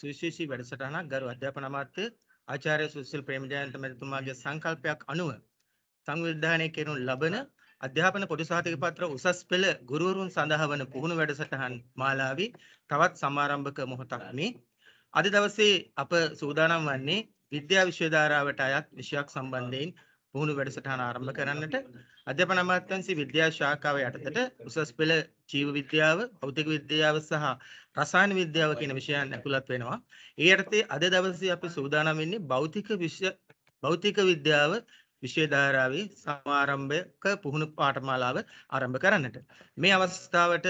සුවිශේෂී වැඩසටහනක් ගරු අධ්‍යාපන අමාත්‍ය ආචාර්ය සුසිල් ප්‍රේමජයන්ත මැතිතුමාගේ සංකල්පයක් අනුව සංවිධානය කෙරෙනු ලබන අධ්‍යාපන පොදු සහතික පත්‍ර උසස් පෙළ ගුරුවරුන් සඳහා වන පුහුණු වැඩසටහන් මාලාවේ තවත් සමාරම්භක මොහොතක් මේ. අද දවසේ අප සූදානම් වන්නේ විද්‍යා විශ්වවිද්‍යාලයට අයත් විෂයක් සම්බන්ධයෙන් පුහුණු වැඩසටහන ආරම්භ කරන්නට අධ්‍යාපන අමාත්‍යාංශයේ විද්‍යා ශාඛාව යටතට උසස් පෙළ ජීව විද්‍යාව, භෞතික විද්‍යාව සහ රසායන විද්‍යාව කියන විෂයන් ඇතුළත් වෙනවා. ඒ යටතේ අද දවසේ අපි සූදානම් වෙන්නේ භෞතික භෞතික විද්‍යාව විෂය ධාරාවේ සමාරම්භක පුහුණු පාඨමාලාව ආරම්භ කරන්නට. මේ අවස්ථාවට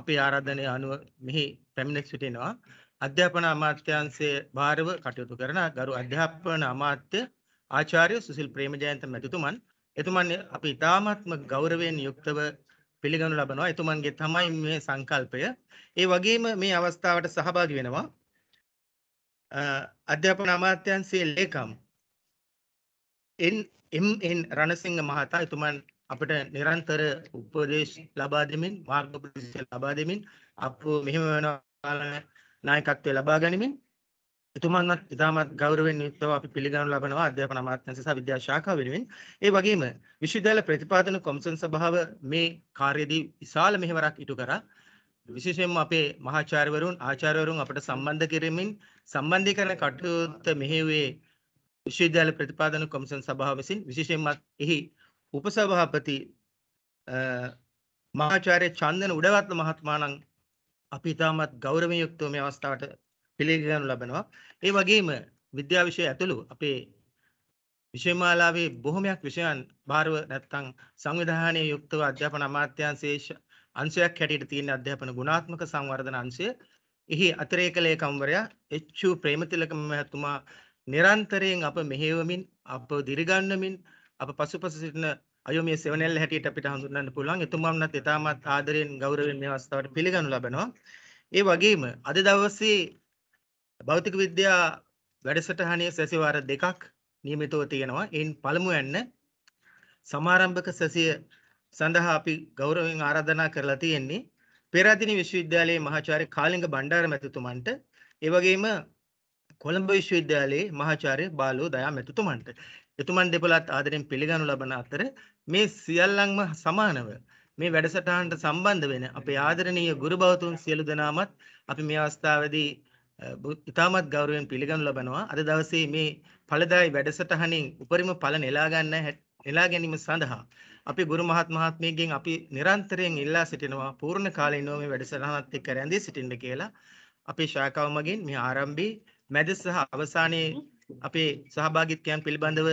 අපේ ආරාධනය අනුව මෙහි පැමිණ සිටිනවා අධ්‍යාපන අමාත්‍යාංශයේ භාරව කටයුතු කරන ගරු අධ්‍යාපන අමාත්‍ය ආචාර්ය සුසිල් ප්‍රේමජයන්ත මැතිතුමන් එතුමන් අපි ඉතාමත්ම ගෞරවයෙන් යුක්තව පිළිගනු ලබනවා එතුමන්ගේ තමයි මේ සංකල්පය ඒ වගේම මේ අවස්ථාවට සහභාගි වෙනවා අධ්‍යාපන අමාත්‍යංශයේ ලේකම් එම් එන් රණසිංහ මහතා එතුමන් අපට නිරන්තර උපදේශ ලබා දෙමින් මාර්ගෝපදේශ ලබා දෙමින් අප මෙහෙම වෙනවා නායකත්වය ලබා ගනිමින් එතුමන්වත් ඉතාමත් ගෞරවයෙන් යුක්තව අපි පිළිගනු ලබනවා අධ්‍යාපන අමාත්‍යාංශ සහ විද්‍යා ශාඛාව වෙනුවෙන්. ඒ වගේම විශ්වවිද්‍යාල ප්‍රතිපාදන කොමිසම් සභාව මේ කාර්යදී විශාල මෙහෙවරක් ඉටු කරා. විශේෂයෙන්ම අපේ මහාචාර්යවරුන් ආචාර්යවරුන් අපට සම්බන්ධ කිරීමෙන් සම්බන්ධීකරණ කටයුත්ත මෙහෙුවේ විශ්වවිද්‍යාල ප්‍රතිපාදන කොමිසම් සභාව විසින් විශේෂයෙන්ම එහි උපසභාපති මහාචාර්ය චන්දන උඩවත්න මහත්මයාණන් අපි ඉතාමත් ගෞරවයෙන් යුක්තව මේ අවස්ථාවට පිළිගනු ලබනවා. ඒ වගේම විද්‍යා විෂය ඇතුළු අපේ විෂයමාලාවේ බොහොමයක් විෂයන් භාරව නැත්තම් සංවිධානයේ යුක්තව අධ්‍යාපන අමාත්‍යාංශයේ අංශයක් හැටියට තියෙන අධ්‍යාපන ගුණාත්මක සංවර්ධන අංශය එහි අතිරේක ලේකම්වරයා එච්.යු. ප්‍රේමතිලක මහතුමා නිරන්තරයෙන් අප මෙහෙවමින් අප දිරිගන්නමින් අප පසුපස සිටින අයෝමිය සෙවණැල්ල හැටියට අපිට හඳුන්වන්න පුළුවන්. එතුමාම්නත් ඊටමත් ආදරයෙන් ගෞරවයෙන් මේ අවස්ථාවට පිළිගනු ලබනවා. ඒ වගේම අද දවසේ භෞතික විද්‍යා වැඩසටහනේ සැසිවාර දෙකක් නියමිතව තියෙනවා. එයින් පළමු යන්න සමාරම්භක සැසිය සඳහා අපි ගෞරවයෙන් ආරාධනා කරලා තියෙන්නේ පෙරදින විශ්වවිද්‍යාලයේ මහාචාර්ය කාලිංග බණ්ඩාර මැතිතුමන්ට ඒ වගේම කොළඹ විශ්වවිද්‍යාලයේ මහාචාර්ය බාලෝ දයා මැතිතුමන්ට එතුමන් දෙපළත් ආදරෙන් පිළිගනු ලබන අතර මේ සියල්ලන්ම සමානව මේ වැඩසටහනට සම්බන්ධ වෙන අපේ ආදරණීය ගුරු බවතුන් සියලු දෙනාමත් අපි මේ අවස්ථාවේදී ඉතාමත් ගෞරවයෙන් පිළිගනු ලබනවා අද දවසේ මේ ඵලදායි වැඩසටහනින් උපරිම ඵල නෙලා ගන්න නෙලා ගැනීම සඳහා අපි ගුරු මහත් මහත්මියගෙන් අපි නිරන්තරයෙන් ඉල්ලා සිටිනවා පූර්ණ කාලීනව මේ වැඩසටහනත් එක්ක රැඳී සිටින්න කියලා අපේ ශාඛාව මගින් මේ ආරම්භයේ මැද සහ අවසානයේ අපේ සහභාගීත්වයන් පිළිබඳව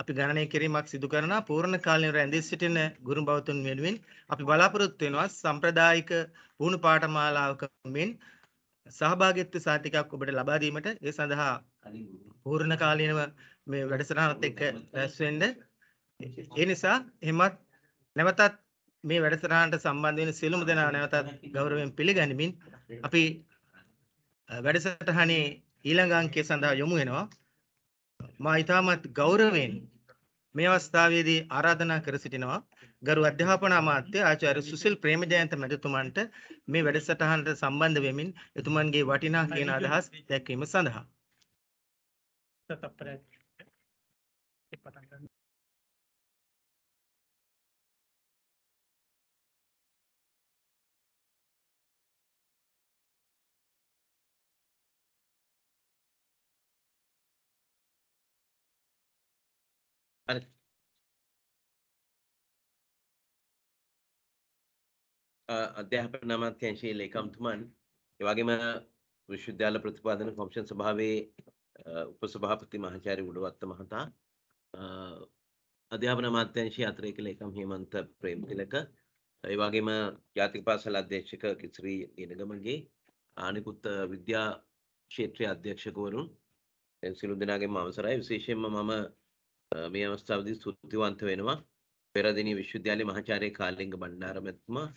අපි ගණනය කිරීමක් සිදු කරන පූර්ණ කාලීනව රැඳී සිටින ගුරු භවතුන් වෙනුවෙන් අපි බලාපොරොත්තු වෙනවා සම්ප්‍රදායික වුණු පාඨමාලාවක මෙන් සහභාගීත්ව සාතිකයක් ඔබට ලබා දීමට ඒ සඳහා පූර්ණ කාලීනව මේ වැඩසටහනත් එක්ක රැස් වෙන්න. ඒ නිසා එහෙමත් නැවතත් මේ වැඩසටහනට සම්බන්ධ වෙන සියලුම දෙනා නැවතත් ගෞරවයෙන් පිළිගනිමින් අපි වැඩසටහනේ ඊළඟ අංකය සඳහා යොමු වෙනවා. මා ඊටමත් ගෞරවයෙන් මේ අවස්ථාවේදී ආරාධනා කර සිටිනවා ගරු අධ්‍යාපන අමාත්‍ය ආචාර්ය සුසිල් ප්‍රේමජයන්ත මැතිතුමන්ට මේ වැඩසටහනට සම්බන්ධ වෙමින් එතුමන්ගේ වටිනා කියන අදහස් දැක්වීම සඳහා අර අධ්‍යාපන අමාත්‍යංශයේ ලේකම්තුමන් එවැගේම විශ්වවිද්‍යාල ප්‍රතිපාදන කොමිෂන් සභාවේ උපසභාපති මහාචාර්ය උඩවත්ත මහතා අධ්‍යාපන අමාත්‍යංශයේ අතිරේක ලේකම් හේමන්ත ප්‍රේමතිලක ඒ වගේම ජාතික පාසල අධ්‍යක්ෂක කිසිරි දිනගමගේ අනිකුත් විද්‍යා ක්ෂේත්‍රයේ අධ්‍යක්ෂකවරුන් සිළු දෙනාගේම අවසරයි විශේෂයෙන්ම මම මේ අවස්ථාවදී ස්තුතිවන්ත වෙනවා පෙරදින විශ්වවිද්‍යාලයේ මහාචාර්ය කාලිංග බණ්ඩාරමැතිතුමා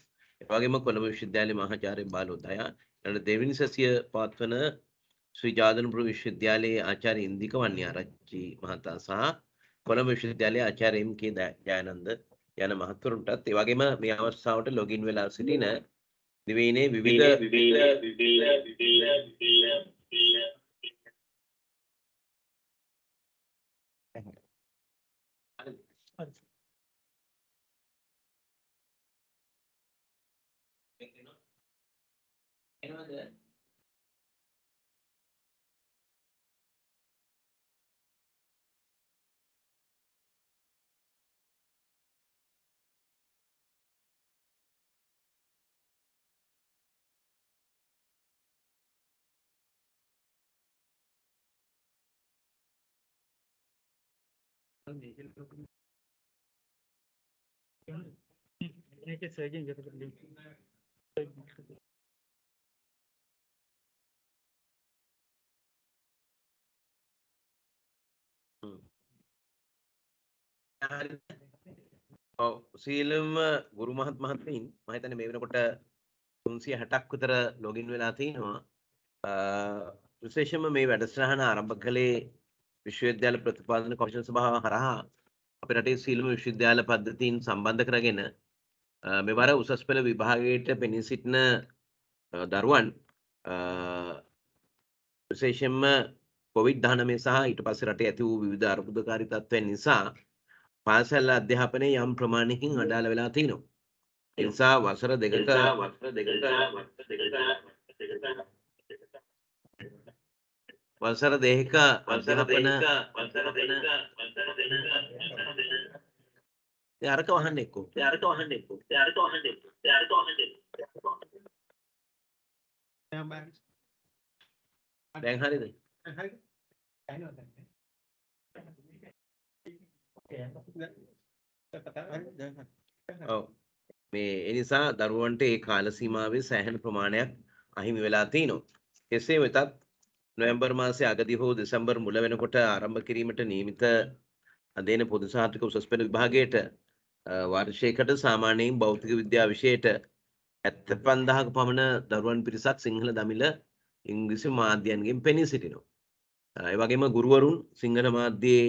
එවගේම කොළඹ විශ්වවිද්‍යාලය මහාචාර්ය බාලෝදයා ඊළඟ දෙවෙනි සැසිය පවත්වන ශ්‍රී ජාදනපුර විශ්වවිද්‍යාලයේ ආචාර්ය ඉන්දික වන්‍යාරච්චි මහතා සහ කොළඹ විශ්වවිද්‍යාලයේ ආචාර්ය එම් කේ දයානන්ද යන මහත්වරුන්ටත් ඒ වගේම මේ අවස්ථාවට ලොගින් වෙලා සිටින දිවයිනේ විවිධ විවිධ know the Thank you, සීලම ගුරු මහත් මහත්තයින් මහිතන මේ වෙනකොට තුන්සිය හැටක් විතර ලොගින් වෙලා තියෙනවා විශේෂම මේ වැඩසටහන ආරම්භ කළේ විශ්වවිද්‍යාල ප්‍රතිපාදන කොමිෂන් සභාව හරහා අපේ රටේ සීලම විශ්වවිද්‍යාල පද්ධතීන් සම්බන්ධ කරගෙන මෙවර උසස් පෙළ විභාගයට පෙනී සිටින දරුවන් විශේෂයෙන්ම කොවිඩ් 19 සහ ඊට පස්සේ රටේ ඇති වූ විවිධ අර්බුදකාරී තත්ත්වයන් නිසා පාසල් අධ්‍යාපනය යම් ප්‍රමාණයකින් අඩාල වෙලා තිනවා. එනිසා වසර දෙකට වසර දෙකට වසර දෙක වසර දෙන වසර දෙන අරක වහන්න එක්කෝ අරක වහන්න එක්කෝ අරක වහන්න එක්කෝ අරක වහන්න එක්කෝ දැන් හරිද හරි ඔව් මේ එනිසා දරුවන්ට ඒ කාල සීමාවේ සෑහෙන ප්‍රමාණයක් අහිමි වෙලා තිනවා. එසේ වෙතත් නොවැම්බර් මාසේ අගදී හෝ දෙසැම්බර් මුල වෙනකොට ආරම්භ කිරීමට නියමිත අදේන පොදු සාහිත්‍යක උසස් පෙළ විභාගයට වර්ෂයකට සාමාන්‍යයෙන් භෞතික විද්‍යා විෂයට 75000ක පමණ දරුවන් පිරිසක් සිංහල දමිළ ඉංග්‍රීසි මාධ්‍යයන්ගෙන් පෙනී සිටිනවා. ඒ වගේම ගුරුවරුන් සිංහල මාධ්‍යයේ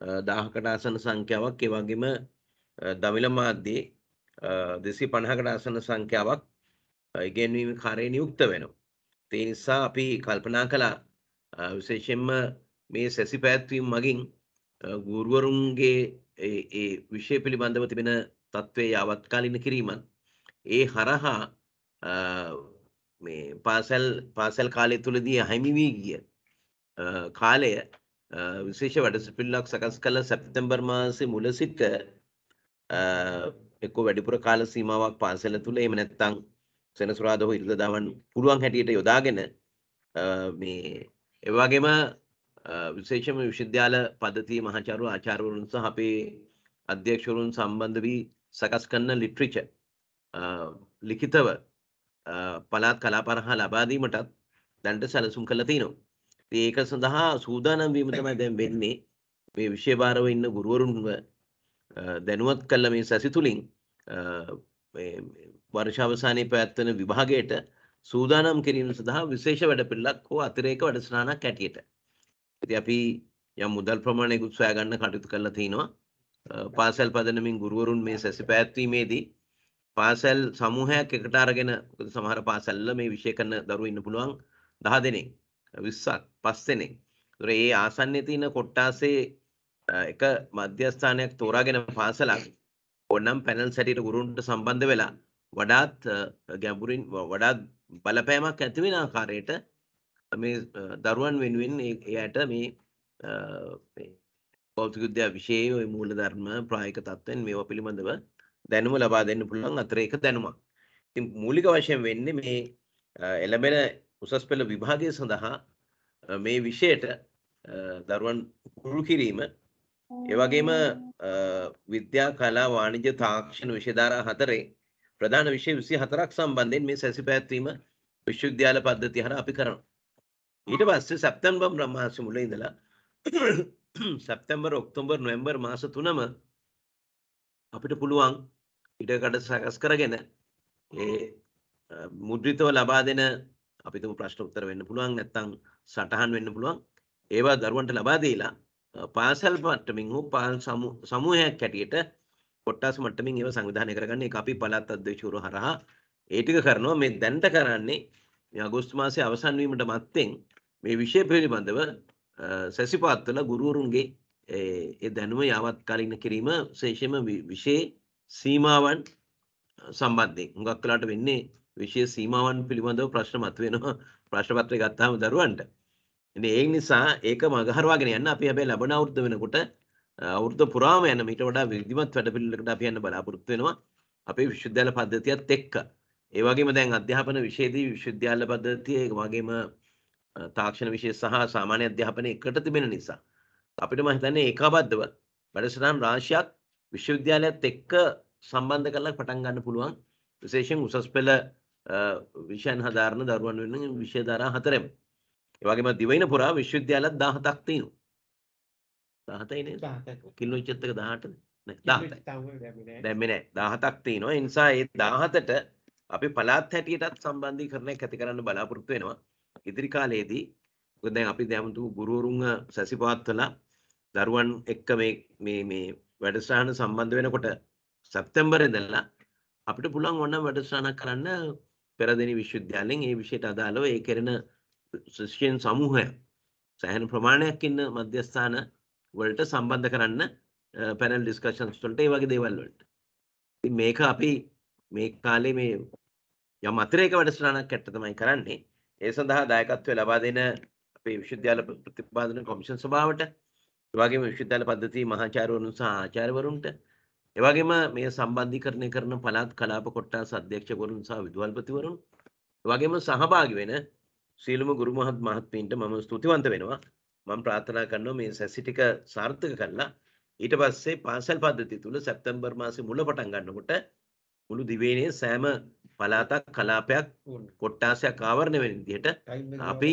දාහකට ආසන සංඛ්‍යාවක් ඒ වගේම දමිළ මාධ්‍යයේ දෙසි පණහකට ආසන සංඛ්‍යාවක් ඉගෙන්වීම කරේ නියුක්ත වෙනවා. ඒ නිසා අපි කල්පනා කළා විශේෂයෙන්ම මේ සැසි පැවැත්වීම මගින් ගුරුවරුන්ගේ ඒ විෂය පිළිබඳව තිබෙන තත්ත්වයේ යාවත්කාලින කිරීමත් ඒ හරහා මේ පාසල් පාසල් කාලය තුළදී අහිමි වී ගිය කාලය විශේෂ වැඩසිපිල්ලක් සකස් කළ සැප්තැම්බර් මාසේ මුල සිට එක්ක වැඩිපුර කාල සීමාවක් පාසල තුළ එම නැත්තං සෙනසුරාදහ ඉරිදදාවන් පුළුවන් හැටියට යොදාගෙන මේ එවාගේම විශේෂම විශ්ද්‍යාල පදති මහචාරු ආචාරවරුන් සහ අපේ අධ්‍යක්ෂවරුන් සම්බන්ධ වී සකස් කන්න ලිට්‍රිච ලිඛිතව පලාත් කලාපරහා ලබාදීමටත් දැන්ට සැලසුම් කළ තිනවා ඒක සඳහා සූදානම් වීම තමයි දැන් වෙන්නේ මේ විශේෂභාරව ඉන්න ගුරුවරුන්ව දැනුවත් කළ මේ සැසි තුලින් වර්ෂ අවසානයේ පැවැත්වෙන විභාගයට සූදානම් කිරීම සඳහා විශේෂ වැඩපිළිවෙලක් හෝ අතිරේක වැඩසටහනක් ඇටියට. ඉතින් අපි යම් මුදල් ප්‍රමාණයකුත් සොයා ගන්න කටයුතු කරලා තිනවා. පාසල් පදනමින් ගුරුවරුන් මේ සැසි පැවැත්වීමේදී පාසල් සමූහයක් එකට අරගෙන සමහර පාසල්වල මේ විෂය කරන දරුවෝ ඉන්න පුළුවන් 10 දෙනෙක්. විස්සක් පස්සෙනෙන් තුර ඒ ආසන්නේ තියෙන කොට්ටාසේ එක මධ්‍යස්ථානයක් තෝරාගෙන පාසලක් ඔන්නම් පැනල් සැටියට ගුරුන්ට සම්බන්ධ වෙලා වඩාත් ගැඹුරින් වඩාත් බලපෑමක් ඇතිවෙන ආකාරයට මේ දරුවන් වෙනුවෙන් එයට මේ පෞතිකුද්‍යා විශයේ ඔය මූල ධර්ම ප්‍රායක තත්ත්වෙන් මේවා පිළිබඳව දැනුම ලබා දෙන්න පුළුවන් අතර එක දැනුමක්. ඉතින් මූලික වශයෙන් වෙන්නේ මේ එළඹෙන උසස් පෙළ විභාගය සඳහා මේ විෂයට දරුවන් පුරු කිරීම එවගේම විද්‍යා කලා වාණිජ තාක්ෂණ විෂධාරා හතරේ ප්‍රධාන විෂය විසි හතරක් සම්බන්ධයෙන් මේ සැසි පැත්වීම විශ්වවිද්‍යාල පද්ධති හර අපි කරන. ඊට පස්සේ සැප්තැම්බර් බ්‍රහ්මාස මුල ඉඳලා සැප්තැම්බර් ඔක්තෝබර් නොවැම්බර් මාස තුනම අපිට පුළුවන් ඉඩකඩ සකස් කරගෙන ඒ මුද්‍රිතව ලබා දෙන අපිටම ප්‍රශ්න උත්තර වෙන්න පුළුවන් නැත්තම් සටහන් වෙන්න පුළුවන් ඒවා දරුවන්ට ලබා දීලා පාසල් මට්ටමින් හෝ පාසල් සමූහයක් හැටියට කොට්ටාස් මට්ටමින් ඒවා සංවිධානය කරගන්න ඒක අපි පළාත් අධ්‍යක්ෂවරු හරහා ඒ ටික කරනවා මේ දැන්ට කරන්නේ මේ අගෝස්තු මාසයේ අවසන් වීමට මත්තෙන් මේ විෂය පිළිබඳව සැසිපාත්වල ගුරුවරුන්ගේ ඒ දැනුම යාවත්කාලින කිරීම විශේෂයෙන්ම විෂය සීමාවන් සම්බන්ධයෙන් හුඟක් වෙලාට වෙන්නේ විශේෂ සීමාවන් පිළිබඳව ප්‍රශ්න මතුවෙනවා ප්‍රශ්න පත්‍රය ගත්තාම දරුවන්ට. ඉතින් ඒ නිසා ඒක මගහරවාගෙන යන්න අපි හැබැයි ලැබෙන අවුරුද්ද වෙනකොට අවුරුද්ද පුරාම යන මීට වඩා විධිමත් වැඩපිළිවෙලකට අපි යන්න බලාපොරොත්තු වෙනවා. අපේ විශ්වවිද්‍යාල පද්ධතියත් එක්ක. ඒ වගේම දැන් අධ්‍යාපන විෂයේදී විශ්වවිද්‍යාල පද්ධතිය ඒ වගේම තාක්ෂණ විෂය සහ සාමාන්‍ය අධ්‍යාපනය එකට තිබෙන නිසා අපිට මම හිතන්නේ ඒකාබද්ධව වැඩසටහන් රාශියක් විශ්වවිද්‍යාලයත් එක්ක සම්බන්ධ කරලා පටන් ගන්න පුළුවන් විශේෂයෙන් උසස් පෙළ විෂයන් හදාරණ දරුවන් වෙන විෂය දරා හතරෙම ඒවගේම දිවයින පුරා විශ්වවිද්‍යාලත් දාහතක් තියෙනු දාහතයින කිල්ලෝ චත්තක දාහටද දැමිනෑ දාහතක් තියනවා එනිසා ඒ දාහතට අපි පලාත් හැටියටත් සම්බන්ධී කරණය ඇති කරන්න බලාපොරොත්තු වෙනවා ඉදිරි කාලයේදී දැන් අපි දැමතු ගුරුවරුන් සැසිපවත්වලා දරුවන් එක්ක මේ මේ වැඩසටහන සම්බන්ධ වෙනකොට සැප්තැම්බර් ඉඳලා අපිට පුළුවන් ඕනනම් වැඩසටහනක් කරන්න පෙරදිනි විශ්වවිද්‍යාලෙන් ඒ විෂයට අදාළව ඒ කරන ශිෂ්‍යයන් සමූහය සෑහෙන ප්‍රමාණයක් ඉන්න මධ්‍යස්ථාන වලට සම්බන්ධ කරන්න පැනල් ඩිස්කෂන්ස් වලට ඒ වගේ දේවල් වලට. ඉතින් මේක අපි මේ කාලේ මේ යම් අතිරේක වැඩසටහනක් ඇත්ත තමයි කරන්නේ. ඒ සඳහා දායකත්වය ලබා දෙන අපේ විශ්වවිද්‍යාල ප්‍රතිපාදන කොමිෂන් සභාවට, ඒ වගේම විශ්වවිද්‍යාල පද්ධතියේ මහාචාර්යවරුන් සහ ආචාර්යවරුන්ට එවගේම මේ සම්බන්ධීකරණය කරන පළාත් කලාප කොට්ටාස් අධ්‍යක්ෂකවරුන් සහ විදුහල්පතිවරුන් වගේම සහභාගි වෙන සීලම ගුරු මහත් මහත්මීන්ට මම ස්තුතිවන්ත වෙනවා මම ප්‍රාර්ථනා කරනවා මේ සැසි ටික සාර්ථක කරලා ඊට පස්සේ පාසල් පද්ධතිය තුල සැප්තැම්බර් මාසේ මුල පටන් ගන්නකොට මුළු දිවයිනේ සෑම පළාතක් කලාපයක් කොට්ටාසයක් ආවරණය වෙන විදිහට අපි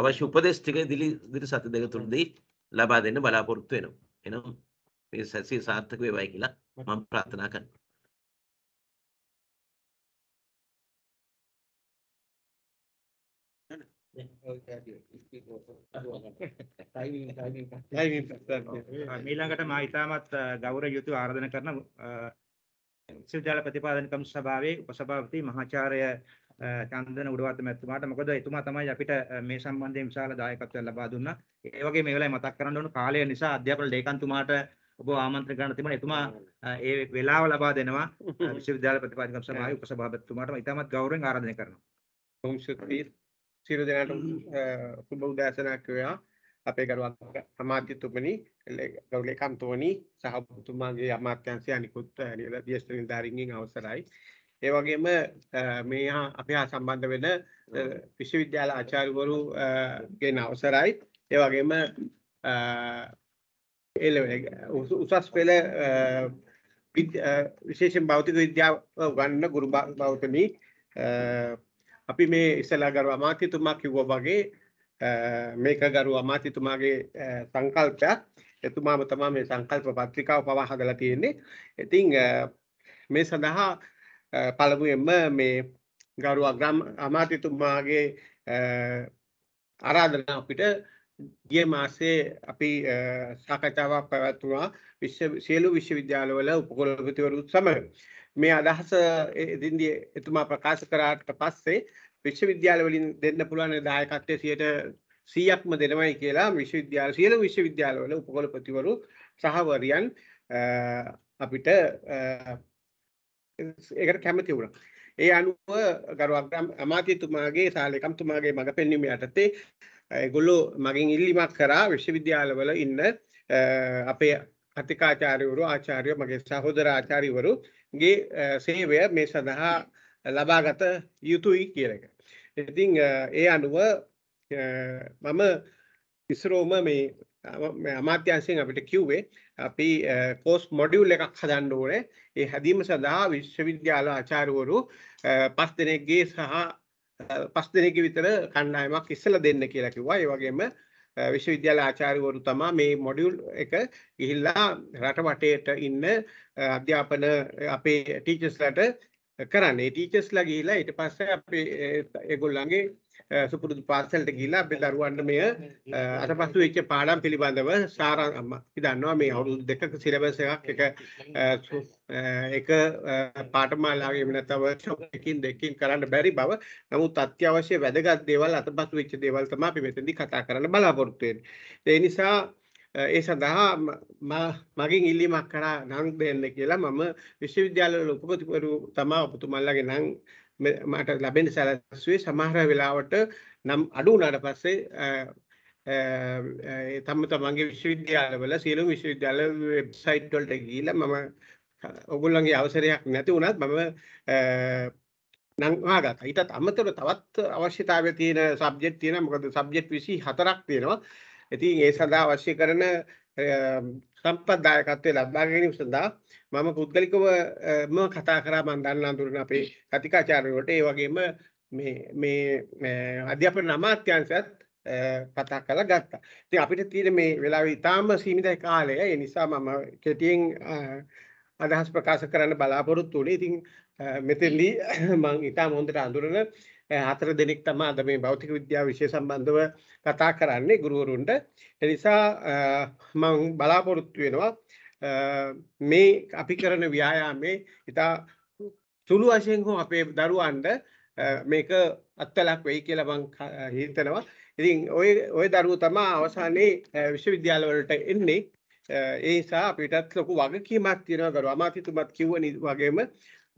අවශ්‍ය උපදෙස් ටික ඉදිරි සති දෙක තුනදී ලබා දෙන්න බලාපොරොත්තු වෙනවා එනම් මේ සැසිය සාර්ථක වේවයි කියලා මම ප්‍රාර්ථනා කරනවා. මීළඟට මා ඉතාමත් ගෞරව යුතුව ආරාධනා කරන විශ්වවිද්‍යාල ප්‍රතිපාදන කම් සභාවේ උපසභාපති මහාචාර්ය චන්දන උඩවත් මැතිතුමාට මොකද එතුමා තමයි අපිට මේ සම්බන්ධයෙන් විශාල දායකත්වයක් ලබා දුන්නා. ඒ වගේ මේ වෙලාවේ මතක් කරන්න ඕන කාලය නිසා අධ්‍යාපන ලේකම්තුමාට ඔබ ආමන්ත්‍රණය කරන්න තිබුණා. එතුමා ඒ වෙලාව ලබා දෙනවා විශ්වවිද්‍යාල ප්‍රතිපාදකම් සභාවේ උපසභාපතිතුමාටම ඉතාමත් ගෞරවයෙන් ආරාධනා කරනවා. බොහොම ස්තුතියි. සියලු දෙනාටම සුබ උදෑසනක් වේවා. අපේ ගරුවක් අමාත්‍යතුමනි ගෞරවනීය කන්තෝනි සහ ඔබතුමාගේ අමාත්‍යංශය අනිකුත් DS නිලධාරීන්ගෙන් අවසරයි. ඒ වගේම මේ අපේ හා සම්බන්ධ වෙන විශ්වවිද්‍යාල ආචාර්යවරුගෙන් අවසරයි. ඒ වගේම ඒ ලෙවල් එක උසස් පෙළ විශේෂයෙන් භෞතික විද්‍යාව ගන්න ගුරු භෞතමී අපි මේ ඉස්සලා ගරු අමාත්‍යතුමා කිව්වා වගේ මේක ගරු අමාත්‍යතුමාගේ සංකල්පයක් එතුමාම තමයි මේ සංකල්ප පත්‍රිකාව පවා හදලා තියෙන්නේ. ඉතින් මේ සඳහා පළමුවෙන්ම මේ ගරු අමාත්‍යතුමාගේ ආරාධනාව අපිට ගිය මාසේ අපි සාකච්ඡාවක් පැවැත්වුණා විශ්ව සියලු විශ්වවිද්‍යාලවල උපකුලපතිවරුත් සමග. මේ අදහස එදින්දී එතුමා ප්‍රකාශ කරාට පස්සේ විශ්වවිද්‍යාලවලින් දෙන්න පුළුවන් දායකත්වය 100%ක්ම දෙනවයි කියලා විශ්වවිද්‍යාල සියලු විශ්වවිද්‍යාලවල උපකුලපතිවරු සහවරියන් අපිට ඒකට කැමති වුණා. ඒ අනුව ගරු අමාත්‍යතුමාගේ සාලේකම්තුමාගේ මඟ පෙන්වීම යටතේ ඒගොල්ලෝ මගෙන් ඉල්ලීමක් කරා විශ්වවිද්‍යාලවල ඉන්න අපේ කතිකාචාර්යවරු ආචාර්ය මගේ සහෝදර ආචාර්යවරුගේ සේවය මේ සඳහා ලබාගත යුතුයි කියන එක. ඉතින් ඒ අනුව මම ඉස්රෝම මේ අමාත්‍යංශයෙන් අපිට කිව්වේ අපි කෝස් මොඩියුල් එකක් හදන්න ඕනේ. ඒ හැදීම සඳහා විශ්වවිද්‍යාල ආචාර්යවරු පස් දෙනෙක්ගේ සහ පස් දෙනෙක විතර කණ්ඩායමක් ඉස්සලා දෙන්න කියලා කිව්වා. ඒ වගේම විශ්වවිද්‍යාල ආචාර්යවරු තමා මේ මොඩියුල් එක ගිහිල්ලා රට වටේට ඉන්න අධ්‍යාපන අපේ ටීචර්ස්ලාට කරන්නේ. ටීචර්ස්ලා ගිහිල්ලා ඊට පස්සේ අපේ ඒගොල්ලන්ගේ සුපුරුදු පාසලට ගිහිලා අපේ දරුවන්ට මෙය අතපසු වෙච්ච පාඩම් පිළිබඳව සාරාංශ අපි දන්නවා මේ අවුරුදු දෙකක සිලබස් එකක් එක එක පාඨමාලාවේ එහෙම නැත්නම් වර්ක්ෂොප් එකකින් දෙකකින් කරන්න බැරි බව නමුත් අත්‍යවශ්‍ය වැදගත් දේවල් අතපසු වෙච්ච දේවල් තමයි අපි මෙතෙන්දී කතා කරන්න බලාපොරොත්තු වෙන්නේ. ඒ නිසා ඒ සඳහා මගින් ඉල්ලීමක් කරා නම් දෙන්න කියලා මම විශ්වවිද්‍යාලවල උපකතිපරු තමා ඔබතුමල්ලගේ නම් මට ලැබෙන සැලැස්වේ සමහර වෙලාවට නම් අඩු වුණාට පස්සේ තම තමන්ගේ විශ්වවිද්‍යාලවල සියලුම විශ්වවිද්‍යාල වෙබ්සයිට් වලට ගිහිල්ලා මම ඔගොල්ලන්ගේ අවසරයක් නැති වුණත් මම නංවාගත ඊටත් අමතර තවත් අවශ්‍යතාවය තියෙන සබ්ජෙක්ට් තියෙනවා මොකද සබ්ජෙක්ට් 24ක් තියෙනවා ඉතින් ඒ සඳහා අවශ්‍ය කරන සම්ප්‍රදායකත්වය ලබා ගැනීම සඳහා මම පුද්ගලිකවම කතා කරා මම දන්න අඳුරන අපේ කතිකාචාර්යවලට ඒ වගේම මේ මේ අධ්‍යාපන අමාත්‍යාංශයත් කතා කරලා ගත්තා. ඉතින් අපිට තියෙන මේ වෙලාවේ ඉතාම සීමිතයි කාලය. ඒ නිසා මම කෙටියෙන් අදහස් ප්‍රකාශ කරන්න බලාපොරොත්තු වුණේ. ඉතින් මෙතෙන්දී මම ඉතාම හොඳට අඳුරන හතර දෙනෙක් තමයි අද මේ භෞතික විද්‍යාව විෂය සම්බන්ධව කතා කරන්නේ ගුරුවරුන්ට. ඒ නිසා මම බලාපොරොත්තු වෙනවා මේ අපි කරන ව්‍යායාමේ ඉතා සුළු වශයෙන් හෝ අපේ දරුවන්ට මේක අත්ලක් වෙයි කියලා මම හිතනවා. ඉතින් ওই ওই දරුවෝ තමයි අවසානයේ විශ්වවිද්‍යාල වලට එන්නේ. ඒ නිසා අපිටත් ලොකු වගකීමක් තියෙනවා ගරු අමාත්‍යතුමත් කිව්ව වගේම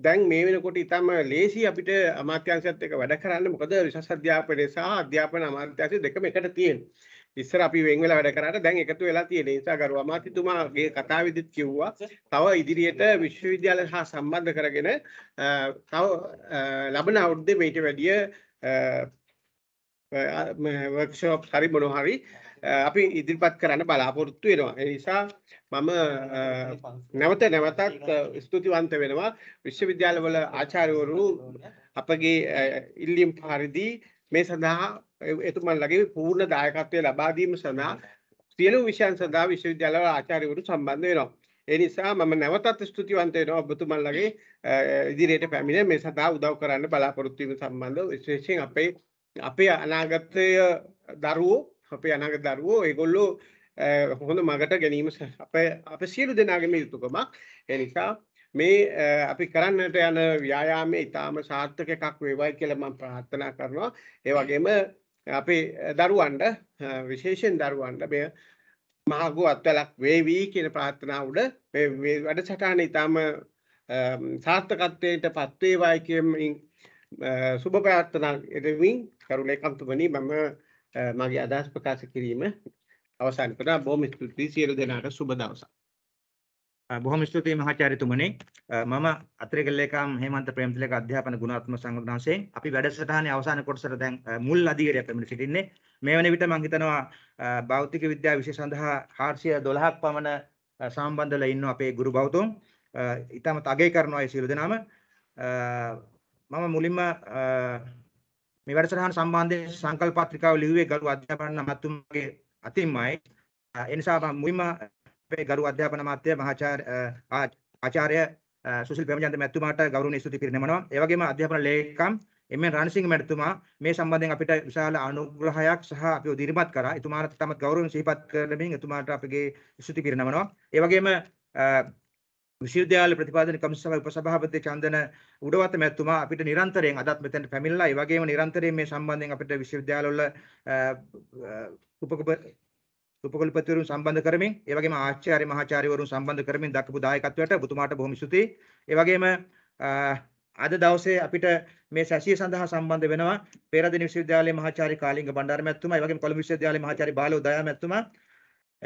දැන් මේ වෙනකොට ඉතාම ලේසි අපිට අමාත්‍යාංශයත් එක්ක වැඩ කරන්න මොකද විශේෂ අධ්‍යාපනය සහ අධ්‍යාපන අමාත්‍යාංශය දෙකම එකට තියෙනවා. ඉස්සර අපි වෙන් වෙලා වැඩ කරාට දැන් එකතු වෙලා තියෙන නිසා ගරු අමාත්‍යතුමාගේ කතාවෙදිත් කිව්වා තව ඉදිරියට විශ්වවිද්‍යාල හා සම්බන්ධ කරගෙන තව ලබන අවුරුද්දේ මේට වැඩිය වර්ක්ෂොප් හරි මොනවා හරි අපි ඉදිරිපත් කරන්න බලාපොරොත්තු වෙනවා. ඒ නිසා මම නැවත නැවතත් ස්තුතිවන්ත වෙනවා විශ්වවිද්‍යාලවල ආචාර්යවරු අපගේ ඉල්ලීම් පරිදි මේ සඳහා එතුමන්ලගේ පූර්ණ දායකත්වය ලබා දීම සඳහා සියලු විෂයන් සඳහා විශ්වවිද්‍යාලවල ආචාර්යවරු සම්බන්ධ වෙනවා. ඒ නිසා මම නැවතත් ස්තුතිවන්ත වෙනවා ඔබතුමන්ලගේ ඉදිරියට පැමිණ මේ සඳහා උදව් කරන්න බලාපොරොත්තු වීම සම්බන්ධව විශේෂයෙන් අපේ අපේ අනාගතය දරුවෝ අපේ අනාගත දරුවෝ ඒගොල්ලෝ හොඳ මගට ගැනීම අපේ අපේ සියලු දෙනාගේම යුතුයකමක් ඒ නිසා මේ අපි කරන්නට යන ව්‍යායාමයේ ඊටාම සාර්ථක එකක් වේවායි කියලා මම ප්‍රාර්ථනා කරනවා ඒ වගේම අපේ දරුවන්ට විශේෂයෙන් දරුවන්ට මේ මහගුවත්වලක් වේවි කියන ප්‍රාර්ථනාව උඩ මේ වැඩසටහන ඊටාම සාර්ථකත්වයට පත්වේවායි කියමින් සුබ ප්‍රාර්ථනා එදමින් කරුණේ කන්තුමනි මම මගේ අදහස් ප්‍රකාශ කිරීම අවසන් කරා. බොහොම ස්තුතියි සියලු දෙනාට සුබ දවසක්. බොහොම ස්තුතියි මහාචාර්යතුමනි. මම අතිරේක ලේකම් හේමන්ත ප්‍රේමතිලක අධ්‍යාපන ගුණාත්මක සංග්‍රහයෙන් අපි වැඩසටහනේ අවසාන කොටසට දැන් මුල් අධීරය පැමිණ සිටින්නේ. මේ වන විට මම හිතනවා භෞතික විද්‍යාව විෂය සඳහා 412ක් පමණ සම්බන්ධ වෙලා ඉන්න අපේ ගුරු බෞතුන් ඊටම තගේ කරනවා ඒ සියලු දෙනාම මම මුලින්ම මේ වැඩසටහන සම්බන්ධයෙන් සංකල්ප පත්‍රිකාව ලිව්වේ ගරු අධ්‍යාපන අමාත්‍යතුමාගේ අතින්මයි. ඒ නිසා මුලින්ම අපේ ගරු අධ්‍යාපන අමාත්‍ය මහාචාර්ය ආචාර්ය සුසිල් ප්‍රේමචන්ද මැතිතුමාට ගෞරවනීය ස්තුති පිරිනමනවා. ඒ වගේම අධ්‍යාපන ලේකම් එම් එන් රණසිංහ මැතිතුමා මේ සම්බන්ධයෙන් අපිට විශාල අනුග්‍රහයක් සහ අපිව දිරිමත් කරා. එතුමාට තමත් ගෞරවයෙන් සිහිපත් කරමින් එතුමාට අපගේ ස්තුති පිරිනමනවා. ඒ වගේම විශ්වවිද්‍යාල ප්‍රතිපාදන කමිසම උපසභාපති චන්දන උඩවත මැතිතුමා අපිට නිරන්තරයෙන් අදත් මෙතනට පැමිණලා ඒ වගේම නිරන්තරයෙන් මේ සම්බන්ධයෙන් අපිට විශ්වවිද්‍යාලවල උපකප උපකුලපතිවරුන් සම්බන්ධ කරමින් ඒ වගේම ආචාර්ය මහාචාර්යවරුන් සම්බන්ධ කරමින් දක්වපු දායකත්වයට ඔබතුමාට බොහොම ස්තුතියි. ඒ වගේම අද දවසේ අපිට මේ සැසිය සඳහා සම්බන්ධ වෙනවා පේරාදෙණි විශ්වවිද්‍යාලයේ මහාචාර්ය කාලිංග බණ්ඩාර මැතිතුමා, ඒ වගේම කොළඹ විශ්වවිද්‍යාලයේ මහාචාර්ය බාලෝ දයා මැතිතුමා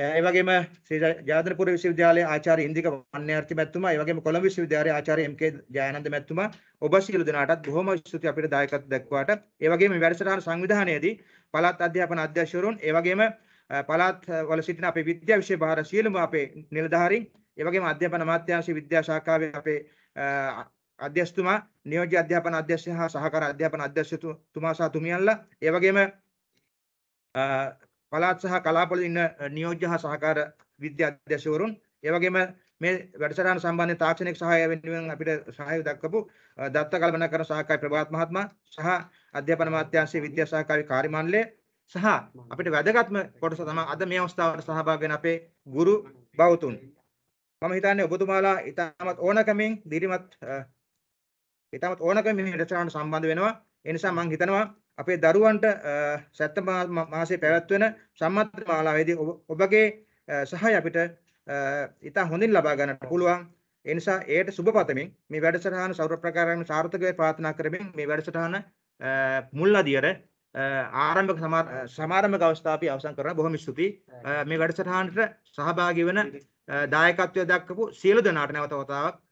Eh, ඒ වගේම ශ්‍රී ජයවර්ධනපුර විශ්වවිද්‍යාලයේ ආචාර්ය ඉන්දික වන්නාර්ති මැතිතුමා, ඒ වගේම කොළඹ විශ්වවිද්‍යාලයේ ආචාර්ය එම්.කේ. ජයානන්ද මැතිතුමා ඔබ සියලු දෙනාටත් බොහොම ස්තුතියි අපිට දායකත්ව දක්වාට. ඒ වගේම මේ වැඩසටහන සංවිධානයේදී පළාත් අධ්‍යාපන අධ්‍යක්ෂවරුන්, ඒ වගේම eh, පළාත් වල සිටින අපේ විද්‍යා විෂය භාර සියලුම අපේ නිලධාරීන්, ඒ වගේම අධ්‍යාපන අමාත්‍යාංශ විද්‍යා ශාඛාවේ අපේ eh, අධ්‍යක්ෂතුමා, නියෝජ්‍ය අධ්‍යාපන අධ්‍යක්ෂ හා සහකාර අධ්‍යාපන අධ්‍යක්ෂතුමා සහ තුමියන්ලා, ඒ වගේම පළාත් සහ කලාපවල ඉන්න නියෝජ්‍ය හා සහකාර විද්‍යාධ්‍යක්ෂවරුන් ඒ වගේම මේ වැඩසටහන සම්බන්ධ තාක්ෂණික සහාය වෙනුවෙන් අපිට සහාය දක්වපු දත්ත කල්පනා කරන සහකාරී ප්‍රභාත් මහත්මයා සහ අධ්‍යාපන අමාත්‍යාංශයේ විද්‍යා සහකාරී කාර්ය මණ්ඩලය සහ අපිට වැදගත්ම කොටස තමයි අද මේ අවස්ථාවට සහභාගී වෙන අපේ ගුරු බෞතුන් මම හිතන්නේ ඔබතුමාලා ඉතාමත් ඕනකමින් දිරිමත් ඉතාමත් ඕනකමින් මේ වැඩසටහනට සම්බන්ධ වෙනවා ඒ නිසා මම හිතනවා අපේ දරුවන්ට සැත්තම මාසේ පැවැත්වෙන සම්මත මාලාවේදී ඔබගේ සහය අපිට ඉතා හොඳින් ලබා ගන්නට පුළුවන්. ඒ නිසා ඒට සුබ පතමින් මේ වැඩසටහන සෞර ප්‍රකාරයෙන් සාර්ථකව ප්‍රාර්ථනා කරමින් මේ වැඩසටහන මුල් අදියර ආරම්භක සමාරම්භක අවස්ථාව අපි අවසන් කරන බොහොම ස්තුතියි. මේ වැඩසටහනට සහභාගී වන දායකත්වය දක්වපු සියලු දෙනාට නැවත වතාවක්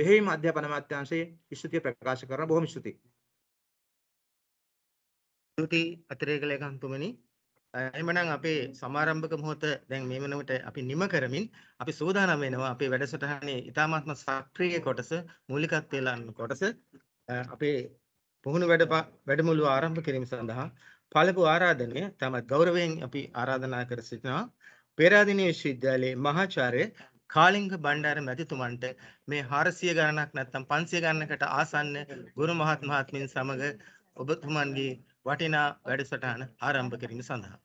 බෙහෙවින් අධ්‍යාපන අමාත්‍යාංශයේ ස්තුතිය ප්‍රකාශ කරන බොහොම ස්තුතියි. ස්තුතියි අතිරේක ලේකම්තුමනි එහෙමනම් අපේ සමාරම්භක මොහොත දැන් මේ වෙනකොට අපි නිම කරමින් අපි සූදානම් වෙනවා අපේ වැඩසටහනේ ඉතාමත්ම සක්‍රීය කොටස මූලිකත්වය ලන්න කොටස අපේ පුහුණු වැඩ වැඩමුළුව ආරම්භ කිරීම සඳහා පළපු ආරාධනය තමයි ගෞරවයෙන් අපි ආරාධනා කර සිටිනවා පේරාදෙණිය විශ්වවිද්‍යාලයේ මහාචාර්ය කාලිංග බණ්ඩාර මැතිතුමන්ට මේ 400 ගණනක් නැත්නම් 500 ගණනකට ආසන්න ගුරු මහත් මහත්මින් සමග ඔබතුමන්ගේ වටිනා වැඩසටහන ආරම්භ කිරීම සඳහා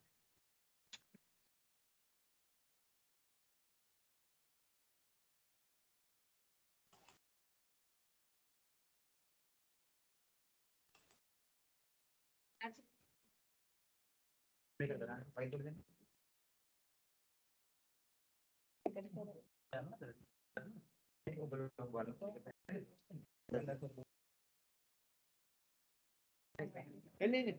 මේක කරන්න ෆයිල් එක දෙන්න. ඒක කරන්න. ඒක ඔබලට බලන්න. එන්නේ නේ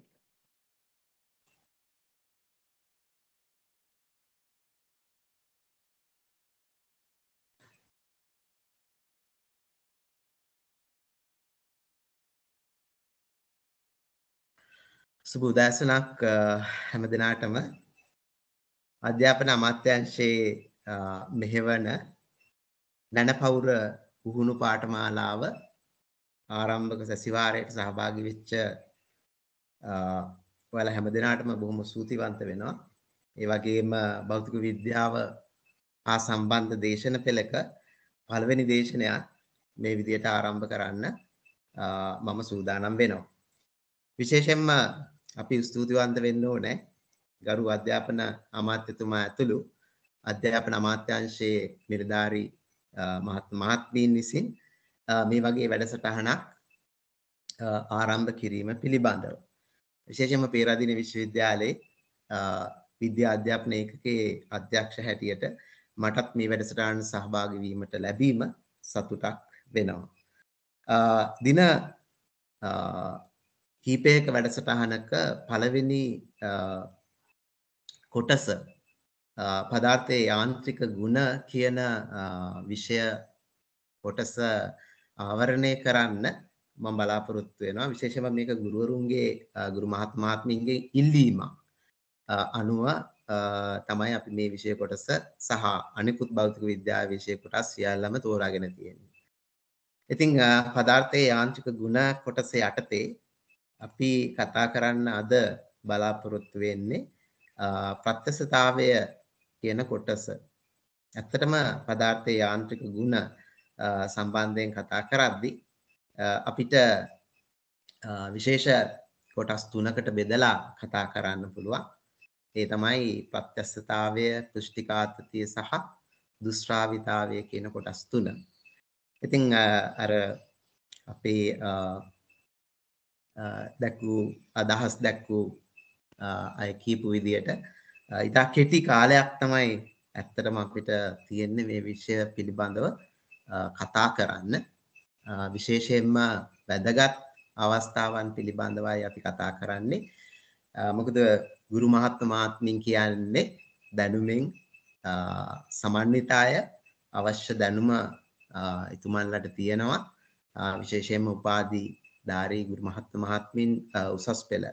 සුබ උදෑසනක් හැම දිනාටම අධ්‍යාපන අමාත්‍යාංශයේ මෙහෙවන නැනපවුර පුහුණු පාඨමාලාව ආරම්භක සැසිවාරයට සහභාගී වෙච්ච ඔයාලා හැම දිනාටම බොහොම සූතිවන්ත වෙනවා. ඒ වගේම භෞතික විද්‍යාව හා සම්බන්ධ දේශන පෙළක පළවෙනි දේශනයක් මේ විදිහට ආරම්භ කරන්න මම සූදානම් වෙනවා. විශේෂයෙන්ම අපි ස්තුතිවන්ත වෙන්න ඕනේ ගරු අධ්‍යාපන අමාත්‍යතුමා ඇතුළු අධ්‍යාපන අමාත්‍යාංශයේ නිලධාරී මහත්මීන් විසින් මේ වගේ වැඩසටහනක් ආරම්භ කිරීම පිළිබඳව විශේෂයෙන්ම පේරාදෙණිය විශ්වවිද්‍යාලයේ විද්‍යා අධ්‍යාපන ඒකකයේ අධ්‍යක්ෂ හැටියට මටත් මේ වැඩසටහන සහභාගී වීමට ලැබීම සතුටක් වෙනවා. දින කීපයක වැඩසටහනක පළවෙනි කොටස පදාර්ථයේ යාන්ත්‍රික ගුණ කියන විෂය කොටස ආවරණය කරන්න මම බලාපොරොත්තු වෙනවා විශේෂයෙන්ම මේක ගුරුවරුන්ගේ ගුරු මහත්මාත්මින්ගේ ඉල්ලීමක් අනුව තමයි අපි මේ විෂය කොටස සහ අනිකුත් භෞතික විද්‍යාවේ විෂය කොටස් සියල්ලම තෝරාගෙන තියෙන්නේ. ඉතින් පදාර්ථයේ යාන්ත්‍රික ගුණ කොටස යටතේ අපි කතා කරන්න අද බලාපොරොත්තු වෙන්නේ ප්‍රත්‍යසතාවය කියන කොටස. ඇත්තටම පදාර්ථයේ යාන්ත්‍රික ගුණ සම්බන්ධයෙන් කතා කරද්දී අපිට විශේෂ කොටස් තුනකට බෙදලා කතා කරන්න පුළුවන්. ඒ තමයි ප්‍රත්‍යස්සතාවය, පුෂ්ටිකාතතිය සහ දුස්රාවිතාවය කියන කොටස් තුන. ඉතින් අර අපේ දැක්වූ අදහස් දැක්වූ අය කීපු විදියට ඉතා කෙටි කාලයක් තමයි ඇත්තටම අපිට තියෙන්නේ මේ විශ්ය පිළිබඳව කතා කරන්න. විශේෂයෙන්ම වැදගත් අවස්ථාවන් පිළිබඳවයි අපි කතා කරන්නේ. මොකද ගුරු මහත්ම මහත්මින් කියන්නේ දැනුමින් සමන්විත අය අවශ්‍ය දැනුම එතුමන්ලට තියෙනවා. විශේෂයෙන්ම උපාධි ධාරී ගුරු මහත්ම මහත්මින් උසස් පෙළ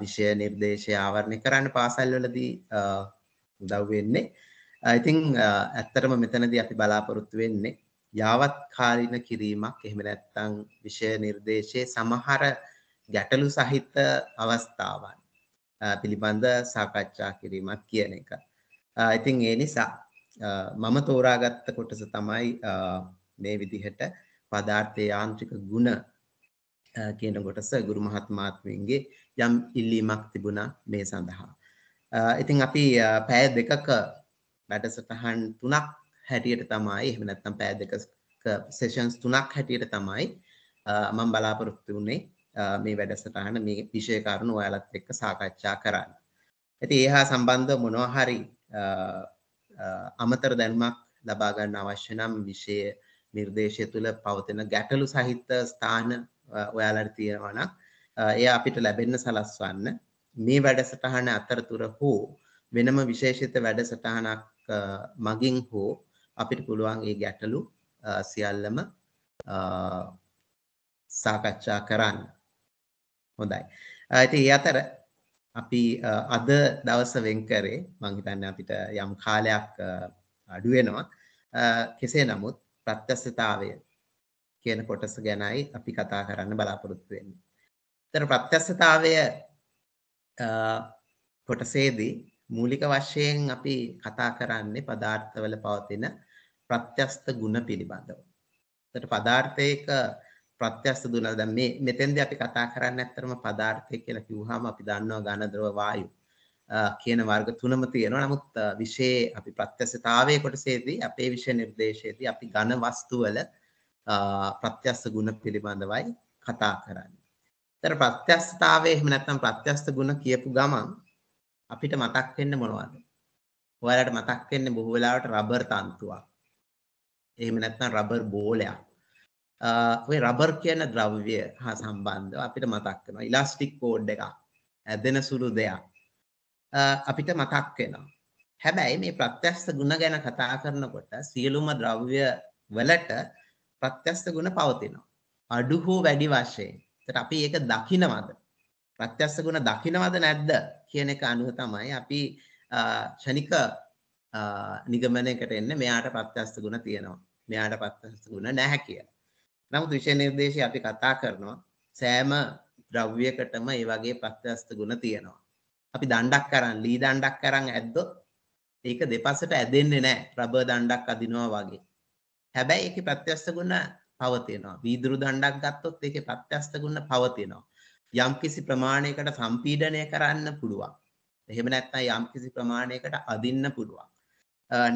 විෂය නිර්දේශය ආවරණය කරන්න පාසල් වලදී උදව් වෙන්නේ. ඉතින් ඇත්තටම මෙතනදී අපි බලාපොරොත්තු වෙන්නේ යාවත්කාලින කිරීමක් එහෙම නැත්නම් විෂය නිර්දේශයේ සමහර ගැටලු සහිත අවස්ථාවන් පිළිබඳ සාකච්ඡා කිරීමක් කියන එක. ඉතින් ඒ නිසා මම තෝරාගත්ත කොටස තමයි මේ විදිහට පදාර්ථයේ යාන්ත්‍රික ගුණ කියන කොටස ගුරු මහත්මාත්මයන්ගේ යම් ඉල්ලීමක් තිබුණා මේ සඳහා. ඉතින් අපි පැය දෙකක වැඩසටහන් තුනක් හැටියට තමයි එහෙම නැත්නම් පෑ දෙක සෙෂන්ස් තුනක් හැටියට තමයි මම බලාපොරොත්තු වුණේ මේ වැඩසටහන මේ විෂය කරුණු ඔයාලත් එක්ක සාකච්ඡා කරන්න. ඉතින් ඒ හා සම්බන්ධව මොනවා හරි අමතර දැනුමක් ලබා ගන්න අවශ්‍ය නම් විෂය නිර්දේශය තුළ පවතින ගැටලු සහිත ස්ථාන ඔයාලට තියෙනවා නම් එය අපිට ලැබෙන්න සලස්වන්න මේ වැඩසටහන අතරතුර හෝ වෙනම විශේෂිත වැඩසටහනක් මගින් හෝ අපිට පුළුවන් ඒ ගැටලු සියල්ලම සාකච්ඡා කරන්න. හොඳයි. ඉතින් ඒ අතර අපි අද දවස වෙන් කරේ මම හිතන්නේ අපිට යම් කාලයක් අඩු වෙනවා. කෙසේ නමුත් ප්‍රත්‍යස්ථතාවය කියන කොටස ගැනයි අපි කතා කරන්න බලාපොරොත්තු වෙන්නේ. ඒතර ප්‍රත්‍යස්ථතාවය කොටසේදී මූලික වශයෙන් අපි කතා කරන්නේ පදාර්ථවල පවතින ප්‍රත්‍යස්ත ගුණ පිළිබඳව. එතකොට පදාර්ථයක ප්‍රත්‍යස්ත දුන දැන් මේ මෙතෙන්දී අපි කතා කරන්නේ ඇත්තරම පදාර්ථය කියලා කිව්වහම අපි දන්නවා ඝන ද්‍රව වායු කියන වර්ග තුනම තියෙනවා. නමුත් විශේ අපි ප්‍රත්‍යස්තතාවයේ කොටසේදී අපේ විෂය නිර්දේශයේදී අපි ඝන වස්තු වල ප්‍රත්‍යස්ත ගුණ පිළිබඳවයි කතා කරන්නේ. ඒතර ප්‍රත්‍යස්තතාවයේ එහෙම නැත්නම් ප්‍රත්‍යස්ත ගුණ කියපු ගමන් අපිට මතක් වෙන්න මොනවද? ඔයාලට මතක් වෙන්නේ බොහෝ වෙලාවට රබර් තන්තුවක්. එහෙම නැත්නම් රබර් බෝලයක්. ඔය රබර් කියන ද්‍රව්‍ය හා සම්බන්ධව අපිට මතක් වෙනවා. ඉලාස්ටික් කෝඩ් එකක්. ඇදෙන සුළු දෙයක්. අපිට මතක් වෙනවා. හැබැයි මේ ප්‍රත්‍යස්ත ගුණ ගැන කතා කරනකොට සියලුම ද්‍රව්‍ය වලට ප්‍රත්‍යස්ත ගුණ පවතිනවා. අඩු හෝ වැඩි වශයෙන්. ඒතර අපි ඒක දකිනවද? ප්‍රත්‍යස්ස ගුණ දකින්නවද නැද්ද කියන එක අනුව තමයි අපි ෂණික නිගමනයකට එන්නේ මෙයාට ප්‍රත්‍යස්ස ගුණ තියෙනවා. මෙයාට ප්‍රත්‍යස්ස ගුණ නැහැ කියලා. නමුත් විෂය නිර්දේශය අපි කතා කරනවා සෑම ද්‍රව්‍යයකටම ඒ වගේ ප්‍රත්‍යස්ස ගුණ තියෙනවා. අපි දණ්ඩක් කරන් ලී දණ්ඩක් කරන් ඇද්දොත් ඒක දෙපසට ඇදෙන්නේ නැහැ. රබර් දණ්ඩක් අදිනවා වගේ. හැබැයි ඒකේ ප්‍රත්‍යස්ස ගුණ පවතිනවා. වීදුරු දණ්ඩක් ගත්තොත් ඒකේ ප්‍රත්‍යස්ස ගුණ පවතිනවා. යම්කිසි ප්‍රමාණයකට සම්පීඩනය කරන්න පුළුවන්. එහෙම නැත්නම් යම්කිසි ප්‍රමාණයකට අදින්න පුළුවන්.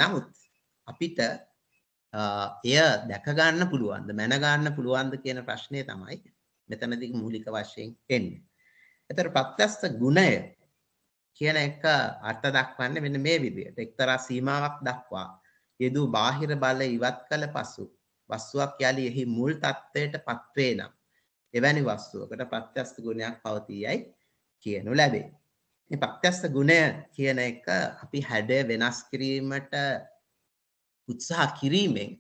නමුත් අපිට එය දැක ගන්න පුළුවන්ද මැන ගන්න පුළුවන්ද කියන ප්‍රශ්නේ තමයි මෙතනදී මූලික වශයෙන් එන්නේ. එතකොට ප්‍රත්‍යස්ත ගුණය කියන එක අර්ථ දක්වන්නේ මෙන්න මේ විදිහට. එක්තරා සීමාවක් දක්වා යෙදූ බාහිර බල ඉවත් කළ පසු වස්තුවක් යලි එහි මුල් තත්ත්වයට පත්වේ නම් එවැනි වස්තුවකට ප්‍රත්‍යස්ත ගුණයක් පවතියයි කියනු ලැබේ. මේ ප්‍රත්‍යස්ත ගුණය කියන එක අපි හැඩය වෙනස් කිරීමට උත්සාහ කිරීමෙන්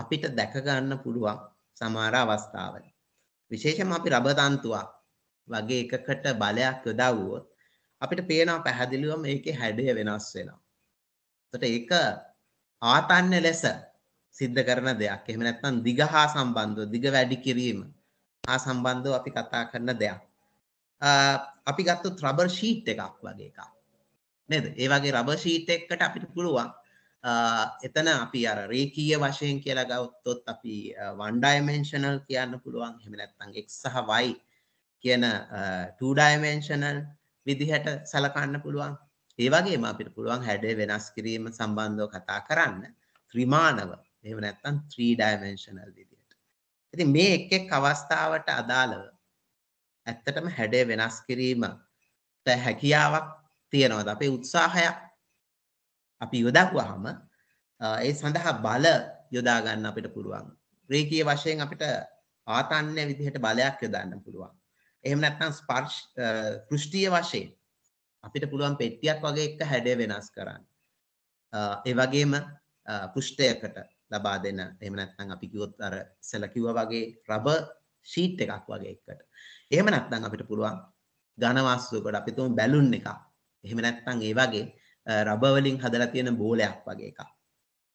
අපිට දැක ගන්න පුළුවන් සමහර අවස්ථාවල. විශේෂයෙන්ම අපි රබර් තන්තුවක් වගේ එකකට බලයක් යොදවුවොත් අපිට පේනවා පැහැදිලිවම ඒකේ හැඩය වෙනස් වෙනවා. එතකොට ඒක ආතන්‍ය ලෙස සිද්ධ කරන දෙයක්. එහෙම නැත්නම් දිග හා සම්බන්ධව දිග වැඩි කිරීම හා සම්බන්ධව අපි කතා කරන දෙයක්. අපි ගත්තොත් රබර් ෂීට් එකක් වගේ එකක්. නේද? ඒ වගේ රබර් ෂීට් එකකට අපිට පුළුවන් එතන අපි අර රේඛීය වශයෙන් කියලා ගත්තොත් අපි 1 dimensional කියන්න පුළුවන්. එහෙම නැත්නම් x සහ y කියන 2 dimensional විදිහට සලකන්න පුළුවන්. ඒ වගේම අපිට පුළුවන් හැඩය වෙනස් කිරීම සම්බන්ධව කතා කරන්න ත්‍රිමාණව. එහෙම නැත්නම් 3 dimensional විදිහට. ඉතින් මේ එක් එක් අවස්ථාවට අදාළව ඇත්තටම හැඩය වෙනස් කිරීමට හැකියාවක් තියෙනවද අපේ උත්සාහයක් අපි යොදවුවාම ඒ සඳහා බල යොදා ගන්න අපිට පුළුවන්. රේකී වශයෙන් අපිට ආතන්‍ය විදිහට බලයක් යොදන්න පුළුවන්. එහෙම නැත්නම් ස්පර්ශ පෘෂ්ඨීය වශයෙන් අපිට පුළුවන් පෙට්ටියක් වගේ එක හැඩය වෙනස් කරන්න. ඒ වගේම පෘෂ්ඨයකට ලබා දෙන එහෙම නැත්නම් අපි කිව්වොත් අර ඉස්සලා කිව්වා වගේ රබර් ෂීට් එකක් වගේ එකකට. එහෙම නැත්නම් අපිට පුළුවන් ඝන වාස්තුවකට අපි තුමු බැලුන් එකක්. එහෙම නැත්නම් ඒ වගේ රබර් වලින් හදලා තියෙන බෝලයක් වගේ එකක්.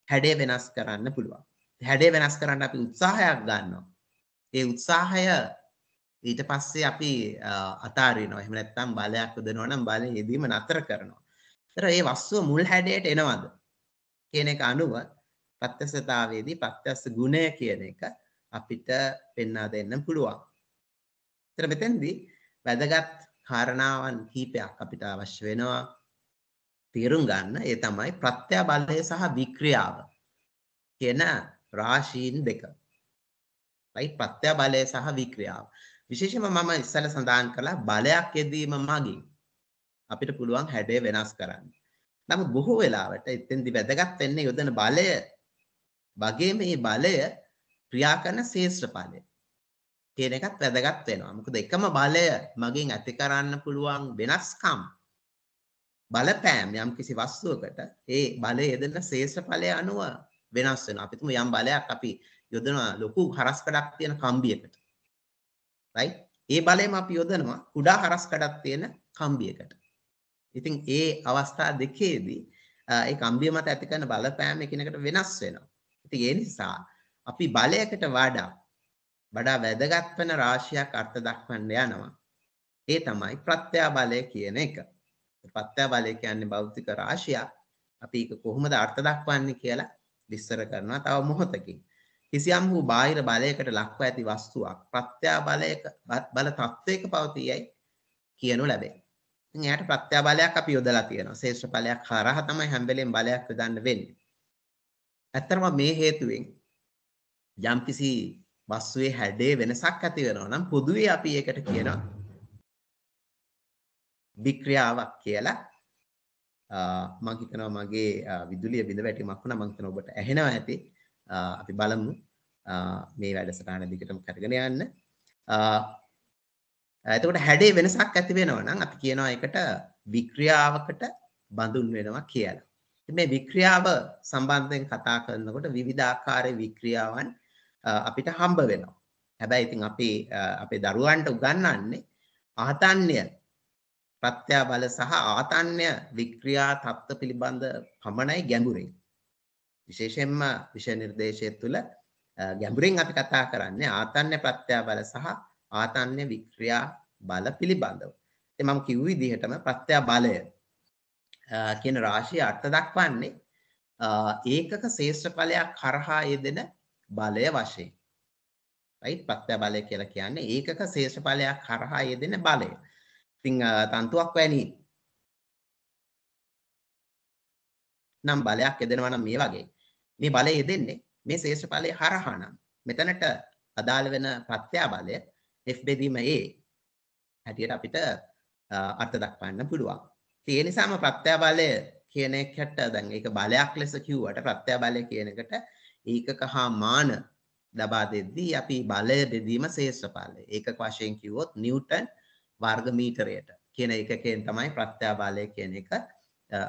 හැඩය වෙනස් කරන්න පුළුවන්. හැඩය වෙනස් කරන්න අපි උත්සාහයක් ගන්නවා. ඒ උත්සාහය ඊට පස්සේ අපි අතාරිනවා. එහෙම නැත්නම් බලයක් උදනවා නම් බලය යෙදීම නතර කරනවා. ඒතර ඒ වස්තුව මුල් හැඩයට එනවද? කියන එක අනුව ප්‍රත්‍යස්සතාවේදී ප්‍රත්‍යස්ස ගුණය කියන එක අපිට පෙන්වා දෙන්න පුළුවන්. ඒතර මෙතෙන්දී වැදගත් කාරණාවන් කීපයක් අපිට අවශ්‍ය වෙනවා තේරුම් ගන්න. ඒ තමයි ප්‍රත්‍යබලය සහ වික්‍රියාව කියන රාශීන් දෙක. right ප්‍රත්‍යබලය සහ වික්‍රියාව. විශේෂයෙන්ම මම ඉස්සෙල්ල සඳහන් කළා බලයක් යෙදීම මගින් අපිට පුළුවන් හැඩය වෙනස් කරන්න. නමුත් බොහෝ වෙලාවට එතෙන්දි වැදගත් වෙන්නේ යොදන බලය වගේ මේ බලය ක්‍රියා කරන ශේෂ්ඨ ඵලය කියන එකත් වැදගත් වෙනවා. මොකද එකම බලය මගෙන් ඇති කරන්න පුළුවන් වෙනස්කම් බලපෑම් යම් කිසි වස්තුවකට ඒ බලය යෙදෙන ශේෂ්ඨ ඵලය අනුව වෙනස් වෙනවා. අපි තුමු යම් බලයක් අපි යොදන ලොකු හරස්කඩක් තියෙන කම්බියකට. right? ඒ බලයම අපි යොදනවා කුඩා හරස්කඩක් තියෙන කම්බියකට. ඉතින් ඒ අවස්ථා දෙකේදී ඒ කම්බිය මත ඇති කරන බලපෑම එකිනෙකට වෙනස් වෙනවා. ඉතින් ඒ නිසා අපි බලයකට වඩා වඩා වැදගත් වෙන රාශියක් අර්ථ දක්වන්න යනවා. ඒ තමයි ප්‍රත්‍යාබලය කියන එක. ප්‍රත්‍යාබලය කියන්නේ භෞතික රාශියක්. අපි ඒක කොහොමද අර්ථ දක්වන්නේ කියලා විස්තර කරනවා තව මොහොතකින්. කිසියම් වූ බාහිර බලයකට ලක්ව ඇති වස්තුවක් ප්‍රත්‍යාබලයක බල තත්වයක පවතියයි කියනු ලැබේ. ඉතින් එයාට ප්‍රත්‍යාබලයක් අපි යොදලා තියෙනවා. ශේෂ්ඨ බලයක් හරහා තමයි හැම වෙලෙම බලයක් යොදන්න වෙන්නේ. ඇත්තටම මේ හේතුවෙන් යම්කිසි වස්තුවේ හැඩේ වෙනසක් ඇති වෙනවා නම් පොදුවේ අපි ඒකට කියනවා වික්‍රියාවක් කියලා මම හිතනවා මගේ විදුලිය බිඳ වැටීමක් වුණා මම හිතනවා ඔබට ඇහෙනවා ඇති අපි බලමු මේ වැඩසටහන දිගටම කරගෙන යන්න එතකොට හැඩේ වෙනසක් ඇති වෙනවා නම් අපි කියනවා ඒකට වික්‍රියාවකට බඳුන් වෙනවා කියලා මේ වික්‍රියාව සම්බන්ධයෙන් කතා කරනකොට විවිධාකාරයේ වික්‍රියාවන් අපිට හම්බ වෙනවා. හැබැයි ඉතින් අපි අපේ දරුවන්ට උගන්වන්නේ ආතන්්‍ය ප්‍රත්‍ය බල සහ ආතන්්‍ය වික්‍රියා தত্ত্ব පිළිබඳ පමණයි ගැඹුරින්. විශේෂයෙන්ම විෂය නිර්දේශය තුළ ගැඹුරින් අපි කතා කරන්නේ ආතන්්‍ය ප්‍රත්‍ය බල සහ ආතන්්‍ය වික්‍රියා බල පිළිබඳව. ඉතින් මම කිව්ව විදිහටම ප්‍රත්‍ය බලය කියන රාශිය අර්ථ දක්වන්නේ ඒකක ශේෂ්ත්‍රඵලයක් කරහා යෙදෙන බලය වශයෙන්. right ප්‍රත්‍ය බලය කියලා කියන්නේ ඒකක ශේෂ්ත්‍රඵලයක් කරහා යෙදෙන බලය. ඉතින් තන්තුවක් වැනි නම් බලයක් යෙදෙනවා නම් මේ වගේ. මේ බලය යෙදෙන්නේ මේ ශේෂ්ත්‍රඵලයේ හරහා නම්. මෙතනට අදාළ වෙන ප්‍රත්‍ය බලය F බෙදීම A හැටියට අපිට අර්ථ දක්වන්න පුළුවන්. ඒ නිසාම ප්‍රත්‍යබලය කියන එකට දැන් ඒක බලයක් ලෙස කිව්වට ප්‍රත්‍යබලය කියන එකට ඒකක හා මාන ලබා දෙද්දී අපි බලය බෙදීම ශේෂ්ඨඵලය. ඒකක වශයෙන් කිව්වොත් නිව්ටන් වර්ග මීටරයට කියන එකකෙන් තමයි ප්‍රත්‍යබලය කියන එක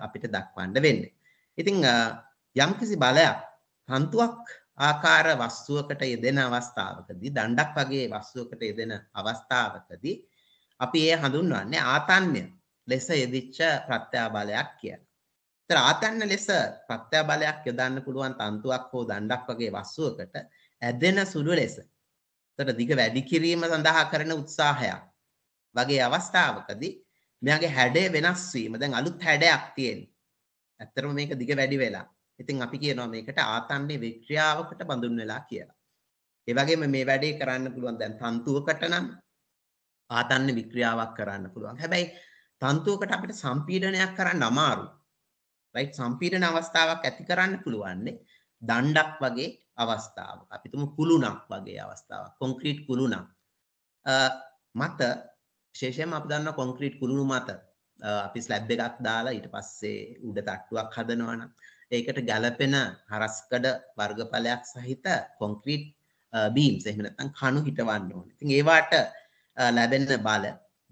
අපිට දක්වන්න වෙන්නේ. ඉතින් යම්කිසි බලයක් තන්තුවක් ආකාර වස්තුවකට යෙදෙන අවස්ථාවකදී දණ්ඩක් වගේ වස්තුවකට යෙදෙන අවස්ථාවකදී අපි ඒ හඳුන්වන්නේ ආතන්්‍ය ලෙස යෙදිච්ච ප්‍රත්‍යාබලයක් කියන. ඒතර ආතන්න ලෙස ප්‍රත්‍යාබලයක් යොදන්න පුළුවන් තන්තුවක් හෝ දණ්ඩක් වගේ වස්තුවකට ඇදෙන සුළු ලෙස. ඒතර දිග වැඩි කිරීම සඳහා කරන උත්සාහයක් වගේ අවස්ථාවකදී මෙයාගේ හැඩය වෙනස් වීම දැන් අලුත් හැඩයක් තියෙන. ඇත්තටම මේක දිග වැඩි වෙලා. ඉතින් අපි කියනවා මේකට ආතන්නේ වික්‍රියාවකට බඳුන් වෙලා කියලා. ඒ වගේම මේ වැඩේ කරන්න පුළුවන් දැන් තන්තුවකට නම් ආතන්න වික්‍රියාවක් කරන්න පුළුවන්. හැබැයි තන්තුවකට අපිට සම්පීඩනයක් කරන්න අමාරුයි. රයිට් සම්පීඩන අවස්ථාවක් ඇති කරන්න පුළුවන්නේ දණ්ඩක් වගේ අවස්ථාවක්. අපි තුමු කුළුණක් වගේ අවස්ථාවක්. කොන්ක්‍රීට් කුළුණක්. මත විශේෂයෙන්ම අපි දන්නා කොන්ක්‍රීට් කුළුණු මත අපි ස්ලැබ් එකක් දාලා ඊට පස්සේ උඩ තට්ටුවක් හදනවා නම් ඒකට ගැළපෙන හරස්කඩ වර්ගඵලයක් සහිත කොන්ක්‍රීට් බීම්ස් එහෙම නැත්නම් කණු හිටවන්න ඕනේ. ඉතින් ඒවට ලැබෙන බල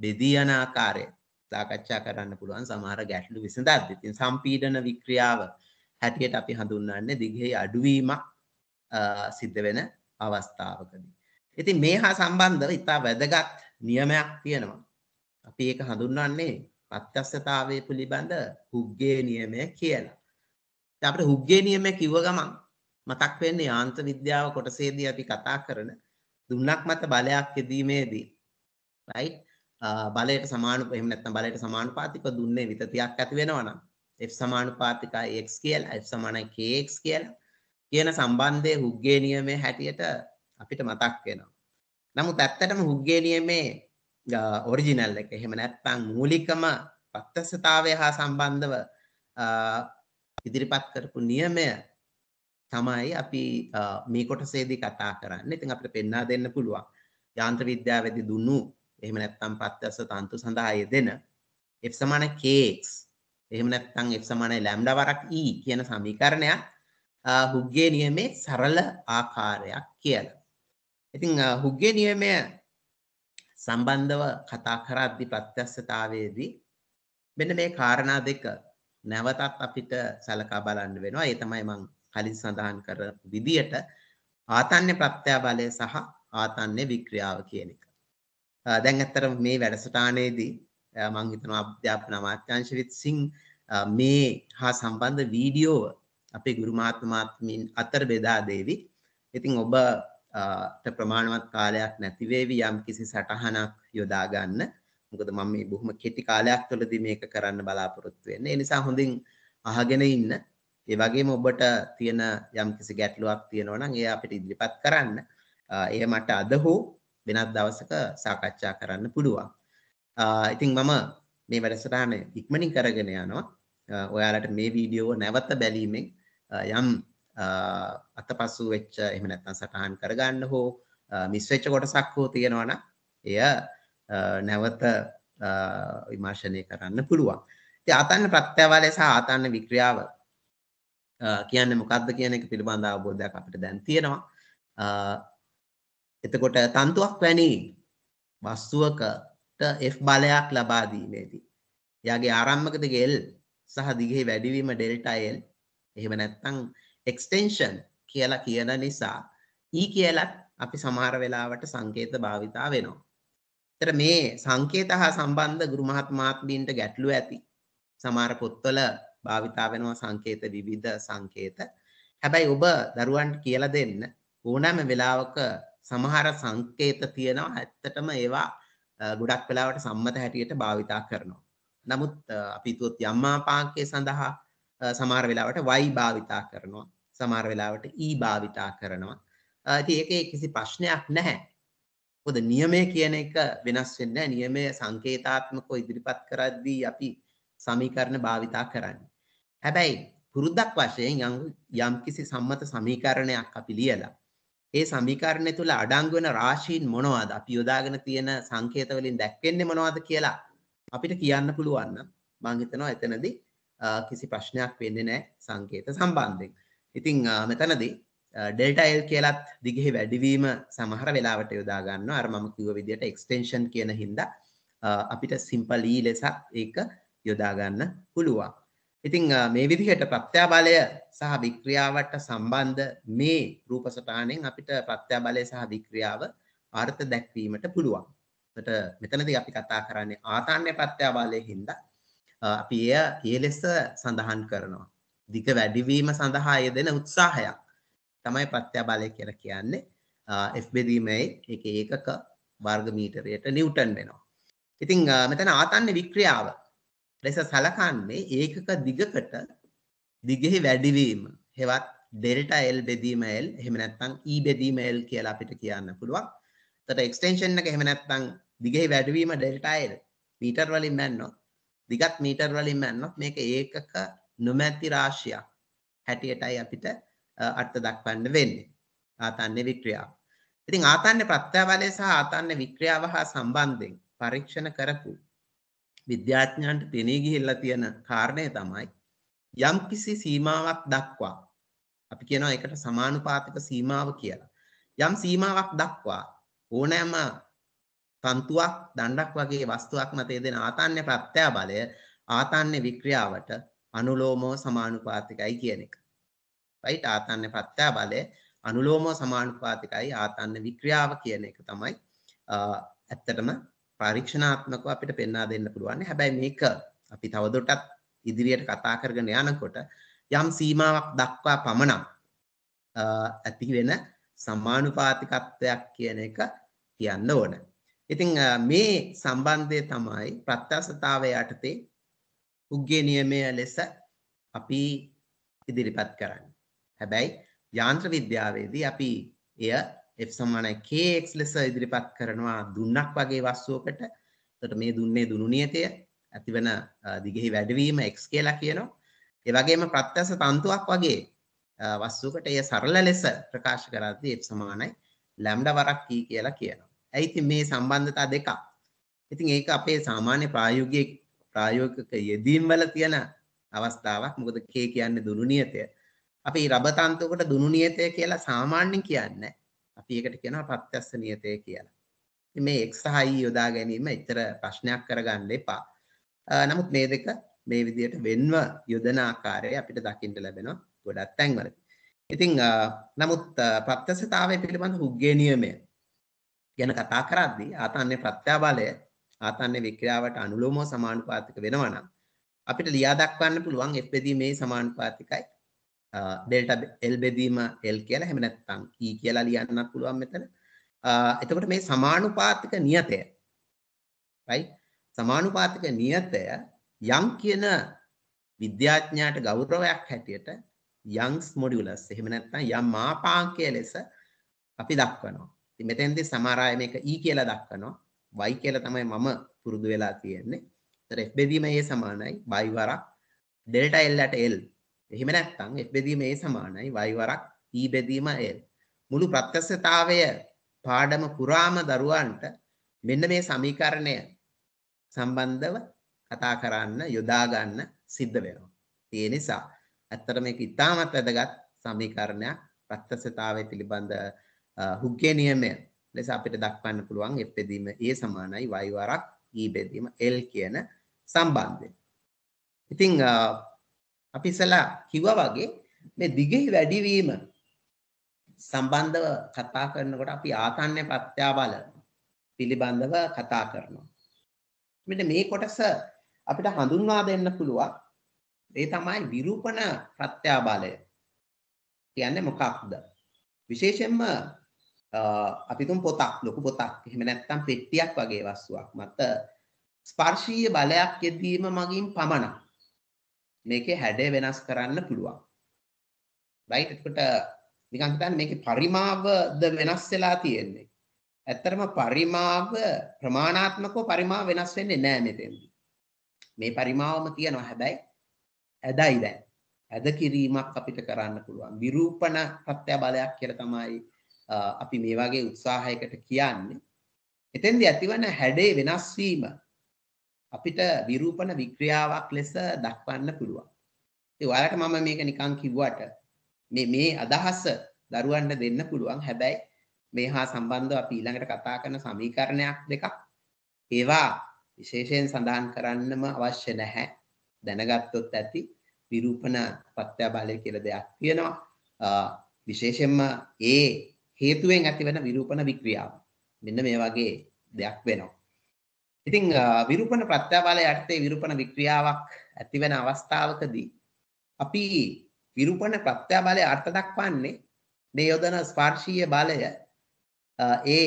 බෙදී යන ආකාරය සාකච්ඡා කරන්න පුළුවන් සමහර ගැටලු විසඳද්දී. ඉතින් සම්පීඩන වික්‍රියාව හැටියට අපි හඳුන්වන්නේ දිගෙහි අඩුවීමක් සිද්ධ වෙන අවස්ථාවකදී. ඉතින් මේ හා සම්බන්ධව ඉතා වැදගත් නියමයක් තියෙනවා. අපි ඒක හඳුන්වන්නේ මත්‍යස්සතාවය පිළිබඳ හුග්ගේ නියමය කියලා. අපිට හුග්ගේ නියමය කිව්ව ගමන් මතක් වෙන්නේ යාන්ත්‍ර විද්‍යාව කොටසේදී අපි කතා කරන දුන්නක් මත බලයක් යෙදීමේදී right බලයට සමාන එහෙම නැත්නම් බලයට සමානුපාතිකව දුන්නේ විතතියක් ඇති වෙනවා නම් f සමානුපාතිකයි x කියලා f සමානයි kx කියලා කියන සම්බන්ධය හුග්ගේ නියමයේ හැටියට අපිට මතක් වෙනවා. නමුත් ඇත්තටම හුග්ගේ නියමයේ ඔරිජිනල් එක එහෙම නැත්නම් මූලිකම පත්තස්‍යතාවය හා සම්බන්ධව ඉදිරිපත් කරපු නියමය තමයි අපි මේ කොටසේදී කතා කරන්නේ. ඉතින් අපිට පෙන්වා දෙන්න පුළුවන්. යාන්ත්‍ර විද්‍යාවේදී දුන්නු එහෙම නැත්නම් පත්‍යස්ස තන්තු සඳහා යෙදෙන F සමාන kx එහෙම නැත්නම් F සමාන ලැම්ඩා වරක් E කියන සමීකරණයක් හුග්ගේ නියමේ සරල ආකාරයක් කියලා. ඉතින් හුග්ගේ නියමය සම්බන්ධව කතා කරද්දී ප්‍රත්‍යස්සතාවයේදී මෙන්න මේ කාරණා දෙක නැවතත් අපිට සලකා බලන්න වෙනවා. ඒ තමයි මම කලින් සඳහන් කර විදියට ආතන්‍ය ප්‍රත්‍යබලය සහ ආතන්‍ය වික්‍රියාව කියන එක. දැන් ඇත්තටම මේ වැඩසටානේදී මම හිතනවා අධ්‍යාපන අමාත්‍යාංශවිත් සිං මේ හා සම්බන්ධ වීඩියෝව අපේ ගුරු මාත්මාත්මීන් අතර බෙදා දේවි. ඉතින් ඔබට ප්‍රමාණවත් කාලයක් නැති වේවි යම් කිසි සටහනක් යොදා ගන්න. මොකද මම මේ බොහොම කෙටි කාලයක් තුළදී මේක කරන්න බලාපොරොත්තු වෙන්නේ. ඒ නිසා හොඳින් අහගෙන ඉන්න. ඒ වගේම ඔබට තියෙන යම් කිසි ගැටලුවක් තියෙනවා නම් ඒ අපිට ඉදිරිපත් කරන්න. එය මට අද හෝ වෙනත් දවසක සාකච්ඡා කරන්න පුළුවන්. ඉතින් මම මේ වැඩසටහන ඉක්මනින් කරගෙන යනවා. ඔයාලට මේ වීඩියෝ නැවත බැලීමෙන් යම් අතපසු වෙච්ච එහෙම නැත්නම් සටහන් කරගන්න හෝ මිස් වෙච්ච කොටසක් හෝ තියෙනවා නම් එය නැවත විමර්ශනය කරන්න පුළුවන්. ඉතින් ආතන්න ප්‍රත්‍යවලය සහ ආතන්න වික්‍රියාව කියන්නේ මොකක්ද කියන එක පිළිබඳ අවබෝධයක් අපිට දැන් තියෙනවා. එතකොට තන්තුවක් වැනි වස්තුවකට F බලයක් ලබා දීමේදී එයාගේ ආරම්භක දිග L සහ දිගෙහි වැඩිවීම ඩෙල්ටා L එහෙම නැත්නම් එක්ස්ටෙන්ෂන් කියලා කියන නිසා E කියලත් අපි සමහර වෙලාවට සංකේත භාවිතා වෙනවා. එතන මේ සංකේත හා සම්බන්ධ ගුරු මහත්මාත්මීන්ට ගැටලු ඇති. සමහර පොත්වල භාවිතා වෙනවා සංකේත විවිධ සංකේත. හැබැයි ඔබ දරුවන්ට කියලා දෙන්න ඕනෑම වෙලාවක සමහර සංකේත තියෙනවා ඇත්තටම ඒවා ගොඩක් වෙලාවට සම්මත හැටියට භාවිතා කරනවා. නමුත් අපි හිතුවොත් යම්මාපාකයේ සඳහා සමහර වෙලාවට y භාවිතා කරනවා. සමහර වෙලාවට e භාවිතා කරනවා. ඉතින් ඒකේ කිසි ප්‍රශ්නයක් නැහැ. මොකද නියමය කියන එක වෙනස් වෙන්නේ නැහැ. නියමය සංකේතාත්මකව ඉදිරිපත් කරද්දී අපි සමීකරණ භාවිතා කරන්නේ. හැබැයි පුරුද්දක් වශයෙන් යම් කිසි සම්මත සමීකරණයක් අපි ලියලා ඒ සමීකරණය තුළ අඩංගු වෙන රාශීන් මොනවද? අපි යොදාගෙන තියෙන සංකේත වලින් දැක්වෙන්නේ මොනවද කියලා අපිට කියන්න පුළුවන් නම් මම හිතනවා එතනදී කිසි ප්‍රශ්නයක් වෙන්නේ නැහැ සංකේත සම්බන්ධයෙන්. ඉතින් මෙතනදී ඩෙල්ටා L කියලත් දිගෙහි වැඩිවීම සමහර වෙලාවට යොදා ගන්නවා. අර මම කිව්ව විදිහට extension කියන හින්දා අපිට simple e ලෙස ඒක යොදා ගන්න පුළුවන්. ඉතිං මේ විදිහට ප්‍රත්‍යාබලය සහ වික්‍රියාවට සම්බන්ධ මේ රූපසටානෙන් අපිට ප්‍රත්‍යාබලය සහ වික්‍රියාව අර්ථ දැක්වීමට පුළුවන්. ට මෙතනද අපි කතා කරන්නේ ආතාන්‍ය ප්‍රත්‍යාබලය හින්ද අපි එය ඒ ලෙස සඳහන් කරනවා. දික වැඩිවීම සඳහා යෙදෙන උත්සාහයක් තමයි ප්‍රත්‍යාබලය කියර කියන්නේ එස් බෙදීමයි එක ඒකක වර්ගමීටරයට නිවටන් වෙනවා. ඉතිං මෙතන ආතන්න වික්‍රියාව ලෙස සලකන්නේ ඒකක දිගකට දිගෙහි වැඩිවීම හෙවත් ඩෙල්ටා L බෙදීම L එහෙම නැත්නම් E බෙදීම L කියලා අපිට කියන්න පුළුවන්. එතකොට එක්ස්ටෙන්ෂන් එක එහෙම නැත්නම් දිගෙහි වැඩිවීම ඩෙල්ටා L මීටර් වලින් මැන්නොත් දිගත් මීටර් වලින් මැන්නොත් මේක ඒකක නොමැති රාශියක් හැටියටයි අපිට අර්ථ දක්වන්න වෙන්නේ. ආතන්‍ය වික්‍රියාව. ඉතින් ආතන්‍ය ප්‍රත්‍යවලය සහ ආතන්‍ය වික්‍රියාව හා සම්බන්ධයෙන් පරීක්ෂණ කරපු විද්‍යාඥයන්ට පෙනී ගිහිල්ලා තියෙන කාරණය තමයි යම් කිසි සීමාවක් දක්වා අපි කියනවා එකට සමානුපාතික සීමාව කියලා. යම් සීමාවක් දක්වා ඕනෑම තන්තුවක් දණ්ඩක් වගේ වස්තුවක් මත යෙදෙන ආතන්‍ය ප්‍රත්‍යා බලය ආතන්‍ය වික්‍රියාවට අනුලෝමව සමානුපාතිකයි කියන එක. right ආතන්‍ය ප්‍රත්‍යා බලය අනුලෝමව සමානුපාතිකයි ආතන්‍ය වික්‍රියාව කියන එක තමයි ඇත්තටම පරීක්ෂණාත්මකව අපිට පෙන්වා දෙන්න පුළුවන්. හැබැයි මේක අපි තවදුරටත් ඉදිරියට කතා කරගෙන යනකොට යම් සීමාවක් දක්වා පමණක් ඇති වෙන සමානුපාතිකත්වයක් කියන එක කියන්න ඕන. ඉතින් මේ සම්බන්ධය තමයි ප්‍රත්‍යසතාවය යටතේ උග්ගේ නියමය ලෙස අපි ඉදිරිපත් කරන්නේ. හැබැයි යාන්ත්‍ර විද්‍යාවේදී අපි එය F kx ලෙස ඉදිරිපත් කරනවා දුන්නක් වගේ වස්තුවකට. එතකොට මේ දුන්නේ දුනු නියතය ඇතිවන දිගෙහි වැඩිවීම x කියලා කියනවා. ඒ වගේම ප්‍රත්‍යස තන්තුවක් වගේ වස්තුවකට එය සරල ලෙස ප්‍රකාශ කරද්දී F සමානයි ලැම්ඩා වරක් E කියලා කියනවා. ඇයි ඉතින් මේ සම්බන්ධතා දෙකක්. ඉතින් ඒක අපේ සාමාන්‍ය ප්‍රායෝගික ප්‍රායෝගික යෙදීම් වල තියෙන අවස්ථාවක්. මොකද K කියන්නේ දුනු නියතය. අපි රබ තන්තුවකට දුනු නියතය කියලා සාමාන්‍යයෙන් කියන්නේ. අපි ඒකට කියනවා පත්‍යස්ස නියතය කියලා. මේ x සහ y යොදා ගැනීම එච්චර ප්‍රශ්නයක් කරගන්න එපා. නමුත් මේ දෙක මේ විදිහට වෙන්ව යොදන ආකාරය අපිට දකින්න ලැබෙනවා ගොඩක් තැන්වල. ඉතින් නමුත් ප්‍රත්‍යස්සතාවය පිළිබඳ හුග්ගේ නියමය ගැන කතා කරද්දී ආතන්‍ය ප්‍රත්‍යාබලය ආතන්‍ය වික්‍රියාවට අනුලෝමව සමානුපාතික වෙනවා නම් අපිට ලියා දක්වන්න පුළුවන් F බෙදීමේ සමානුපාතිකයි ඩෙල්ටා L බෙදීම L කියලා එහෙම නැත්නම් E කියලා ලියන්නත් පුළුවන් මෙතන. එතකොට මේ සමානුපාතික නියතය right සමානුපාතික නියතය යම් කියන විද්‍යාඥයාට ගෞරවයක් හැටියට යංස් මොඩියුලස් එහෙම නැත්නම් යම් මාපාංකය ලෙස අපි දක්වනවා. ඉතින් මෙතෙන්දී සමහර අය මේක E කියලා දක්වනවා. Y කියලා තමයි මම පුරුදු වෙලා තියෙන්නේ. ඒතර F බෙදීම A සමානයි y වරක් ඩෙල්ටා L ඇට L එහෙම නැත්නම් F බෙදීම A සමානයි Y වරක් E බෙදීම L. මුළු ප්‍රත්‍යස්ථතාවය පාඩම පුරාම දරුවන්ට මෙන්න මේ සමීකරණය සම්බන්ධව කතා කරන්න යොදා ගන්න සිද්ධ වෙනවා. ඒ නිසා ඇත්තට මේක ඉතාමත් වැදගත් සමීකරණයක් ප්‍රත්‍යස්ථතාවය පිළිබඳ හුගේ නියමය ලෙස අපිට දක්වන්න පුළුවන් F බෙදීම A සමානයි Y වරක් E බෙදීම L කියන සම්බන්ධය. ඉතින් අපි ඉස්සලා කිව්වා වගේ මේ දිගෙහි වැඩිවීම සම්බන්ධව කතා කරනකොට අපි ආතන්‍ය ප්‍රත්‍යාබල පිළිබඳව කතා කරනවා. මෙන්න මේ කොටස අපිට හඳුන්වා දෙන්න පුළුවන්. ඒ තමයි විරූපණ ප්‍රත්‍යාබලය. කියන්නේ මොකක්ද? විශේෂයෙන්ම අපි තුන් පොතක් ලොකු පොතක් එහෙම නැත්නම් පෙට්ටියක් වගේ වස්තුවක් මත ස්පර්ශීය බලයක් යෙදීම මගින් පමණක් මේකේ හැඩය වෙනස් කරන්න පුළුවන්. right එතකොට නිකන් හිතන්න මේකේ පරිමාවද වෙනස් වෙලා තියෙන්නේ. ඇත්තටම පරිමාව ප්‍රමාණාත්මකව පරිමාව වෙනස් වෙන්නේ නැහැ මෙතෙන්දී. මේ පරිමාවම තියෙනවා හැබැයි ඇදයි දැන්. ඇද කිරීමක් අපිට කරන්න පුළුවන්. විරූපණ ප්‍රත්‍ය බලයක් කියලා තමයි අපි මේ වගේ උත්සාහයකට කියන්නේ. එතෙන්දී ඇතිවන හැඩේ වෙනස් වීම අපිට විරූපණ වික්‍රියාවක් ලෙස දක්වන්න පුළුවන්. ඉතින් ඔයාලට මම මේක නිකන් කිව්වට මේ මේ අදහස දරුවන්ට දෙන්න පුළුවන්. හැබැයි මේ හා සම්බන්ධව අපි ඊළඟට කතා කරන සමීකරණයක් දෙකක් ඒවා විශේෂයෙන් සඳහන් කරන්නම අවශ්‍ය නැහැ. දැනගත්තොත් ඇති විරූපණ පත්‍යාබලය කියලා දෙයක් තියෙනවා. විශේෂයෙන්ම ඒ හේතුවෙන් ඇතිවන විරූපණ වික්‍රියාව. මෙන්න මේ වගේ දෙයක් වෙනවා. ඉතින් විරූපණ ප්‍රත්‍යාබලය යටතේ විරූපණ වික්‍රියාවක් ඇතිවෙන අවස්ථාවකදී අපි විරූපණ ප්‍රත්‍යාබලය අර්ථ දක්වන්නේ මේ යොදන ස්පර්ශීය බලය ඒ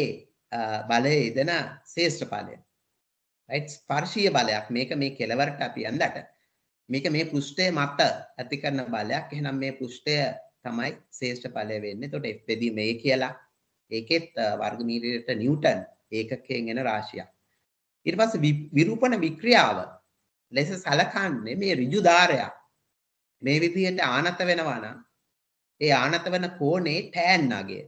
බලයේ දෙන ශේෂ්ඨ බලය. right ස්පර්ශීය බලයක් මේක මේ කෙලවරට අපි යන්නට මේක මේ පෘෂ්ඨයේ මත ඇති කරන බලයක්. එහෙනම් මේ පෘෂ්ඨය තමයි ශේෂ්ඨ බලය වෙන්නේ. එතකොට F වෙදී මේ කියලා ඒකෙත් වර්ග මීටරයට නිව්ටන් ඒකකයෙන් එන රාශියක්. ඊට පස්සේ විරූපණ වික්‍රියාව ලෙස සලකන්නේ මේ ඍජු ධාරයක්. මේ විදිහට ආනත වෙනවා නම් ඒ ආනත වෙන කෝණේ ටෑන් නගය.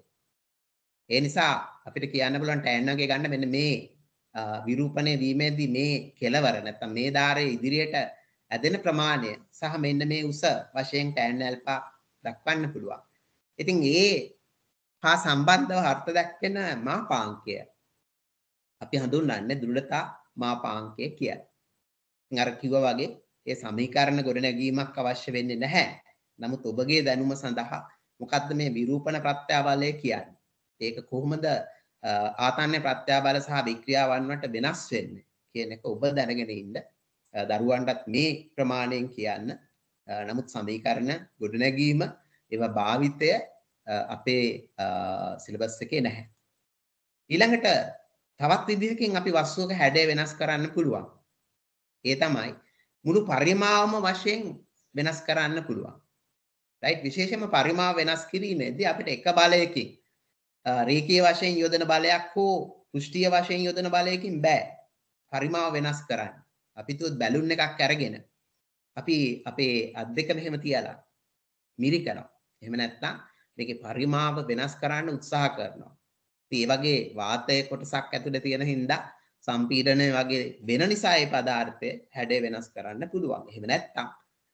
ඒ නිසා අපිට කියන්න පුළුවන් ටෑන් නගය ගන්න මෙන්න මේ විරූපණය වීමේදී මේ කෙලවර නැත්නම් මේ ධාරයේ ඉදිරියට ඇදෙන ප්‍රමාණය සහ මෙන්න මේ උස වශයෙන් ටෑන් ඇල්ෆා දක්වන්න පුළුවන්. ඉතින් ඒ හා සම්බන්ධව අර්ථ දක්වන මාපාංකය අපි හඳුන්වන්නේ දුර්ලතා මාපාංකය කියලා. ඉතින් අර කිව්වා වගේ ඒ සමීකරණ ගොඩනැගීමක් අවශ්‍ය වෙන්නේ නැහැ. නමුත් ඔබගේ දැනුම සඳහා මොකද්ද මේ විරූපණ ප්‍රත්‍යාවලය කියන්නේ? ඒක කොහොමද ආතන්‍ය ප්‍රත්‍යාවල සහ වික්‍රියාවන් වලට වෙනස් වෙන්නේ කියන එක ඔබ දැනගෙන ඉන්න දරුවන්ටත් මේ ප්‍රමාණයෙන් කියන්න. නමුත් සමීකරණ ගොඩනැගීම ඒවා භාවිතය අපේ සිලබස් එකේ නැහැ. ඊළඟට තවත් විදිහකින් අපි වස්තුවක හැඩය වෙනස් කරන්න පුළුවන්. ඒ තමයි මුළු පරිමාවම වශයෙන් වෙනස් කරන්න පුළුවන්. රයිට් විශේෂයෙන්ම පරිමාව වෙනස් කිරීමේදී අපිට එක බලයකින් රේඛීය වශයෙන් යොදන බලයක් හෝ පුෂ්ටිය වශයෙන් යොදන බලයකින් බෑ පරිමාව වෙනස් කරන්න. අපි තුත් බැලුන් එකක් අරගෙන අපි අපේ අත් දෙක මෙහෙම තියලා මිරි කරනවා. එහෙම නැත්නම් මේකේ පරිමාව වෙනස් කරන්න උත්සාහ කරනවා. ඒ වගේ වාතය කොටසක් ඇතුළේ තියෙන හින්දා සම්පීඩනය වගේ වෙන නිසා ඒ පදාර්ථය හැඩය වෙනස් කරන්න පුළුවන්. එහෙම නැත්නම්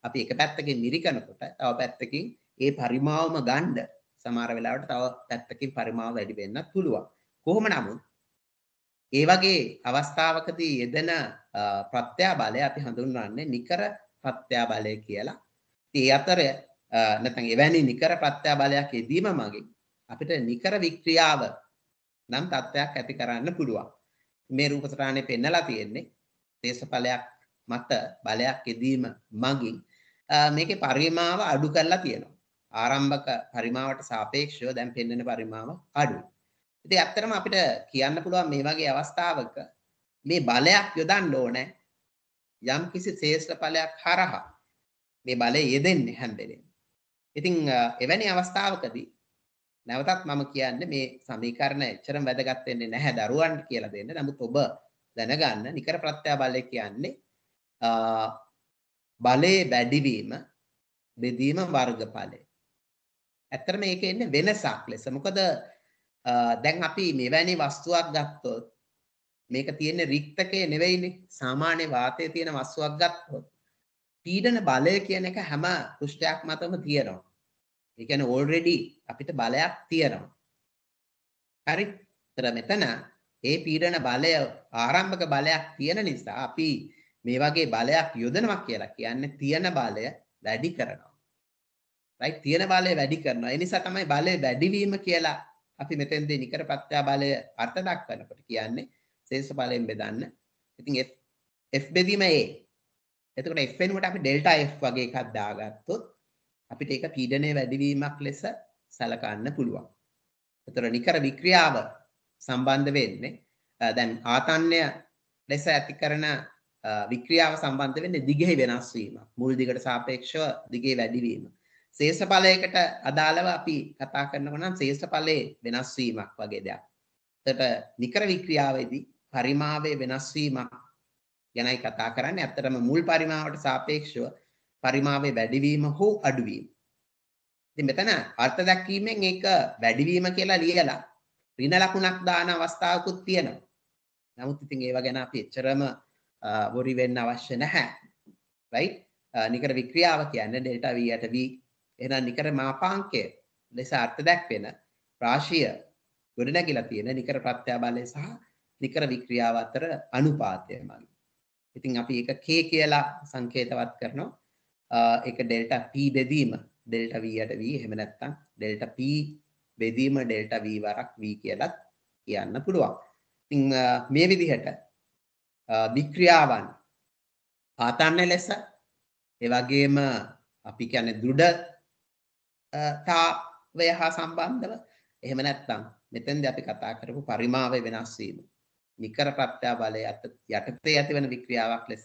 අපි එක පැත්තකින් මිරිකනකොට තව පැත්තකින් ඒ පරිමාවම ගන්න සමහර වෙලාවට තව පැත්තකින් පරිමාව වැඩි වෙන්නත් පුළුවන්. කොහොම නමුත් ඒ වගේ අවස්ථාවකදී යෙදෙන ප්‍රත්‍යාබලය අපි හඳුන්වන්නේ නිකර ප්‍රත්‍යාබලය කියලා. ඒ අතර නැත්නම් එවැනි නිකර ප්‍රත්‍යාබලයක් යෙදීම මගින් අපිට නිකර වික්‍රියාව නම් තත්ත්වයක් ඇති කරන්න පුළුවන්. මේ රූපසටහනේ පෙන්නලා තියෙන්නේ දේශඵලයක් මත බලයක් යෙදීම මගින් මේකේ පරිමාව අඩු කරලා තියෙනවා. ආරම්භක පරිමාවට සාපේක්ෂව දැන් පෙන්වන පරිමාව අඩුයි. ඉතින් ඇත්තටම අපිට කියන්න පුළුවන් මේ වගේ අවස්ථාවක මේ බලයක් යොදන්න ඕනේ යම් කිසි ශේෂ්ඨ ඵලයක් හරහා මේ බලය යෙදෙන්නේ හැම වෙලේම. ඉතින් එවැනි අවස්ථාවකදී නැවතත් මම කියන්නේ මේ සමීකරණ එච්චරම වැදගත් වෙන්නේ නැහැ දරුවන්ට කියලා දෙන්න. නමුත් ඔබ දැනගන්න නිකර ප්‍රත්‍යාබලය කියන්නේ බලයේ වැඩිවීම බෙදීම වර්ගඵලය. ඇත්තටම මේක එන්නේ වෙනසක් ලෙස. මොකද දැන් අපි මෙවැනි වස්තුවක් ගත්තොත් මේක තියෙන්නේ රික්තකයේ නෙවෙයිනේ. සාමාන්‍ය වාතයේ තියෙන වස්තුවක් ගත්තොත් පීඩන බලය කියන එක හැම කුෂ්ඨයක් මතම තියෙනවා. ඒ කියන්නේ ඕල්රෙඩි අපිට බලයක් තියෙනවා. හරි? ඒතර මෙතන ඒ පීඩන බලය ආරම්භක බලයක් තියෙන නිසා අපි මේ වගේ බලයක් යොදනවා කියලා කියන්නේ තියෙන බලය වැඩි කරනවා. right? තියෙන බලය වැඩි කරනවා. ඒ නිසා තමයි බලය වැඩිවීම කියලා අපි මෙතෙන්දී නිකර ප්‍රත්‍යා බලය අර්ථ දක්වනකොට කියන්නේ ශේෂ බලයෙන් බෙදන්න. ඉතින් F බෙදීම A. එතකොට F වෙනුවට අපි ඩෙල්ටා F වගේ එකක් දාගත්තොත් අපිට ඒක පීඩනය වැඩිවීමක් ලෙස සැලකන්න පුළුවන්. එතකොට නිකර වික්‍රියාව සම්බන්ධ වෙන්නේ දැන් ආතන්‍ය ලෙස ඇති කරන වික්‍රියාව සම්බන්ධ වෙන්නේ දිගෙහි වෙනස් වීම. මුල් දිගට සාපේක්ෂව දිගේ වැඩිවීම. ශේෂ ඵලයකට අදාළව අපි කතා කරනකොට නම් ශේෂ ඵලයේ වෙනස් වීමක් වගේ දෙයක්. එතකොට නිකර වික්‍රියාවේදී පරිමාවේ වෙනස් වීමක් ගැනයි කතා කරන්නේ. ඇත්තටම මුල් පරිමාවට සාපේක්ෂව පරිමාවේ වැඩිවීම හෝ අඩුවීම. ඉතින් මෙතන අර්ථ දැක්වීමෙන් ඒක වැඩිවීම කියලා ලියලා ඍණ ලකුණක් දාන අවස්ථාවකුත් තියෙනවා. නමුත් ඉතින් ඒව ගැන අපි එච්චරම වොරි වෙන්න අවශ්‍ය නැහැ. right? නිකර වික්‍රියාව කියන්නේ delta v at v එහෙනම් නිකර මාපාංකය ලෙස අර්ථ දැක්වෙන රාශිය ගොඩනැගිලා තියෙන නිකර ප්‍රත්‍යාබලය සහ නිකර වික්‍රියාව අතර අනුපාතය මගින්. ඉතින් අපි ඒක K කියලා සංකේතවත් කරනවා. එක ඩෙල්ටා P බෙදීම ඩෙල්ටා V යට V එහෙම නැත්නම් ඩෙල්ටා P බෙදීම ඩෙල්ටා V වරක් V කියලත් කියන්න පුළුවන්. ඉතින් මේ විදිහට වික්‍රියාවන් ආතන්න ලෙස ඒ වගේම අපි කියන්නේ දෘඩතාවය හා සම්බන්ධව එහෙම නැත්නම් මෙතෙන්දී අපි කතා කරපු පරිමාවේ වෙනස් වීම නිකර ප්‍රත්‍යාබලය යටතේ ඇතිවන වික්‍රියාවක් ලෙස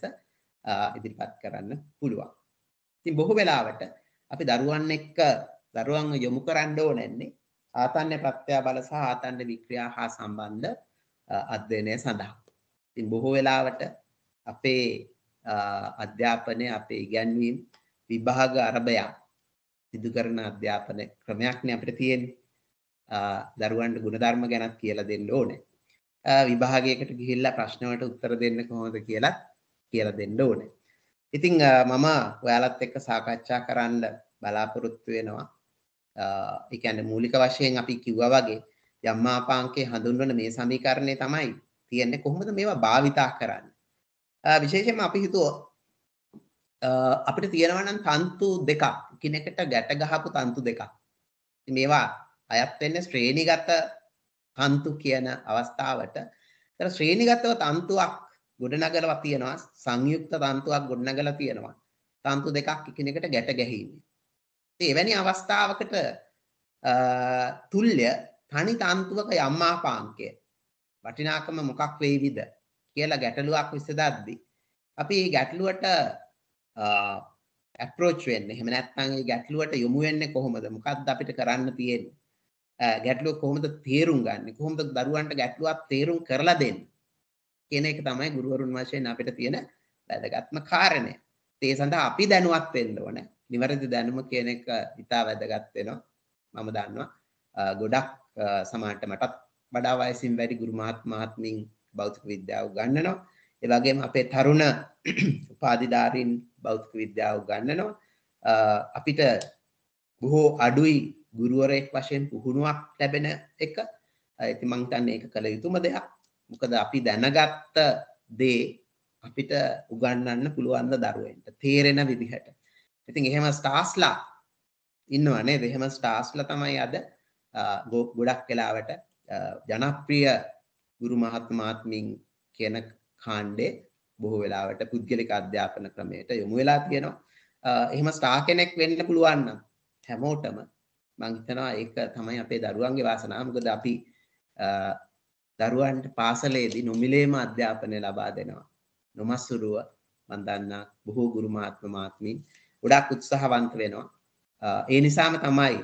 ඉදිරිපත් කරන්න පුළුවන්. ඉතින් බොහෝ වෙලාවට අපි දරුවන් එක්ක දරුවන්ව යොමු කරන්න ඕනන්නේ ආතන්‍ය ප්‍රත්‍යා බල සහ ආතන්‍ය වික්‍රියා හා සම්බන්ධ අධ්‍යයනය සඳහා. ඉතින් බොහෝ වෙලාවට අපේ අධ්‍යාපනය අපේ ඉගැන්වීම් විභාග අරබයා සිදු කරන අධ්‍යාපන ක්‍රමයක්නේ අපිට තියෙන්නේ. දරුවන්ට ගුණධර්ම ගැනත් කියලා දෙන්න ඕනේ. විභාගයකට ගිහිල්ලා ප්‍රශ්න වලට උත්තර දෙන්න කොහොමද කියලා කියලා දෙන්න ඕනේ. ඉතිං මම ඔයාලත් එක්ක සාකච්ඡා කරන්න බලාපොරොත්තු වෙනවා එකන්න මූලික වශයෙන් අපි කිව්ව වගේ යම්මාපාංකේ හඳුන්වන මේ සමීකරණය තමයි තියෙන්නේ කොහොමද මේවා භාවිතා කරන්න විශේෂම අපි හිතුව අපිට තියෙනවනම් තන්තු දෙකක් කිනෙකට ගැට ගහපු තන්තු දෙකක් මේවා අයත් වෙන්න ශ්‍රේණිගත තන්තු කියන අවස්ථාවට ශ්‍රේණිගතව තන්තුවක් ගොඩනගලා තියෙනවා සංයුක්ත තන්තුවක් ගොඩනගලා තියෙනවා. තන්තු දෙකක් එකිනෙකට ගැට ගැහිීමේ. ඉතින් එවැනි අවස්ථාවකට තුල්්‍ය තනි තන්තුවක යම් ආපාංකය වටිනාකම මොකක් වේවිද කියලා ගැටලුවක් විසඳද්දී අපි මේ ගැටලුවට අප්‍රෝච් වෙන්නේ එහෙම නැත්නම් මේ ගැටලුවට යොමු වෙන්නේ කොහොමද? මොකද්ද අපිට කරන්න තියෙන්නේ? ගැටලුව කොහොමද තේරුම් ගන්න? කොහොමද දරුවන්ට ගැටලුවක් තේරුම් කරලා දෙන්නේ? කියන එක තමයි ගුරුවරුන් වශයෙන් අපිට තියෙන වැදගත්ම කාරණය. ඒ සඳහා අපි දැනුවත් වෙන්න ඕන. නිවැරදි දැනුම කියන එක ඉතා වැදගත් වෙනවා. මම දන්නවා ගොඩක් සමාජට මටත් වඩා වයසින් වැඩි ගුරු මහත්මාත්මින් භෞතික විද්‍යාව උගන්වනවා. ඒ වගේම අපේ තරුණ උපාධිධාරීන් භෞතික විද්‍යාව උගන්වනවා. අපිට බොහෝ අඩුයි ගුරුවරයෙක් වශයෙන් පුහුණුවක් ලැබෙන එක. ඉතින් මං හිතන්නේ ඒක කළ යුතුම දෙයක්. මොකද අපි දැනගත්ත දේ අපිට උගන්නන්න පුළුවන්ද දරුවෙන්ට තේරෙන විදිහට ඉතින් එහෙම ස්ටාස්ලා ඉන්නවනේ දෙහෙම ස්ටාස්ල තමයි අද ගොඩක් කලාවට ජනප්‍රිය ගුරු මහත්මාත්මින් කියන කාණ්ඩේ බොහෝ වෙලාවට පුද්ගලික අධ්‍යාපන ක්‍රමයට යොමු වෙලා තියෙනවා එහෙම ස්ටා කෙනෙක් වෙන්න පුළුවන් නම් හැමෝටම මං හිතනවා ඒක තමයි අපේ දරුවන්ගේ වාසනාව මොකද අපි දරුවන්ට පාසලේදී නොමිලේම අධ්‍යාපනය ලබා දෙනවා. නොමස්සුරුව මම දන්නා බොහෝ ගුරු මහත්ම මාත්මීන් ගොඩක් උත්සාහවන්ත වෙනවා. ඒ නිසාම තමයි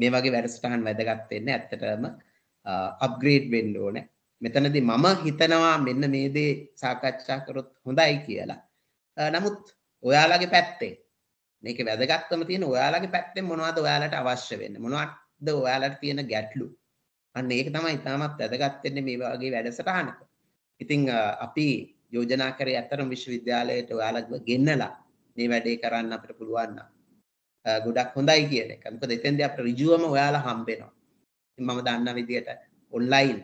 මේ වගේ වැඩසටහන් වැදගත් වෙන්නේ. ඇත්තටම අප්ග්‍රේඩ් වෙන්න ඕනේ. මෙතනදී මම හිතනවා මෙන්න මේ දේ සාකච්ඡා කරොත් හොඳයි කියලා. නමුත් ඔයාලගේ පැත්තේ මේක වැදගත්වම තියෙන ඔයාලගේ පැත්තෙන් මොනවද ඔයාලට අවශ්‍ය වෙන්නේ? මොනවද ඔයාලට තියෙන ගැටලු? අන්න ඒක තමයි ඉතාමත් වැදගත් වෙන්නේ මේ වගේ වැඩසටහනක. ඉතින් අපි යෝජනා කරේ අතරම විශ්වවිද්‍යාලයට ඔයාලා ගෙන්නලා මේ වැඩේ කරන්න අපිට පුළුවන් ගොඩක් හොඳයි කියන එක. මොකද එතෙන්දී අපිට ඍජුවම ඔයාලා හම්බෙනවා. ඉතින් මම දන්න විදිහට ඔන්ලයින්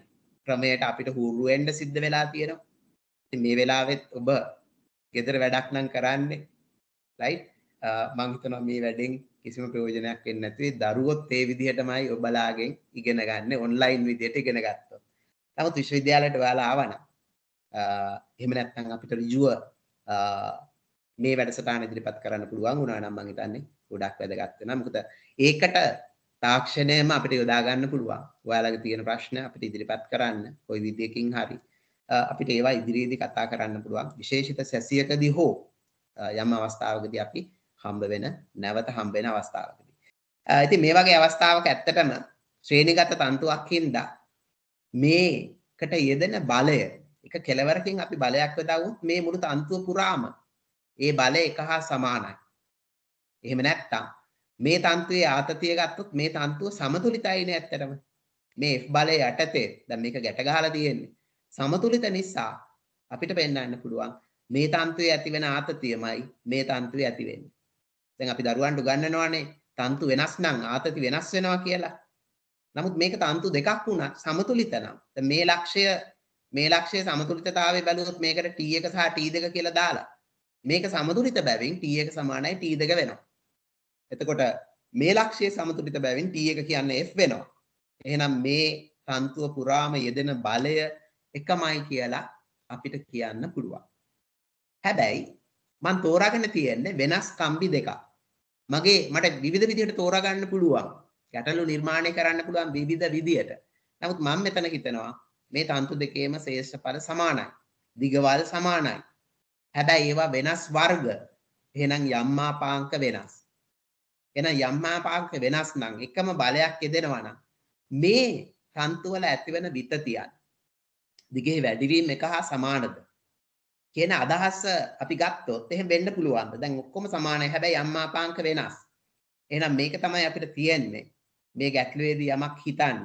ක්‍රමයට අපිට හුරු වෙන්න සිද්ධ වෙලා තියෙනවා. ඉතින් මේ වෙලාවෙත් ඔබ ගෙදර වැඩක් නම් කරන්නේ. රයිට්? මම හිතනවා මේ වැඩෙන් කිසිම ප්‍රයෝජනයක් වෙන්නේ නැති දරුවොත් ඒ විදිහටමයි ඔය බලාගෙන් ඉගෙන ගන්න ඔන්ලයින් විදිහට ඉගෙන ගත්තොත්. නමුත් විශ්වවිද්‍යාලයට ඔයාලා ආවනම් එහෙම නැත්නම් අපිට ඍජුව මේ වැඩසටහන ඉදිරිපත් කරන්න පුළුවන් වුණා නම් මම හිතන්නේ ගොඩක් වැදගත් වෙනවා. මොකද ඒකට තාක්ෂණයම අපිට යොදා ගන්න පුළුවන්. ඔයාලගේ තියෙන ප්‍රශ්න අපිට ඉදිරිපත් කරන්න කොයි විදියකින් හරි අපිට ඒවා ඉදිරියේදී කතා කරන්න පුළුවන්. විශේෂිත සැසියකදී හෝ යම් අවස්ථාවකදී අපි හම්බ වෙන නැවත හම්බ වෙන අවස්ථාවකදී. ඉතින් මේ වගේ අවස්ථාවක ඇත්තටම ශ්‍රේණිගත තන්තුවක් හින්දා මේකට යෙදෙන බලය එක කෙලවරකින් අපි බලයක් යොදවුවොත් මේ මුළු තන්තුව පුරාම ඒ බලය එක හා සමානයි. එහෙම නැත්තම් මේ තන්තුවේ ආතතිය ගත්තොත් මේ තන්තුව සමතුලිතයිනේ ඇත්තටම. මේ F බලය යටතේ දැන් මේක ගැට ගහලා තියෙන්නේ. සමතුලිත නිසා අපිට පෙන්වන්න පුළුවන් මේ තන්තුවේ ඇතිවෙන ආතතියමයි මේ තන්තුවේ ඇති වෙන්නේ. දැන් අපි දරුවන්ට උගන්වනවානේ තන්තු වෙනස් නම් ආතති වෙනස් වෙනවා කියලා. නමුත් මේක තන්තු දෙකක් වුණා සමතුලිත නම්. මේ ලක්ෂය මේ ලක්ෂයේ සමතුලිතතාවය බැලුවොත් මේකට t1 සහ t2 කියලා දාලා මේක සමතුලිත බැවින් t1 සමානයි t2 වෙනවා. එතකොට මේ ලක්ෂයේ සමතුලිත බැවින් t1 කියන්නේ f වෙනවා. එහෙනම් මේ තන්තුව පුරාම යෙදෙන බලය එකමයි කියලා අපිට කියන්න පුළුවන්. හැබැයි මන් තෝරාගෙන තියෙන්නේ වෙනස් කම්බි දෙකක්. මගේ මට විවිධ විදිහට තෝරා ගන්න පුළුවන්. ගැටලු නිර්මාණය කරන්න පුළුවන් විවිධ විදිහට. නමුත් මම මෙතන හිතනවා මේ තන්තු දෙකේම ශේෂ්ඨඵල සමානයි. දිගවල් සමානයි. හැබැයි ඒවා වෙනස් වර්ග. එහෙනම් යම්මාපාංක වෙනස්. එහෙනම් යම්මාපාංක වෙනස් නම් එකම බලයක් යෙදෙනවා නම් මේ තන්තු වල ඇතිවන විතතියත් දිගේ වැඩිවීම එක හා සමානද? කියන අදහස අපි ගත්තොත් එහෙම වෙන්න පුළුවන්ද? දැන් ඔක්කොම සමානයි. හැබැයි අම්මාපාංක වෙනස්. එහෙනම් මේක තමයි අපිට තියෙන්නේ. මේ ගැටලුවේදී යමක් හිතන්න.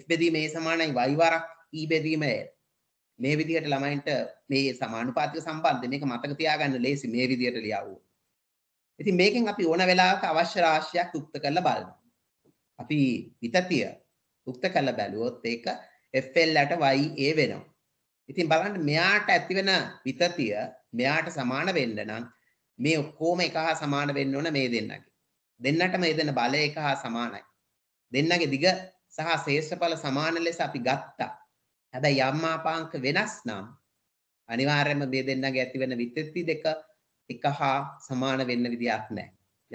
F බෙදීම A සමානයි Y වරක් E බෙදීම A. මේ විදිහට ළමයින්ට මේ සමානුපාතික සම්බන්ධය මේක මතක තියාගන්න ලේසි මේ විදිහට ලියවුවොත්. ඉතින් මේකෙන් අපි ඕන වෙලාවක අවශ්‍ය රාශියක් උක්ත කරලා බලනවා. අපි විතතිය උක්ත කරලා බැලුවොත් ඒක FL ට YA වෙනවා. ඉතින් බලන්න මෙයාට ඇතිවෙන විතතිය මෙයාට සමාන වෙන්න නම් මේ ඔක්කොම එක හා සමාන වෙන්න ඕන මේ දෙන්නගේ. දෙන්නට මේ දෙන බලය එක හා සමානයි. දෙන්නගේ දිග සහ ශේෂ්ඨඵල සමාන ලෙස අපි ගත්තා. හැබැයි යම් ආපාංක වෙනස් නම් අනිවාර්යයෙන්ම මේ දෙන්නගේ ඇතිවෙන විතති දෙක එක හා සමාන වෙන්න විදියක් නැහැ.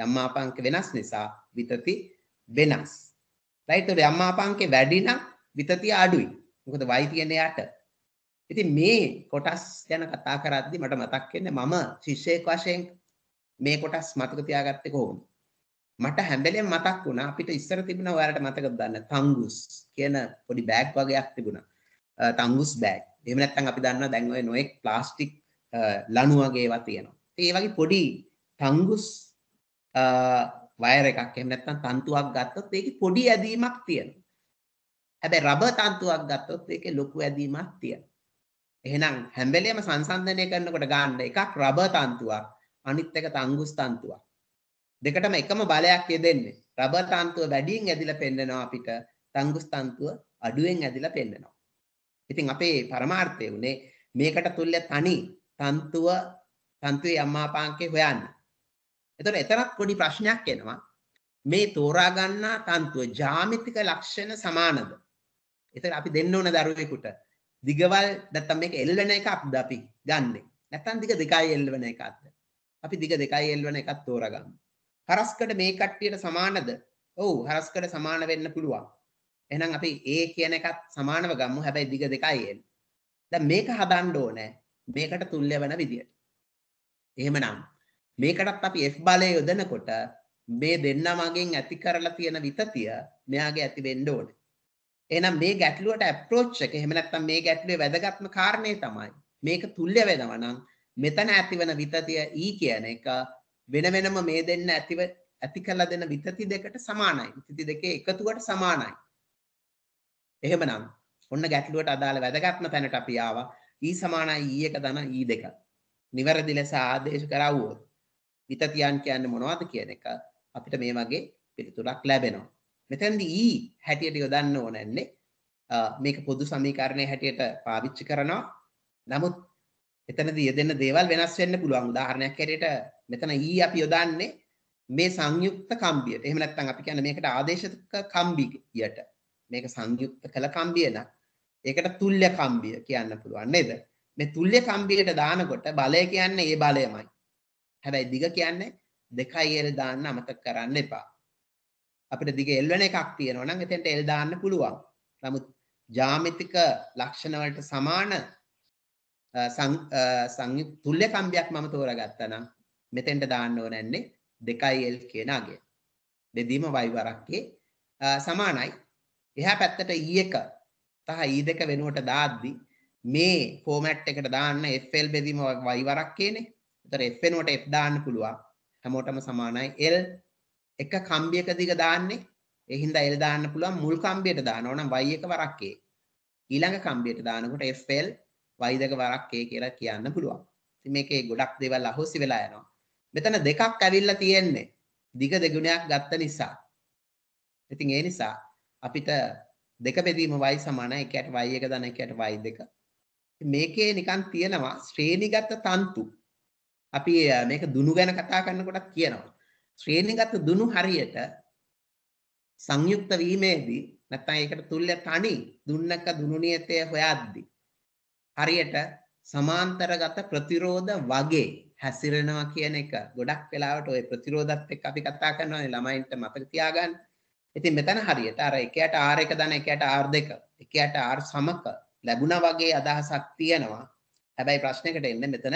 යම් ආපාංක වෙනස් නිසා විතති වෙනස්. right? ඒතකොට යම් ආපාංකේ වැඩි නම් විතතිය අඩුයි. මොකද y තියෙන යට ඉතින් මේ කොටස් ගැන කතා කරද්දි මට මතක් වෙන්නේ මම ශිෂ්‍යයෙක් වශයෙන් මේ කොටස් මතක තියාගත්තේ කොහොමද? මට හැම්බෙලෙන් මතක් වුණා අපිට ඉස්සර තිබුණා ඔයාලට මතකද දන්න තංගුස් කියන පොඩි බෑග් වගේක් තිබුණා. තංගුස් බෑග්. එහෙම නැත්නම් අපි දන්නවා දැන් ওই නොඑක් ප්ලාස්ටික් ලණු වගේ ඒවා තියෙනවා. ඒ වගේ පොඩි තංගුස් වයර් එකක් එහෙම නැත්නම් තන්තුවක් ගත්තොත් ඒකේ පොඩි ඇදීමක් තියෙනවා. හැබැයි රබර් තන්තුවක් ගත්තොත් ඒකේ ලොකු ඇදීමක් තියෙනවා. එහෙනම් හැම වෙලෙම සංසන්දනය කරනකොට ගන්න එකක් රබර් තන්තුවක් අනිත් එක තංගුස් තන්තුවක් දෙකටම එකම බලයක් යෙදෙන්නේ රබර් තන්තුව වැඩියෙන් ඇදිලා පෙන්නනවා අපිට තංගුස් තන්තුව අඩුවෙන් ඇදිලා පෙන්නනවා ඉතින් අපේ පරමාර්ථය උනේ මේකට තුල්‍ය තනි තන්තුව තන්තුවේ අම්මාපාංකේ හොයන්න එතකොට එතරම් පොඩි ප්‍රශ්නයක් එනවා මේ තෝරා ගන්නා තන්තුව ජ්‍යාමිතික ලක්ෂණ සමානද එතකොට අපි දෙන්න ඕන දරුවෙකුට දිගවල් නැත්තම් මේක එල්වෙන එකක්ද අපි ගන්නෙ. නැත්තම් දිග දෙකයි එල්වෙන එකක්ද? අපි දිග දෙකයි එල්වෙන එකක් තෝරගන්න. හරස්කඩ මේ කට්ටියට සමානද? ඔව් හරස්කඩ සමාන වෙන්න පුළුවන්. එහෙනම් අපි A කියන එකත් සමානව ගමු. හැබැයි දිග දෙකයි එල්. දැන් මේක හදන්න ඕනේ. මේකට තුල්‍ය වෙන විදියට. එහෙමනම් මේකටත් අපි F බලය යොදනකොට මේ දෙන්න මගෙන් ඇති කරලා තියෙන විතතිය මෙයාගේ ඇති වෙන්න ඕනේ. එහෙනම් මේ ගැටලුවට ඇප්‍රෝච් එක එහෙම නැත්නම් මේ ගැටලුවේ වැදගත්ම කාරණේ තමයි මේක තුල්‍ය වෙනවා නම් මෙතන ඇතිවන විතතිය E කියන එක වෙන වෙනම මේ දෙන්න ඇතිව ඇති කරලා දෙන විතති දෙකට සමානයි. විතති දෙකේ එකතුවට සමානයි. එහෙමනම් ඔන්න ගැටලුවට අදාළ වැදගත්ම තැනට අපි ආවා. E සමානයි E එක ධන E දෙක. නිවැරදි ලෙස ආදේශ කරවුවොත් විතතියන් කියන්නේ මොනවද කියන එක අපිට මේ වගේ පිළිතුරක් ලැබෙනවා. මෙතැන්දි E හැටියට යොදන්න ඕන නැන්නේ මේක පොදු සමීකරණය හැටියට පාවිච්චි කරනවා නමුත් එතනදී යෙදෙන දේවල් වෙනස් වෙන්න පුළුවන් උදාහරණයක් හැටියට මෙතන E අපි යොදන්නේ මේ සංයුක්ත කම්බියට එහෙම නැත්නම් අපි කියන්නේ මේකට ආදේශක කම්බියට මේක සංයුක්ත කළ කම්බිය නක් ඒකට තුල්්‍ය කම්බිය කියන්න පුළුවන් නේද මේ තුල්්‍ය කම්බියට දානකොට බලය කියන්නේ ඒ බලයමයි හැබැයි දිග කියන්නේ දෙකයි එල දාන්න අමතක කරන්න එපා අපිට දිග එල්වන එකක් තියෙනවා නම් එතෙන්ට එල් දාන්න පුළුවන්. නමුත් ජ්‍යාමිතික ලක්ෂණ වලට සමාන තුල්්‍ය කම්බයක් මම තෝරගත්තා නම් මෙතෙන්ට දාන්න ඕනන්නේ 2l කියන අගය. දෙදීම y වරක්කේ සමානයි. එහා පැත්තට e1 සහ e2 වෙනුවට දාද්දි මේ ෆෝමැට් එකට දාන්න fl බෙදීම y වරක්කේනේ. ඒතර f වෙනුවට f දාන්න පුළුවන්. හැමෝටම සමානයි l එක කම්බියක දිග දාන්නේ ඒ හින්දා L දාන්න පුළුවන් මුල් කම්බියට දානවා නම් Y එක වරක් A ඊළඟ කම්බියට දානකොට FL Y දෙක වරක් A කියලා කියන්න පුළුවන්. ඉතින් මේකේ ගොඩක් දේවල් අහෝසි වෙලා යනවා. මෙතන දෙකක් ඇවිල්ලා තියෙන්නේ දිග දෙගුණයක් ගත්ත නිසා. ඉතින් ඒ නිසා අපිට දෙක බෙදීම y සමාන 1ට y එක දන 1ට y දෙක. මේකේ නිකන් තියෙනවා ශ්‍රේණිගත තන්තු. අපි මේක දුනු ගැන කතා කරනකොටත් කියනවා. ශ්‍රේණිගත දුනු හරියට සංයුක්ත වීමේදී නැත්නම් ඒකට තුල්‍ය තනි දුන්නක දුනු නියතය හොයද්දී හරියට සමාන්තරගත ප්‍රතිරෝධ වගේ හැසිරෙනවා කියන එක ගොඩක් වෙලාවට ওই ප්‍රතිරෝධත් එක්ක අපි කතා කරනවා නේ ළමයින්ට මතක තියාගන්න. ඉතින් මෙතන හරියට අර 1ට R1 දන 1ට R2 1ට R සමක ලැබුණා වගේ අදහසක් තියෙනවා. හැබැයි ප්‍රශ්නෙකට එන්නේ මෙතන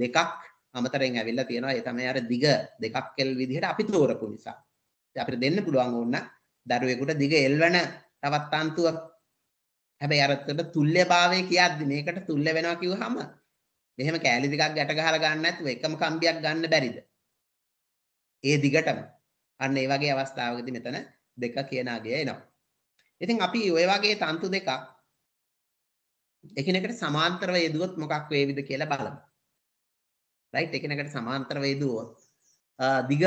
දෙකක් අමතරෙන් ඇවිල්ලා තියෙනවා ඒ තමයි අර දිග දෙකක් කෙල් විදිහට අපි තෝරපු නිසා. අපිට දෙන්න පුළුවන් ඕන දරුවෙකුට දිග එල්වන තවත් තන්තුවක්. හැබැයි අරකට තුල්‍යභාවය කියද්දි මේකට තුල්‍ය වෙනවා කිව්වහම මෙහෙම කෑලි දෙකක් ගැට ගහලා ගන්න නැතුව එකම කම්බියක් ගන්න බැරිද? ඒ දිගටම. අන්න ඒ වගේ අවස්ථාවකදී මෙතන දෙක කියන අගය එනවා. ඉතින් අපි ওই වගේ තන්තු දෙකක් එකිනෙකට සමාන්තරව යෙදුවොත් මොකක් වේවිද කියලා බලමු. රයිට් එකිනෙකට සමාන්තරව යෙදුවොත් දිග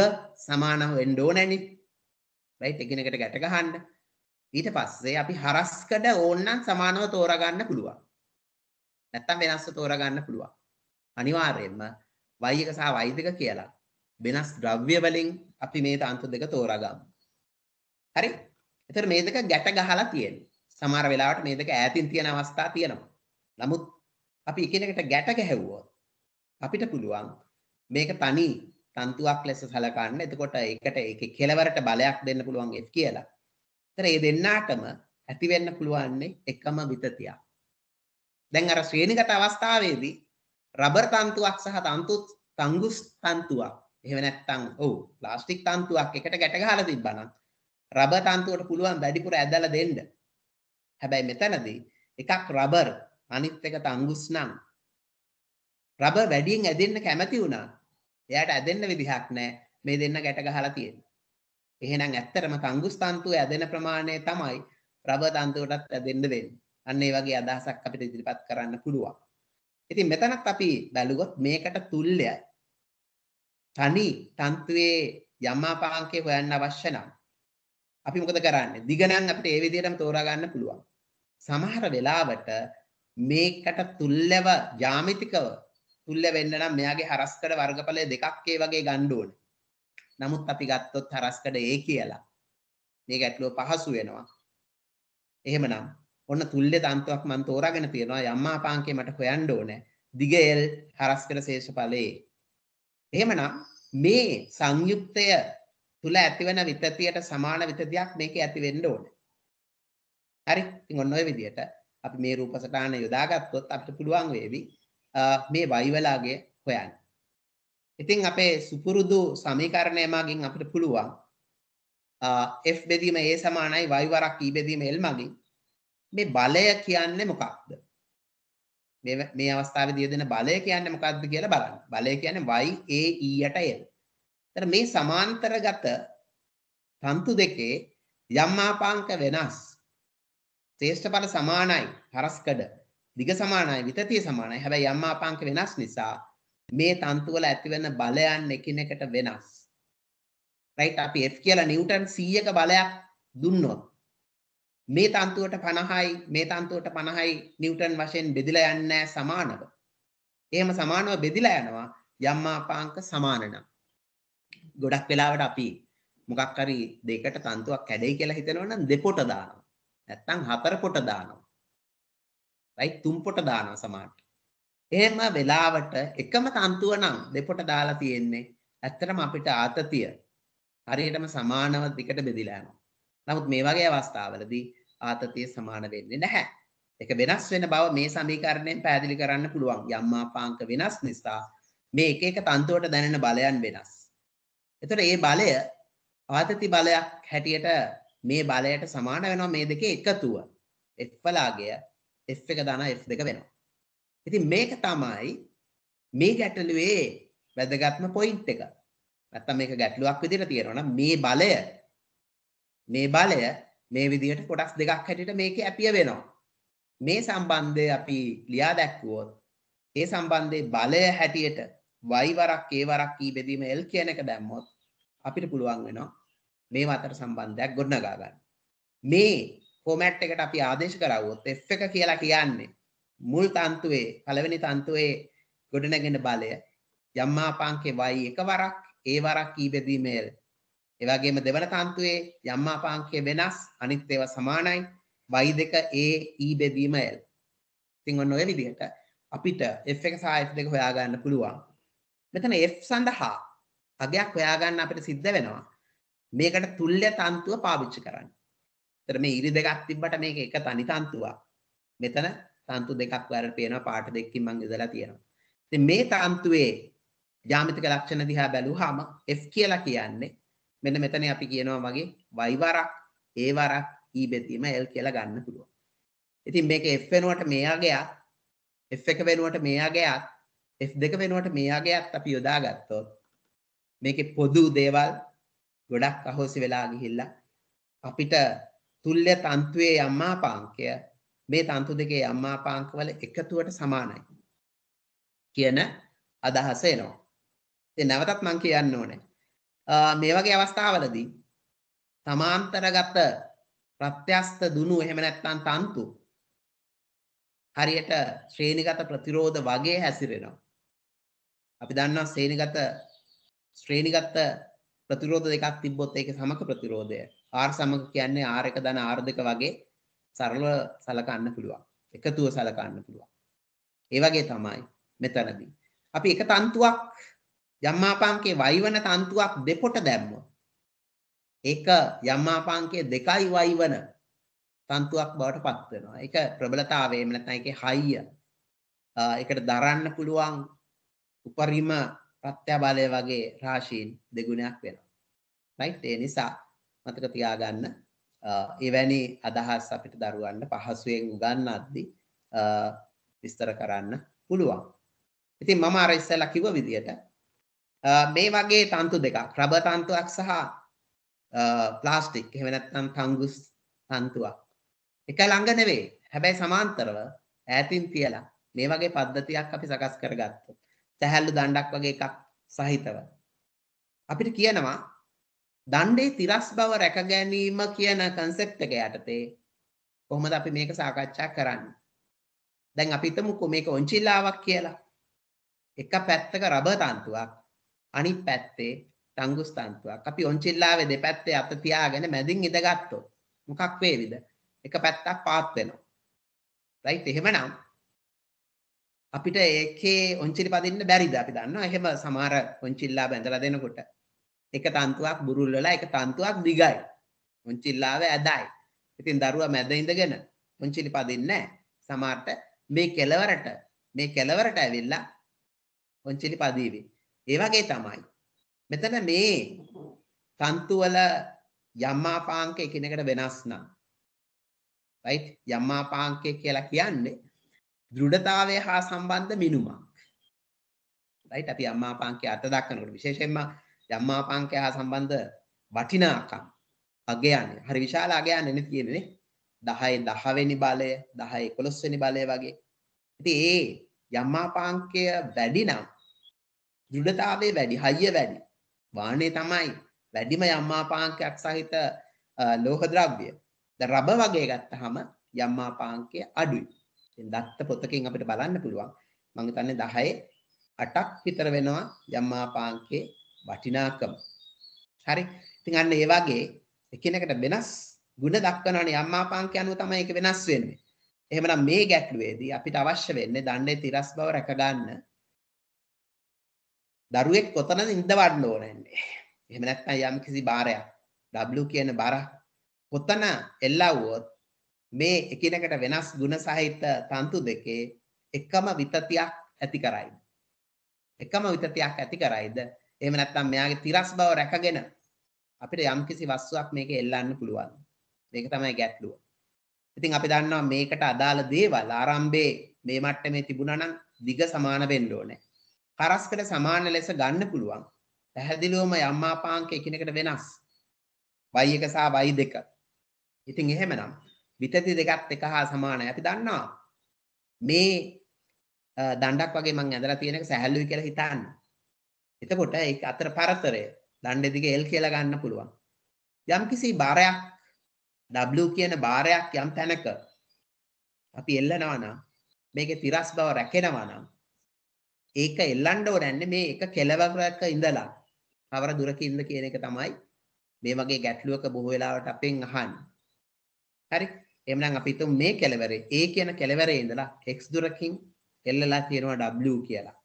සමානව වෙන්න ඕනෑනේ රයිට් එකිනෙකට ගැට ගහන්න ඊට පස්සේ අපි හරස්කඩ ඕන්නම් සමානව තෝරගන්න පුළුවන් නැත්තම් වෙනස්ව තෝරගන්න පුළුවන් අනිවාර්යයෙන්ම y එක සහ y දෙක කියලා වෙනස් ද්‍රව්‍ය වලින් අපි මේ තන්තු දෙක තෝරගමු හරි එතකොට මේ දෙක ගැට ගහලා තියෙනවා සමහර වෙලාවට මේ දෙක ඈතින් තියෙන අවස්ථා තියෙනවා නමුත් අපි එකිනෙකට ගැට ගැහුවොත් අපිට පුළුවන් මේක තනි තන්තුවක් ලෙස සලකන්න. එතකොට ඒකට ඒකේ කෙලවරට බලයක් දෙන්න පුළුවන් F කියලා. ඒතර මේ දෙන්නාටම ඇති වෙන්න පුළුවන්නේ එකම විතතියක්. දැන් අර ශ්‍රේණිගත අවස්ථාවේදී රබර් තන්තුවක් සහ තන්තු තංගුස් තන්තුවක් එහෙම නැත්නම් ඔව් ප්ලාස්ටික් තන්තුවක් එකට ගැට ගහලා තිබ්බනම් රබර් තන්තුවට පුළුවන් වැඩිපුර ඇදලා දෙන්න. හැබැයි මෙතනදී එකක් රබර් අනිත් එක තංගුස් නම් රබර් වැඩියෙන් ඇදෙන්න කැමති වුණා. එයාට ඇදෙන්න විදිහක් නැහැ. මේ දෙන්න ගැට ගහලා තියෙන්නේ. එහෙනම් ඇත්තටම කංගුස් තන්තුවේ ඇදෙන ප්‍රමාණය තමයි රබර් තන්තුවටත් ඇදෙන්න දෙන්නේ. අන්න ඒ වගේ අදහසක් අපිට ඉදිරිපත් කරන්න පුළුවන්. ඉතින් මෙතනත් අපි බැලුවොත් මේකට තුල්‍යයි. තනි තන්තුවේ යමාපාංකේ හොයන්න අවශ්‍ය නම් අපි මොකද කරන්නේ? දිග නම් අපිට ඒ විදිහටම තෝරා ගන්න පුළුවන්. සමහර වෙලාවට මේකට තුල්‍යව ජ්‍යාමිතිකව තුල්ල වෙන්න නම් මෙයාගේ හරස්කඩ වර්ගඵල දෙකක්කේ වගේ ගණ්ඩුවන නමුත් අපි ගත්තොත් හරස්කඩ ඒ කියලා මේ ගැටලුව පහසු වෙනවා එහෙමනම් ඔන්න තුල්ලෙ තන්තුවක් මන් තෝරගෙන තියෙනවා යම්මා පාංකේ මට හොයන්න ඕනේ දිග එල් හරස්කඩ ශේෂඵලයේ එහෙමනම් මේ සංයුක්තය තුල ඇතිවන විතතියට සමාන විතතියක් මේකේ ඇති වෙන්න ඕනේ හරි ඉතින් ඔන්න ඔය විදිහට අපි මේ රූප සටහන යොදාගත්තොත් අපිට පුළුවන් වේවි මේ වයිවලාගේ හොයන්න. ඉතින් අපේ සුපුරුදු සමීකරණය මගින් අපිට පුළුවන් F බෙදීම A සමානයි y වරක් E බෙදීම L මගින් මේ බලය කියන්නේ මොකක්ද? මේ මේ අවස්ථාවේදී දෙන බලය කියන්නේ මොකක්ද කියලා බලන්න. බලය කියන්නේ y A E යට L. එතන මේ සමාන්තරගත තන්තු දෙකේ යම් ආපාංක වෙනස්. ශේෂ්ඨඵල සමානයි. හරස්කඩ දිග සමානයි විතතිය සමානයි හැබැයි යම් ආපාංක වෙනස් නිසා මේ තන්තු වල ඇතිවන බලයන් එකිනෙකට වෙනස් රයිට් අපි F කියලා නිව්ටන් 100ක බලයක් දුන්නොත් මේ තන්තුවට 50යි මේ තන්තුවට 50යි නිව්ටන් වශයෙන් බෙදිලා යන්නේ සමානව එහෙම සමානව බෙදිලා යනවා යම් ආපාංක සමාන නම් ගොඩක් වෙලාවට අපි මොකක් හරි දෙකට තන්තුවක් කැඩෙයි කියලා හිතනවනම් දෙපොට දානවා නැත්තම් හතර පොට දානවා right තුන් පොට දානවා සමහරට එහෙම වෙලාවට එකම තන්තුව නම් දෙපොට දාලා තියෙන්නේ ඇත්තටම අපිට ආතතිය හරියටම සමානව දිකට බෙදිලා යනවා නමුත් මේ වගේ අවස්ථාවලදී ආතතිය සමාන වෙන්නේ නැහැ ඒක වෙනස් වෙන බව මේ සමීකරණයෙන් පැහැදිලි කරන්න පුළුවන් යම් ආපාංක වෙනස් නිසා මේ එක එක තන්තුවට දැනෙන බලයන් වෙනස් එතකොට මේ බලය ආතති බලයක් හැටියට මේ බලයට සමාන වෙනවා මේ දෙකේ එකතුව එක්වලාගය F එක දාන F2 වෙනවා. ඉතින් මේක තමයි මේ ගැටලුවේ වැදගත්ම පොයින්ට් එක. නැත්තම් මේක ගැටලුවක් විදිහට තියෙනවා නම් මේ බලය මේ බලය මේ විදිහට කොටස් දෙකක් හැටියට මේකේ ඇපිය වෙනවා. මේ සම්බන්ධය අපි ලියා දැක්වුවොත් ඒ සම්බන්ධයේ බලය හැටියට y වරක් a වරක් e බෙදීම l කියන එක දැම්මොත් අපිට පුළුවන් වෙනවා මේ අතර සම්බන්ධයක් ගොඩනගා ගන්න. මේ ෆෝමැට් එකට අපි ආදේශ කරවුවොත් F එක කියලා කියන්නේ මුල් තන්තුවේ පළවෙනි තන්තුවේ ගොඩනැගෙන බලය යම්මාපාංකේ y එක වරක් ඒ වරක් e බෙදීමේල් ඒ වගේම දෙවන තන්තුවේ යම්මාපාංකය වෙනස් අනිත් ඒවා සමානයි y දෙක a e බෙදීම l ඉතින් ඔන්න ඔය විදිහට අපිට F එක සහ F දෙක හොයාගන්න පුළුවන් මෙතන F සඳහා අගයක් හොයාගන්න අපිට සිද්ධ වෙනවා මේකට තුල්්‍ය තන්තුව පාවිච්චි කරන්න එතන මේ ඉරි දෙකක් තිබ්බට මේක එක තනි තන්තුවක්. මෙතන තන්තු දෙකක් වරට පේනවා පාට දෙකකින් මං ඉඳලා තියෙනවා. ඉතින් මේ තන්තුවේ ජ්‍යාමිතික ලක්ෂණ දිහා බැලුවාම F කියලා කියන්නේ මෙන්න මෙතන අපි කියනවා වගේ y වරක් a වරක් e බෙදීම l කියලා ගන්න පුළුවන්. ඉතින් මේක F වෙනුවට මේ අගයක් F1 වෙනුවට මේ අගයක් F2 වෙනුවට මේ අගයක් අපි යොදාගත්තොත් මේකේ පොදු දේවල් ගොඩක් අහෝසි වෙලා ගිහිල්ලා අපිට තුල්්‍ය තන්තුවේ යම්මාපාංකය මේ තන්තු දෙකේ යම්මාපාංකවල එකතුවට සමානයි කියන අදහස එනවා. ඉතින් නැවතත් මම කියන්න ඕනේ. මේ වගේ අවස්ථාවලදී සමාන්තරගත ප්‍රත්‍යස්ත දුණු එහෙම නැත්නම් තන්තු හරියට ශ්‍රේණිගත ප්‍රතිරෝධ වගේ හැසිරෙනවා. අපි දන්නවා ශ්‍රේණිගත ශ්‍රේණිගත ප්‍රතිරෝධ දෙකක් තිබ්බොත් ඒක සමක ප්‍රතිරෝධය. R සමක කියන්නේ R එක ධන R දෙක වගේ සරලව සලකන්න පුළුවන්. එකතුව සලකන්න පුළුවන්. ඒ වගේ තමයි මෙතනදී. අපි එක තන්තුවක් යම්මාපාංකේ වයිවන තන්තුවක් දෙපොට දැම්මොත් ඒක යම්මාපාංකයේ දෙකයි වයිවන තන්තුවක් බවට පත් වෙනවා. ඒක ප්‍රබලතාවය එහෙම නැත්නම් ඒකේ හයිය. ඒකට දරන්න පුළුවන් උපරිම ප්‍රත්‍යබලය වගේ රාශීන් දෙගුණයක් වෙනවා. රයිට් ඒ නිසා මතක තියාගන්න එවැනි අදහස් අපිට දරුවන්න පහසුවෙන් උගන්වද්දී විස්තර කරන්න පුළුවන්. ඉතින් මම අර ඉස්සෙල්ලා කිව්ව විදිහට මේ වගේ තන්තු දෙකක් රබර් තන්තුවක් සහ ප්ලාස්ටික් එහෙම නැත්නම් තංගුස් තන්තුවක් එක ළඟ නෙවෙයි හැබැයි සමාන්තරව ඈතින් තියලා මේ වගේ පද්ධතියක් අපි සකස් කරගත්තොත් තැහැල්ලු දණ්ඩක් වගේ එකක් සහිතව අපිට කියනවා දණ්ඩේ තිරස් බව රැක ගැනීම කියන concept එක යටතේ කොහොමද අපි මේක සාකච්ඡා කරන්නේ දැන් අපි හිතමුකෝ මේක ඔන්චිල්ලාවක් කියලා එක පැත්තක රබර් තන්තුවක් අනිත් පැත්තේ තංගුස් තන්තුවක් අපි ඔන්චිල්ලාවේ දෙපැත්තේ අත තියාගෙන මැදින් ඉඳගත්තොත් මොකක් වේවිද එක පැත්තක් පාත් වෙනවා රයිට් එහෙමනම් අපිට ඒකේ ඔංචිලි පදින්න බැරිද අපි දන්නවා එහෙම සමහර ඔංචිල්ලා බැඳලා දෙනකොට එක තන්තුවක් බුරුල් වෙලා එක තන්තුවක් දිගයි ඔංචිල්ලාව ඇදයි ඉතින් දරුවා මැද ඉඳගෙන ඔංචිලි පදින්නේ සමහරට මේ කෙලවරට මේ කෙලවරට ඇවිල්ලා ඔංචිලි පදීවි ඒ වගේ තමයි මෙතන මේ තන්තු වල යම්මාපාංක එකිනෙකට වෙනස් නම් රයිට් යම්මාපාංකය කියලා කියන්නේ දෘඩතාවය හා සම්බන්ධ මිනුමක් රයිට් අපි අම්මා පාංකේ අත දක්වනකොට විශේෂයෙන්ම අම්මා පාංකේ හා සම්බන්ධ වටිනාකම් අගයන්නේ හරි විශාල අගයන්නේ තියෙන්නේ 10 10 වෙනි බලය 10 11 වෙනි බලය වගේ ඉතින් ඒ යම්මා පාංකය වැඩි නම් දෘඩතාවය වැඩි හයිය වැඩි වාහනේ තමයි වැඩිම යම්මා පාංකයක් සහිත ලෝහ ද්‍රව්‍ය ද රබ වගේ ගත්තහම යම්මා පාංකය අඩුයි ඉතින් දත්ත පොතකින් අපිට බලන්න පුළුවන්. මම හිතන්නේ 10 8ක් විතර වෙනවා යම්මාපාංකේ වටිනාකම. හරි. ඉතින් අන්න ඒ වගේ එකිනෙකට වෙනස් ಗುಣ දක්වනවනේ යම්මාපාංකය අනුව තමයි ඒක වෙනස් වෙන්නේ. එහෙමනම් මේ ගැටලුවේදී අපිට අවශ්‍ය වෙන්නේ දණ්ඩේ තිරස් බව රැක ගන්න දරුවෙක් කොතනද ඉඳවන්න ඕනන්නේ. එහෙම නැත්නම් යම්කිසි බාරයක් W කියන බර කොතන එල්ලවුවොත් මේ එකිනෙකට වෙනස් ಗುಣ සහිත තන්තු දෙකේ එකම විතතියක් ඇති කරයිද? එකම විතතියක් ඇති කරයිද? එහෙම නැත්නම් මෙයාගේ තිරස් බව රැකගෙන අපිට යම්කිසි වස්තුවක් මේකේ එල්ලන්න පුළුවන්. මේක තමයි ගැටලුව. ඉතින් අපි දන්නවා මේකට අදාළ දේවල් ආරම්භයේ මේ මට්ටමේ තිබුණා නම් දිග සමාන වෙන්න ඕනේ. කරස්කට සමාන ලෙස ගන්න පුළුවන්. පැහැදිලිවම යම් ආපාංක එකිනෙකට වෙනස්. y1 සහ y2. ඉතින් එහෙමනම් විතති දෙකත් එක හා සමානයි. අපි දන්නවා මේ දණ්ඩක් වගේ මං ඇඳලා තියෙන එක සැහැල්ලුයි කියලා හිතන්න. එතකොට ඒක අතර පරතරය දණ්ඩෙ දිගේ L කියලා ගන්න පුළුවන්. යම්කිසි බාරයක් W කියන බාරයක් යම් තැනක අපි එල්ලනවා නම් මේකේ තිරස් බව රැකෙනවා නම් ඒක එල්ලන්න ඕනන්නේ මේ එක කෙලවරක ඉඳලා කවර දුරකින්ද කියන එක තමයි මේ වගේ ගැටලුවක බොහෝ වෙලාවට අපෙන් අහන්නේ. හරි එහෙනම් අපි හිතමු මේ කෙළවරේ A කියන කෙළවරේ ඉඳලා x දුරකින් එල්ලලා තියෙනවා w කියලා.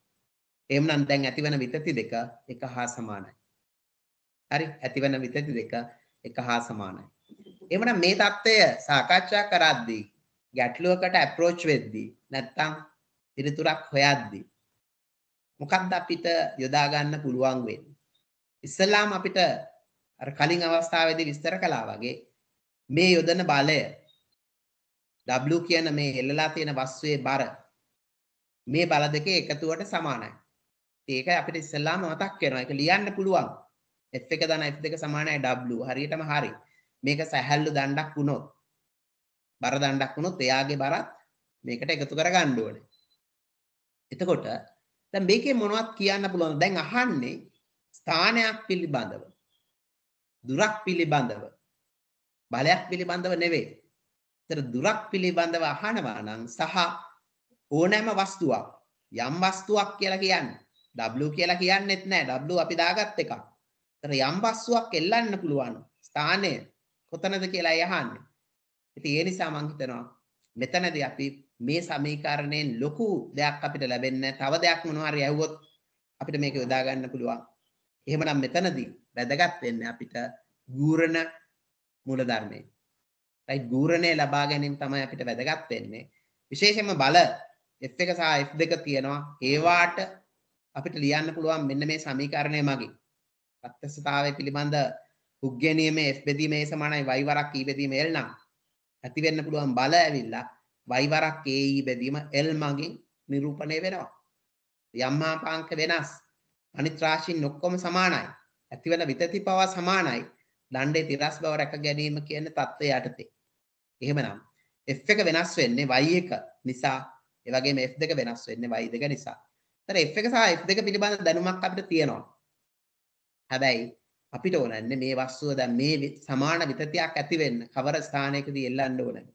එහෙනම් දැන් ඇතිවන විතති දෙක 1 හා සමානයි. හරි ඇතිවන විතති දෙක 1 හා සමානයි. එහෙනම් මේ தত্ত্বය සාකච්ඡා කරද්දී ගැටලුවකට ඇප්‍රෝච් වෙද්දී නැත්තම් පිළිතුරක් හොයද්දී මොකක්ද අපිට යොදා ගන්න පුළුවන් වෙන්නේ? ඉස්සලාම අපිට අර කලින් අවස්ථාවේදී විස්තර කළා වගේ මේ යොදන බලය W කියන මේ එල්ලලා තියෙන වස්තුවේ බර මේ බල දෙකේ එකතුවට සමානයි. ඒක අපිට ඉස්සෙල්ලාම මතක් වෙනවා. ඒක ලියන්න පුළුවන්. F1 දන F2 සමානයි W. හරියටම හරි. මේක සැහැල්ලු දණ්ඩක් වුණොත් බර දණ්ඩක් වුණොත් එයාගේ බරත් මේකට එකතු කරගන්න ඕනේ. එතකොට දැන් මේකේ මොනවද කියන්න පුළුවන්? දැන් අහන්නේ ස්ථානයක් පිළිබඳව. දුරක් පිළිබඳව. බලයක් පිළිබඳව නෙවෙයි. තර දුරක් පිළිබඳව අහනවා නම් සහ ඕනෑම වස්තුවක් යම් වස්තුවක් කියලා කියන්නේ W කියලා කියන්නෙත් නෑ W අපි දාගත් එකක්. තර යම් වස්තුවක් එල්ලන්න පුළුවන් ස්ථානය කොතනද කියලා යහන්නේ. ඉතින් ඒ නිසා මම හිතනවා මෙතනදී අපි මේ සමීකරණයෙන් ලොකු දෙයක් අපිට ලැබෙන්නේ තව දෙයක් මොනවා හරි ඇහුවොත් අපිට මේක යොදා ගන්න පුළුවන්. එහෙමනම් මෙතනදී වැදගත් වෙන්නේ අපිට ගූරණ මූලධර්මයේ රයිට් ගූරණය ලබා ගැනීම තමයි අපිට වැදගත් වෙන්නේ. විශේෂයෙන්ම බල F1 සහ F2 තියෙනවා. ඒවාට අපිට ලියන්න පුළුවන් මෙන්න මේ සමීකරණය මගින්. ප්‍රත්‍යස්ථතාවය පිළිබඳ උග්ගැනීමේ F බෙදීමේ සමානයි y වරක් e බෙදීම L නම් ඇති වෙන්න පුළුවන් බල ඇවිල්ලා y වරක් e බෙදීම L මගින් නිරූපණය වෙනවා. යම් ආපාංක වෙනස් අනිත් රාශීන් ඔක්කොම සමානයි. ඇතිවන විතති පවා සමානයි. දණ්ඩේ තිරස් බව රැක ගැනීම කියන தත්ත්වය යටතේ. එහෙමනම් F එක වෙනස් වෙන්නේ y එක නිසා ඒ වගේම F2 වෙනස් වෙන්නේ y2 නිසා. ඒතර F1 සහ F2 පිළිබඳ දැනුමක් අපිට තියෙනවා. හැබැයි අපිට ඕනන්නේ මේ වස්තුව දැන් මේ සමාන විතතියක් ඇති වෙන්න කවර ස්ථානයකදී එල්ලන්න ඕනද?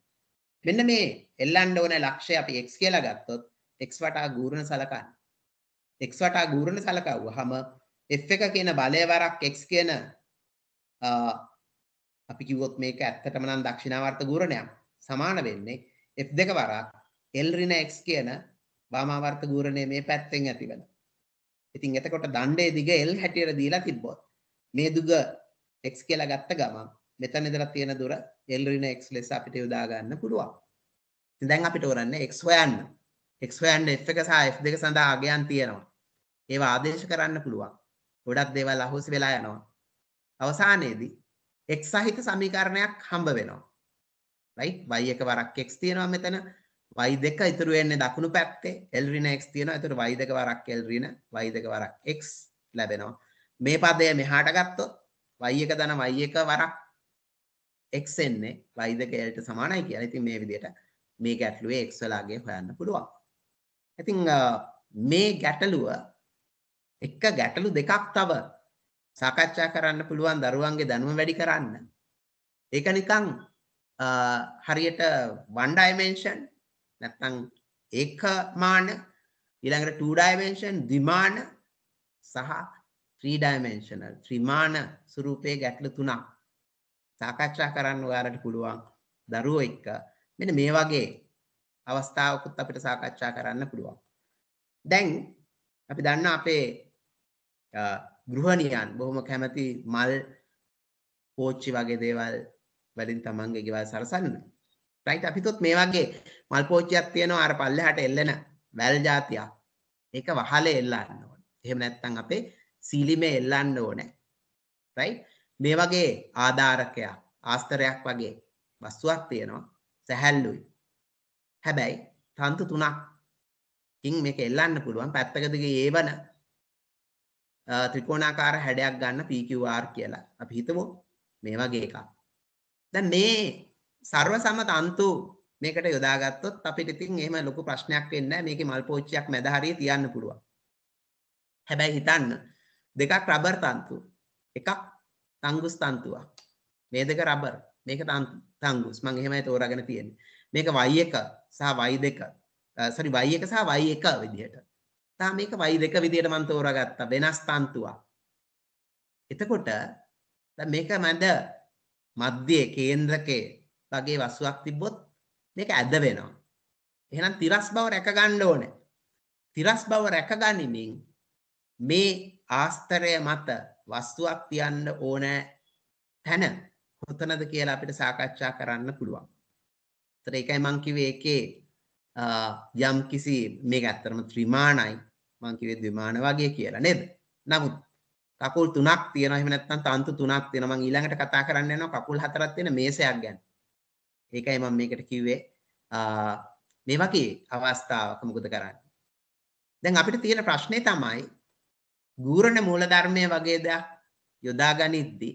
මෙන්න මේ එල්ලන්න ඕන ලක්ෂය අපි x කියලා ගත්තොත් x වටා ගූර්ණ සලකන්න. x වටා ගූර්ණ සලකවුවාම F1 කියන බලය වරක් x කියන අපි කිව්වොත් මේක ඇත්තටම නම් දක්ෂිණාවර්ත ගූරණයක් සමාන වෙන්නේ F2 වරක් Lrinx කියන වාමාවර්ත ගූරණය මේ පැත්තෙන් ඇතිවන. ඉතින් එතකොට දණ්ඩේ දිග L හැටියට දීලා තිබ්බොත් මේ දුග x කියලා ගත්ත ගමන් මෙතන ඉඳලා තියෙන දුර Lrinx ලෙස අපිට යොදා ගන්න පුළුවන්. ඉතින් දැන් අපිට හොරන්නේ x හොයන්න. x හොයන්න F1 සහ F2 සඳහා අගයන් තියෙනවා. ඒවා ආදේශ කරන්න පුළුවන්. ගොඩක් දේවල් අහෝසි වෙලා යනවා. අවසානයේදී x සහිත සමීකරණයක් හම්බ වෙනවා. right y එක වරක් x තියෙනවා මෙතන y දෙක ඉතුරු වෙන්නේ දකුණු පැත්තේ l ඍණ x තියෙනවා. ඒතර y දෙක වරක් l ඍණ y දෙක වරක් x ලැබෙනවා. මේ පදය මෙහාට ගත්තොත් y එක ධන y එක වරක් x එන්නේ y දෙක l ට සමානයි කියලා. ඉතින් මේ විදිහට මේ ගැටලුවේ x වලාගේ හොයන්න පුළුවන්. ඉතින් මේ ගැටලුව එක ගැටලු දෙකක් තව සාකච්ඡා කරන්න පුළුවන් දරුවන්ගේ දැනුම වැඩි කරන්න. ඒක නිකං හරියට වන්ඩයිමෙන්ෂන් නැත්තං ඒක මාන ඉළඟට ටඩයිමෙන්ෂන් දිමාන සහ ත්‍රීඩයිමෙන්ශනල් ත්‍රිමාන සුරූපය ගැටල තුනා සාකච්ඡා කරන්න ඔයාරට පුළුවන් දරුව එක්ක මෙන මේ වගේ අවස්ථාවකුත් අපිට සාකච්ඡා කරන්න පුළුවන්. දැන් අපි දන්න අපේ ගෘහණියන් බොහොම කැමති මල් පෝච්චි වගේ දේවල් වලින් තමන්ගේ ගෙවල් සරසන්න. රයිට් අපිතොත් මේ වගේ මල් පෝච්චියක් තියෙනවා අර පල්ලෙහාට එල්ලෙන වැල් జాතියක්. ඒක වහලේ එල්ලන්න ඕන. එහෙම නැත්නම් අපේ සීලිමේ එල්ලන්න ඕනේ. රයිට් මේ වගේ ආධාරකයක් ආස්තරයක් වගේ වස්තුවක් තියෙනවා සැහැල්ලුයි. හැබැයි තන්තු තුනක් ඉන් මේක එල්ලන්න පුළුවන් පැත්තකදගේ ඒවන ත්‍රිකෝණාකාර හැඩයක් ගන්න PQR කියලා. අපි හිතමු මේ වගේ එකක්. දැන් මේ ਸਰව සම තන්තු මේකට යොදාගත්තොත් අපිට ඉතින් එහෙම ලොකු ප්‍රශ්නයක් වෙන්නේ නැහැ. මේකේ මල් පෝච්චියක් මැද හරිය තියන්න පුළුවන්. හැබැයි හිතන්න දෙකක් රබර් තන්තු. එකක් තංගුස් තන්තුවක්. මේ දෙක රබර්. මේක තංගුස්. මම එහෙමයි තෝරාගෙන තියෙන්නේ. මේක Y1 සහ Y2 සරි Y1 සහ Y1 විදිහට තා මේක වයි දෙක විදියට මන් තෝරගත්තා වෙනස් තන්තුවක්. එතකොට දැන් මේක මැද මධ්‍යයේ කේන්ද්‍රකයේ වගේ වස්තුවක් තිබ්බොත් මේක ඇද වෙනවා. එහෙනම් තිරස් බව රැක ගන්න ඕනේ. තිරස් බව රැක ගනිමින් මේ ආස්තරය මත වස්තුවක් තියන්න ඕනේ තැන කොතනද කියලා අපිට සාකච්ඡා කරන්න පුළුවන්. ඒතර ඒකයි මං කිව්වේ ඒකේ යම් කිසි මේක ඇත්තරම ත්‍රිමාණයි මං කිව්වේ ද්විමාන වගේ කියලා නේද? නමුත් කකුල් තුනක් තියෙනවා එහෙම නැත්නම් තන්තු තුනක් තියෙනවා මං ඊළඟට කතා කරන්න යනවා කකුල් හතරක් තියෙන මේසයක් ගැන. ඒකයි මම මේකට කිව්වේ මේ වගේ අවස්ථාවක මොකද කරන්නේ? දැන් අපිට තියෙන ප්‍රශ්නේ තමයි ගූරණ මූලධර්මය වගේ දෙයක් යොදා ගනිද්දී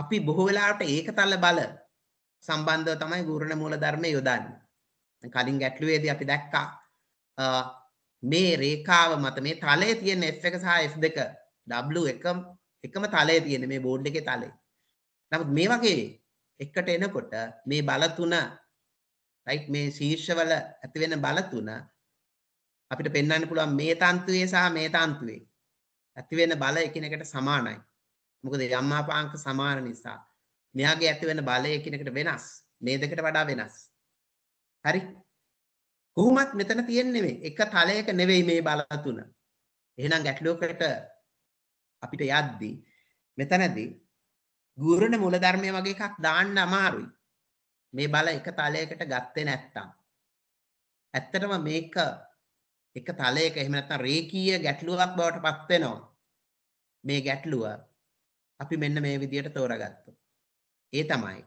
අපි බොහෝ වෙලාවට ඒකතල බල සම්බන්ධව තමයි ගූරණ මූලධර්මය යොදන්නේ. කලින් ගැටලුවේදී අපි දැක්කා මේ රේකාව මත මේ තලයේ තියෙන F1 සහ F2 W එක එකම තලයේ තියෙන මේ බෝඩ් එකේ තලයේ. නමුත් මේ වගේ එකට එනකොට මේ බල තුන right මේ ශීර්ෂවල ඇති වෙන බල තුන අපිට පෙන්වන්න පුළුවන් මේ තන්තුවේ සහ මේ තන්තුවේ ඇති වෙන බල එකිනෙකට සමානයි. මොකද යම් ආපාංක සමාන නිසා මෙයාගේ ඇති වෙන බලය එකිනෙකට වෙනස්. මේ දෙකට වඩා වෙනස්. හරි කොහොමත් මෙතන තියෙන්නේ මේ එක තලයක නෙවෙයි මේ බල තුන. එහෙනම් ගැටලුවකට අපිට යද්දී මෙතනදී ගුරුණ මූලධර්මය වගේ එකක් දාන්න අමාරුයි. මේ බල එක තලයකට ගත්තේ නැත්තම්. ඇත්තටම මේක එක තලයක එහෙම නැත්නම් රේකීය ගැටලුවක් බවට පත් වෙනවා. මේ ගැටලුව අපි මෙන්න මේ විදිහට තෝරගත්තා. ඒ තමයි.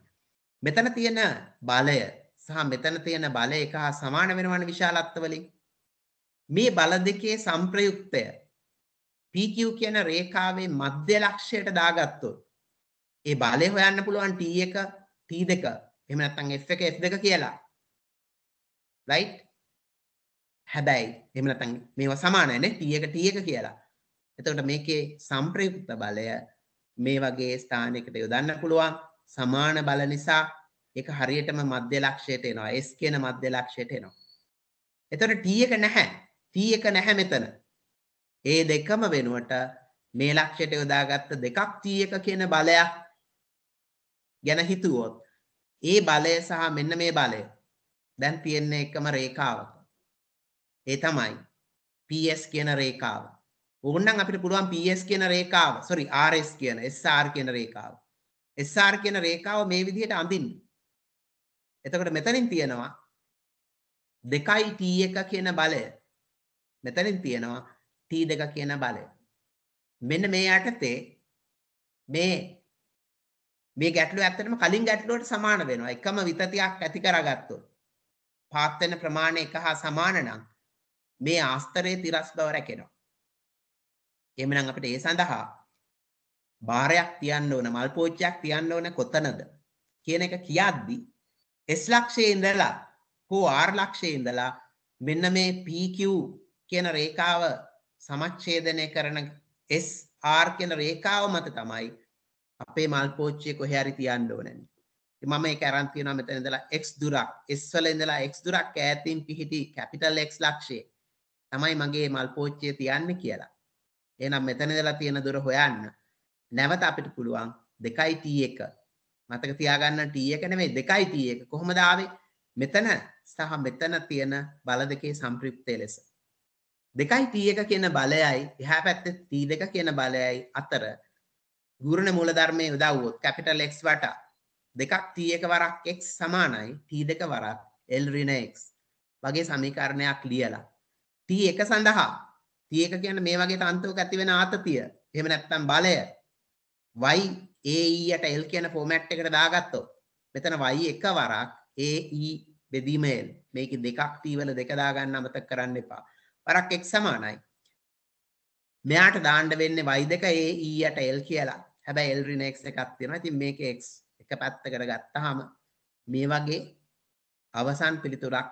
මෙතන තියෙන බලය සහ මෙතන තියෙන බලය එක හා සමාන වෙනවන විශාලත්ව වලින් මේ බල දෙකේ සම්ප්‍රයුක්තය PQ කියන රේඛාවේ මධ්‍ය ලක්ෂයට දාගත්තොත් ඒ බලය හොයන්න පුළුවන් T1 T2 එහෙම නැත්නම් F1 F2 කියලා. right හැබැයි එහෙම නැත්නම් මේවා සමානයි නේ T1 T1 කියලා. එතකොට මේකේ සම්ප්‍රයුක්ත බලය මේ වගේ ස්ථානයකට යොදන්න පුළුවන් සමාන බල නිසා එක හරියටම මධ්‍ය ලක්ෂයට එනවා S කියන මධ්‍ය ලක්ෂයට එනවා. එතකොට T එක නැහැ. T එක නැහැ මෙතන. ඒ දෙකම වෙනුවට මේ ලක්ෂයට යොදාගත්ත දෙකක් T එක කියන බලයක් ගැන හිතුවොත් ඒ බලය සහ මෙන්න මේ බලය දැන් තියෙන්නේ එකම රේඛාවක. ඒ තමයි PS කියන රේඛාව. ඕනනම් අපිට පුළුවන් PS කියන රේඛාව, sorry RS කියන SR කියන රේඛාව. SR කියන රේඛාව මේ විදිහට අඳින්න. එතකොට මෙතනින් තියෙනවා 2යි t1 කියන බලය. මෙතනින් තියෙනවා t2 කියන බලය. මෙන්න මේ යටතේ මේ මේ ගැටලුව ඇත්තටම කලින් ගැටලුවට සමාන වෙනවා. එකම විතතියක් ඇති කරගත්තොත් පාත් වෙන ප්‍රමාණය එක හා සමාන නම් මේ ආස්තරයේ තිරස් බව රැකෙනවා. එහෙමනම් අපිට ඒ සඳහා බාරයක් තියන්න ඕන, මල් පෝච්චයක් තියන්න ඕන කොතනද කියන එක කියද්දී S ලක්ෂයේ ඉඳලා හෝ R ලක්ෂයේ ඉඳලා මෙන්න මේ PQ කියන රේඛාව සමච්ඡේදනය කරන S R කියන රේඛාව මත තමයි අපේ මල් පෝච්චිය කොහේ හරි තියන්න ඕනන්නේ. මම ඒක අරන් තියනවා මෙතන ඉඳලා x දුරක් s වල ඉඳලා x දුරක් ඈතින් පිහිටි capital x ලක්ෂයේ තමයි මගේ මල් පෝච්චිය තියන්න කියලා. එහෙනම් මෙතන ඉඳලා තියෙන දුර හොයන්න. නැවත අපිට පුළුවන් 2t1 මතක තියාගන්න ටී එක නෙමෙයි දෙකයි ටී එක කොහොමද ආවේ මෙතන සහ මෙතන තියෙන බල දෙකේ සම්ප්‍රිප්තය ලෙස දෙකයි ටී එක කියන බලයයි එහා පැත්තේ ටී දෙක කියන බලයයි අතර ගුරුණ මූලධර්මයේ උදව්වොත් කැපිටල් x වටා දෙකක් t එක වරක් x සමානයි t දෙක වරක් l ඍණ x වගේ සමීකරණයක් ලියලා t එක සඳහා t එක කියන්නේ මේ වගේ තන්තුවක ඇති වෙන ආතතිය එහෙම නැත්නම් බලය y AE-ට L කියන ෆෝමැට් එකට දාගත්තොත් මෙතන Y එක වරක් AE බෙදීම L. මේකේ දෙකක් T වල දෙක දාගන්න අමතක කරන්න එපා. වරක් x සමානයි. මෙයාට දාන්න වෙන්නේ Y2 AE-ට L කියලා. හැබැයි L ඍණ x එකක් තියෙනවා. ඉතින් මේක x එක පැත්තකට ගත්තාම මේ වගේ අවසන් පිළිතුරක්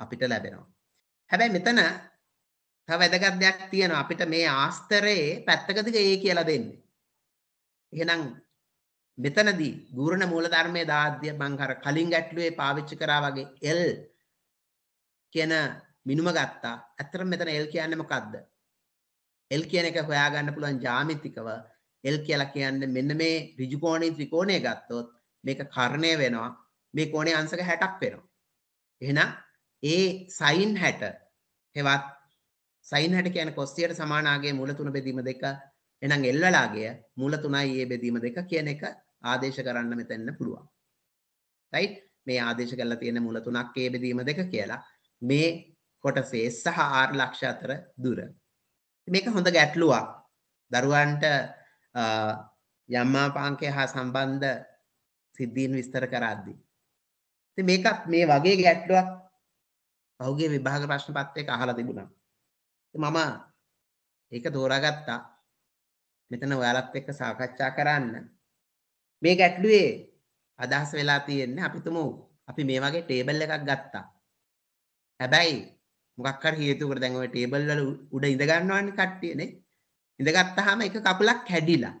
අපිට ලැබෙනවා. හැබැයි මෙතන තව වැදගත් දෙයක් තියෙනවා. අපිට මේ ආස්තරයේ පැත්තක දිග A කියලා දෙන්නේ. එහෙනම් මෙතනදී ගූරණ මූලධර්මයේ දාද්‍ය මං අර කලින් ගැටලුවේ පාවිච්චි කරා වගේ L කියන මිනුම ගත්තා. ඇත්තටම මෙතන L කියන්නේ මොකද්ද? L කියන එක හොයාගන්න පුළුවන් ජ්‍යාමිතිකව L කියලා කියන්නේ මෙන්න මේ ඍජු කෝණී ත්‍රිකෝණය ගත්තොත් මේක කර්ණය වෙනවා. මේ කෝණේ අංශක 60ක් වෙනවා. එහෙනම් ඒ sin 60 හෙවත් sin 60 කියන්නේ cos 100ට සමාන ආගයේ මූල තුන බෙදීම දෙක. එහෙනම් L වල ආගය මූල තුනයි ඒ බෙදීම දෙක කියන එක ආදේශ කරන්න මෙතෙන්න පුළුවන්. right මේ ආදේශ කරලා තියෙන මුල තුනක් A බෙදීම දෙක කියලා මේ කොටසේ සහ R ලක්ෂ අතර දුර. මේක හොඳ ගැටලුවක්. දරුවන්ට යම්මා පාංකය හා සම්බන්ධ සිද්ධීන් විස්තර කරද්දී. ඉතින් මේකත් මේ වගේ ගැටලුවක් පහුගිය විභාග ප්‍රශ්න පත්‍රයක අහලා තිබුණා. මම ඒක තෝරාගත්තා. මෙතන ඔයාලත් එක්ක සාකච්ඡා කරන්න. මේ ගැටලුවේ අදහස් වෙලා තියෙන්නේ අපි තුමු අපි මේ වගේ ටේබල් එකක් ගත්තා. හැබැයි මොකක් හරි හේතුවකට දැන් ওই ටේබල් වල උඩ ඉඳ ගන්නවන්නේ කට්ටියනේ. ඉඳගත්තාම එක කකුලක් කැඩිලා.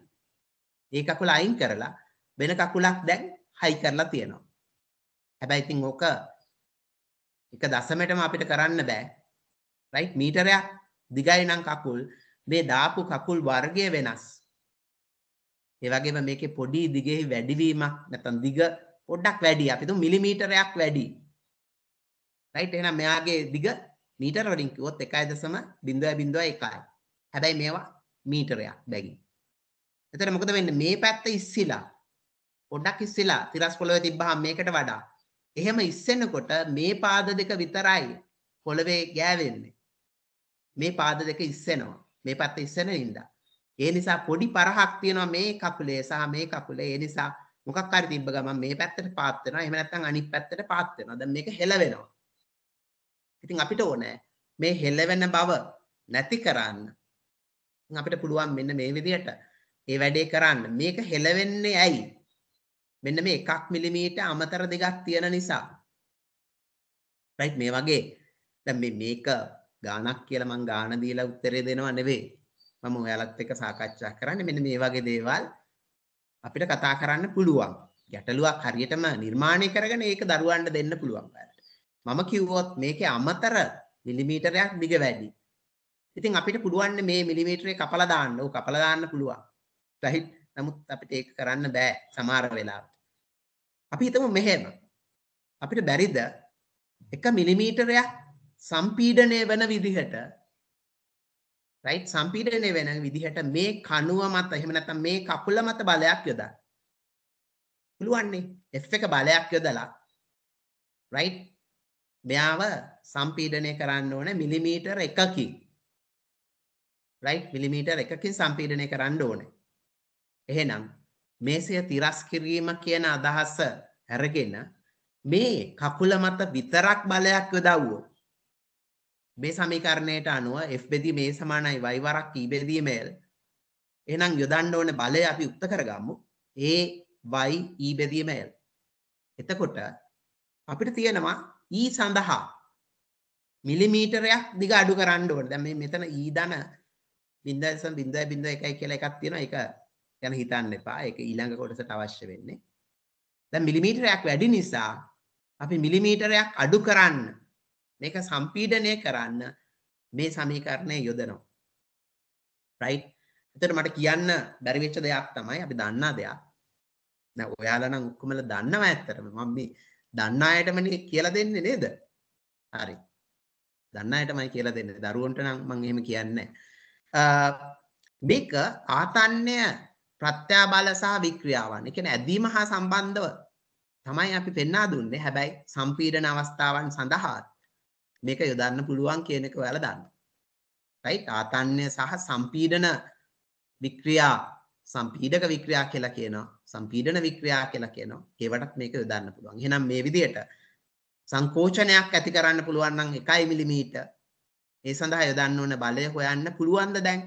ඒ කකුල අයින් කරලා වෙන කකුලක් දැන් හයි කරලා තියෙනවා. හැබැයි ඉතින් ඕක එක දශමයටම අපිට කරන්න බෑ. රයිට් මීටරයක් දිගයි නම් කකුල් මේ දාපු කකුල් වර්ගය වෙනස්. ඒ වගේම මේකේ පොඩි දිගෙහි වැඩිවීමක් නැත්නම් දිග පොඩ්ඩක් වැඩි. අපි තුමු මිලිමීටරයක් වැඩි. රයිට් එහෙනම් මෙයාගේ දිග මීටර වලින් කිව්වොත් 1.0.01යි. හැබැයි මේවා මීටරයක් බැගින්. එතකොට මොකද වෙන්නේ මේ පැත්ත ඉස්සිලා පොඩ්ඩක් ඉස්සිලා තිරස් පොළවේ තිබ්බහම මේකට වඩා එහෙම ඉස්සෙනකොට මේ පාද දෙක විතරයි පොළවේ ගෑවෙන්නේ. මේ පාද දෙක ඉස්සෙනවා. මේ පැත්ත ඉස්සෙන ඉඳා. ඒ නිසා පොඩි පරහක් තියෙනවා මේ කකුලේ සහ මේ කකුලේ. ඒ නිසා මොකක් හරි තිබ්බ ගමන් මේ පැත්තට පාත් වෙනවා. එහෙම නැත්නම් අනිත් පැත්තට පාත් වෙනවා. දැන් මේක හෙලවෙනවා. ඉතින් අපිට ඕනේ මේ හෙලවෙන බව නැති කරන්න. ඉතින් අපිට පුළුවන් මෙන්න මේ විදිහට මේ වැඩේ කරන්න. මේක හෙලවෙන්නේ ඇයි? මෙන්න මේ 1 මිලිමීටර් අමතර දෙකක් තියෙන නිසා. රයිට් මේ වගේ දැන් මේ මේක ගාණක් කියලා මං ගාණ දීලා උත්තරේ දෙනව නෙවෙයි. මම ඔයාලත් එක්ක සාකච්ඡා කරන්නේ මෙන්න මේ වගේ දේවල් අපිට කතා කරන්න පුළුවන්. ගැටලුවක් හරියටම නිර්මාණය කරගෙන ඒක දරුවන්ට දෙන්න පුළුවන් මම කිව්වොත් මේකේ අමතර මිලිමීටරයක් දිග වැඩි. ඉතින් අපිට පුළුවන් මේ මිලිමීටරේ කපලා දාන්න. ඔව් කපලා දාන්න පුළුවන්. right? නමුත් අපිට ඒක කරන්න බෑ සමහර වෙලාවට. අපි හිතමු මෙහෙම. අපිට බැරිද 1 මිලිමීටරයක් සම්පීඩණය වෙන විදිහට right සම්පීඩනය වෙන විදිහට මේ කණුව මත එහෙම නැත්නම් මේ කකුල මත බලයක් යොදන්න. පුළුවන්නේ F එක බලයක් යොදලා right මෙයාව සම්පීඩනය කරන්න ඕනේ මිලිමීටර 1කින්. right මිලිමීටර 1කින් සම්පීඩනය කරන්න ඕනේ. එහෙනම් මේසය තිරස් කිරීම කියන අදහස අරගෙන මේ කකුල මත විතරක් බලයක් යොදවුවොත් මේ සමීකරණයට අනුව F බෙදී මේ සමානයි Y වරක් E බෙදීම L. එහෙනම් යොදන්න ඕන බලය අපි උක්ත කරගමු. A Y E බෙදීම L. එතකොට අපිට තියෙනවා E සඳහා මිලිමීටරයක් දිග අඩු කරන්න ඕන. දැන් මේ මෙතන E ධන 0.001 කියලා එකක් තියෙනවා. ඒක ගැන හිතන්න එපා. ඒක ඊළඟ කොටසට අවශ්‍ය වෙන්නේ. දැන් මිලිමීටරයක් වැඩි නිසා අපි මිලිමීටරයක් අඩු කරන්න මේක සම්පීඩනය කරන්න මේ සමීකරණය යොදනවා. රයිට්? එතකොට මට කියන්න බැරි වෙච්ච දෙයක් තමයි අපි දන්නා දෙයක්. දැන් ඔයාලා නම් ඔක්කොමලා දන්නවා ඇත්තටම. මම මේ දන්න අයටමනේ කියලා දෙන්නේ නේද? හරි. දන්න අයටමයි කියලා දෙන්නේ. දරුවන්ට නම් මම එහෙම කියන්නේ මේක ආතන්්‍ය ප්‍රත්‍යාබල සහ වික්‍රියාවන්. ඒ කියන්නේ ඇදීම හා සම්බන්ධව තමයි අපි පෙන්වා දුන්නේ. හැබැයි සම්පීඩන අවස්ථාවන් සඳහා මේක යොදන්න පුළුවන් කියන එක ඔයාලා දන්න. right? ආතන්‍ය සහ සම්පීඩන වික්‍රියා සම්පීඩක වික්‍රියා කියලා කියනවා. සම්පීඩන වික්‍රියා කියලා කියනවා. ඒවටත් මේක යොදන්න පුළුවන්. එහෙනම් මේ විදිහට සංකෝචනයක් ඇති කරන්න පුළුවන් නම් 1 මිලිමීටර් ඒ සඳහා යොදන්න ඕන බලය හොයන්න පුළුවන්ද දැන්?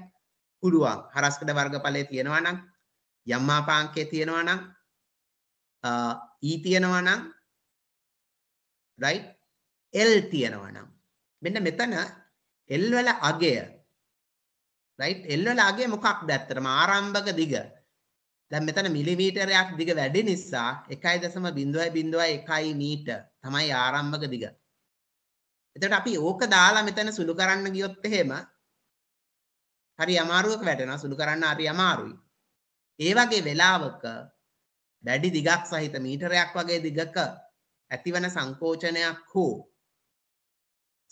පුළුවන්. හරස්කඩ වර්ගඵලයේ තියෙනවා නම් යම්මා පාංකයේ තියෙනවා නම් ඊ e තියෙනවා නම් right L තියෙනවා නම් මෙන්න මෙතන L වල අගය right L වල අගය මොකක්ද ඇත්තටම ආරම්භක දිග දැන් මෙතන මිලිමීටරයක් දිග වැඩි නිසා 1.001 මීටර තමයි ආරම්භක දිග එතකොට අපි ඕක දාලා මෙතන සුළු කරන්න ගියොත් එහෙම හරි අමාරුවක් වැටෙනවා සුළු කරන්න හරි අමාරුයි ඒ වගේ වෙලාවක වැඩි දිගක් සහිත මීටරයක් වගේ දිගක ඇතිවන සංකෝචනයක් හෝ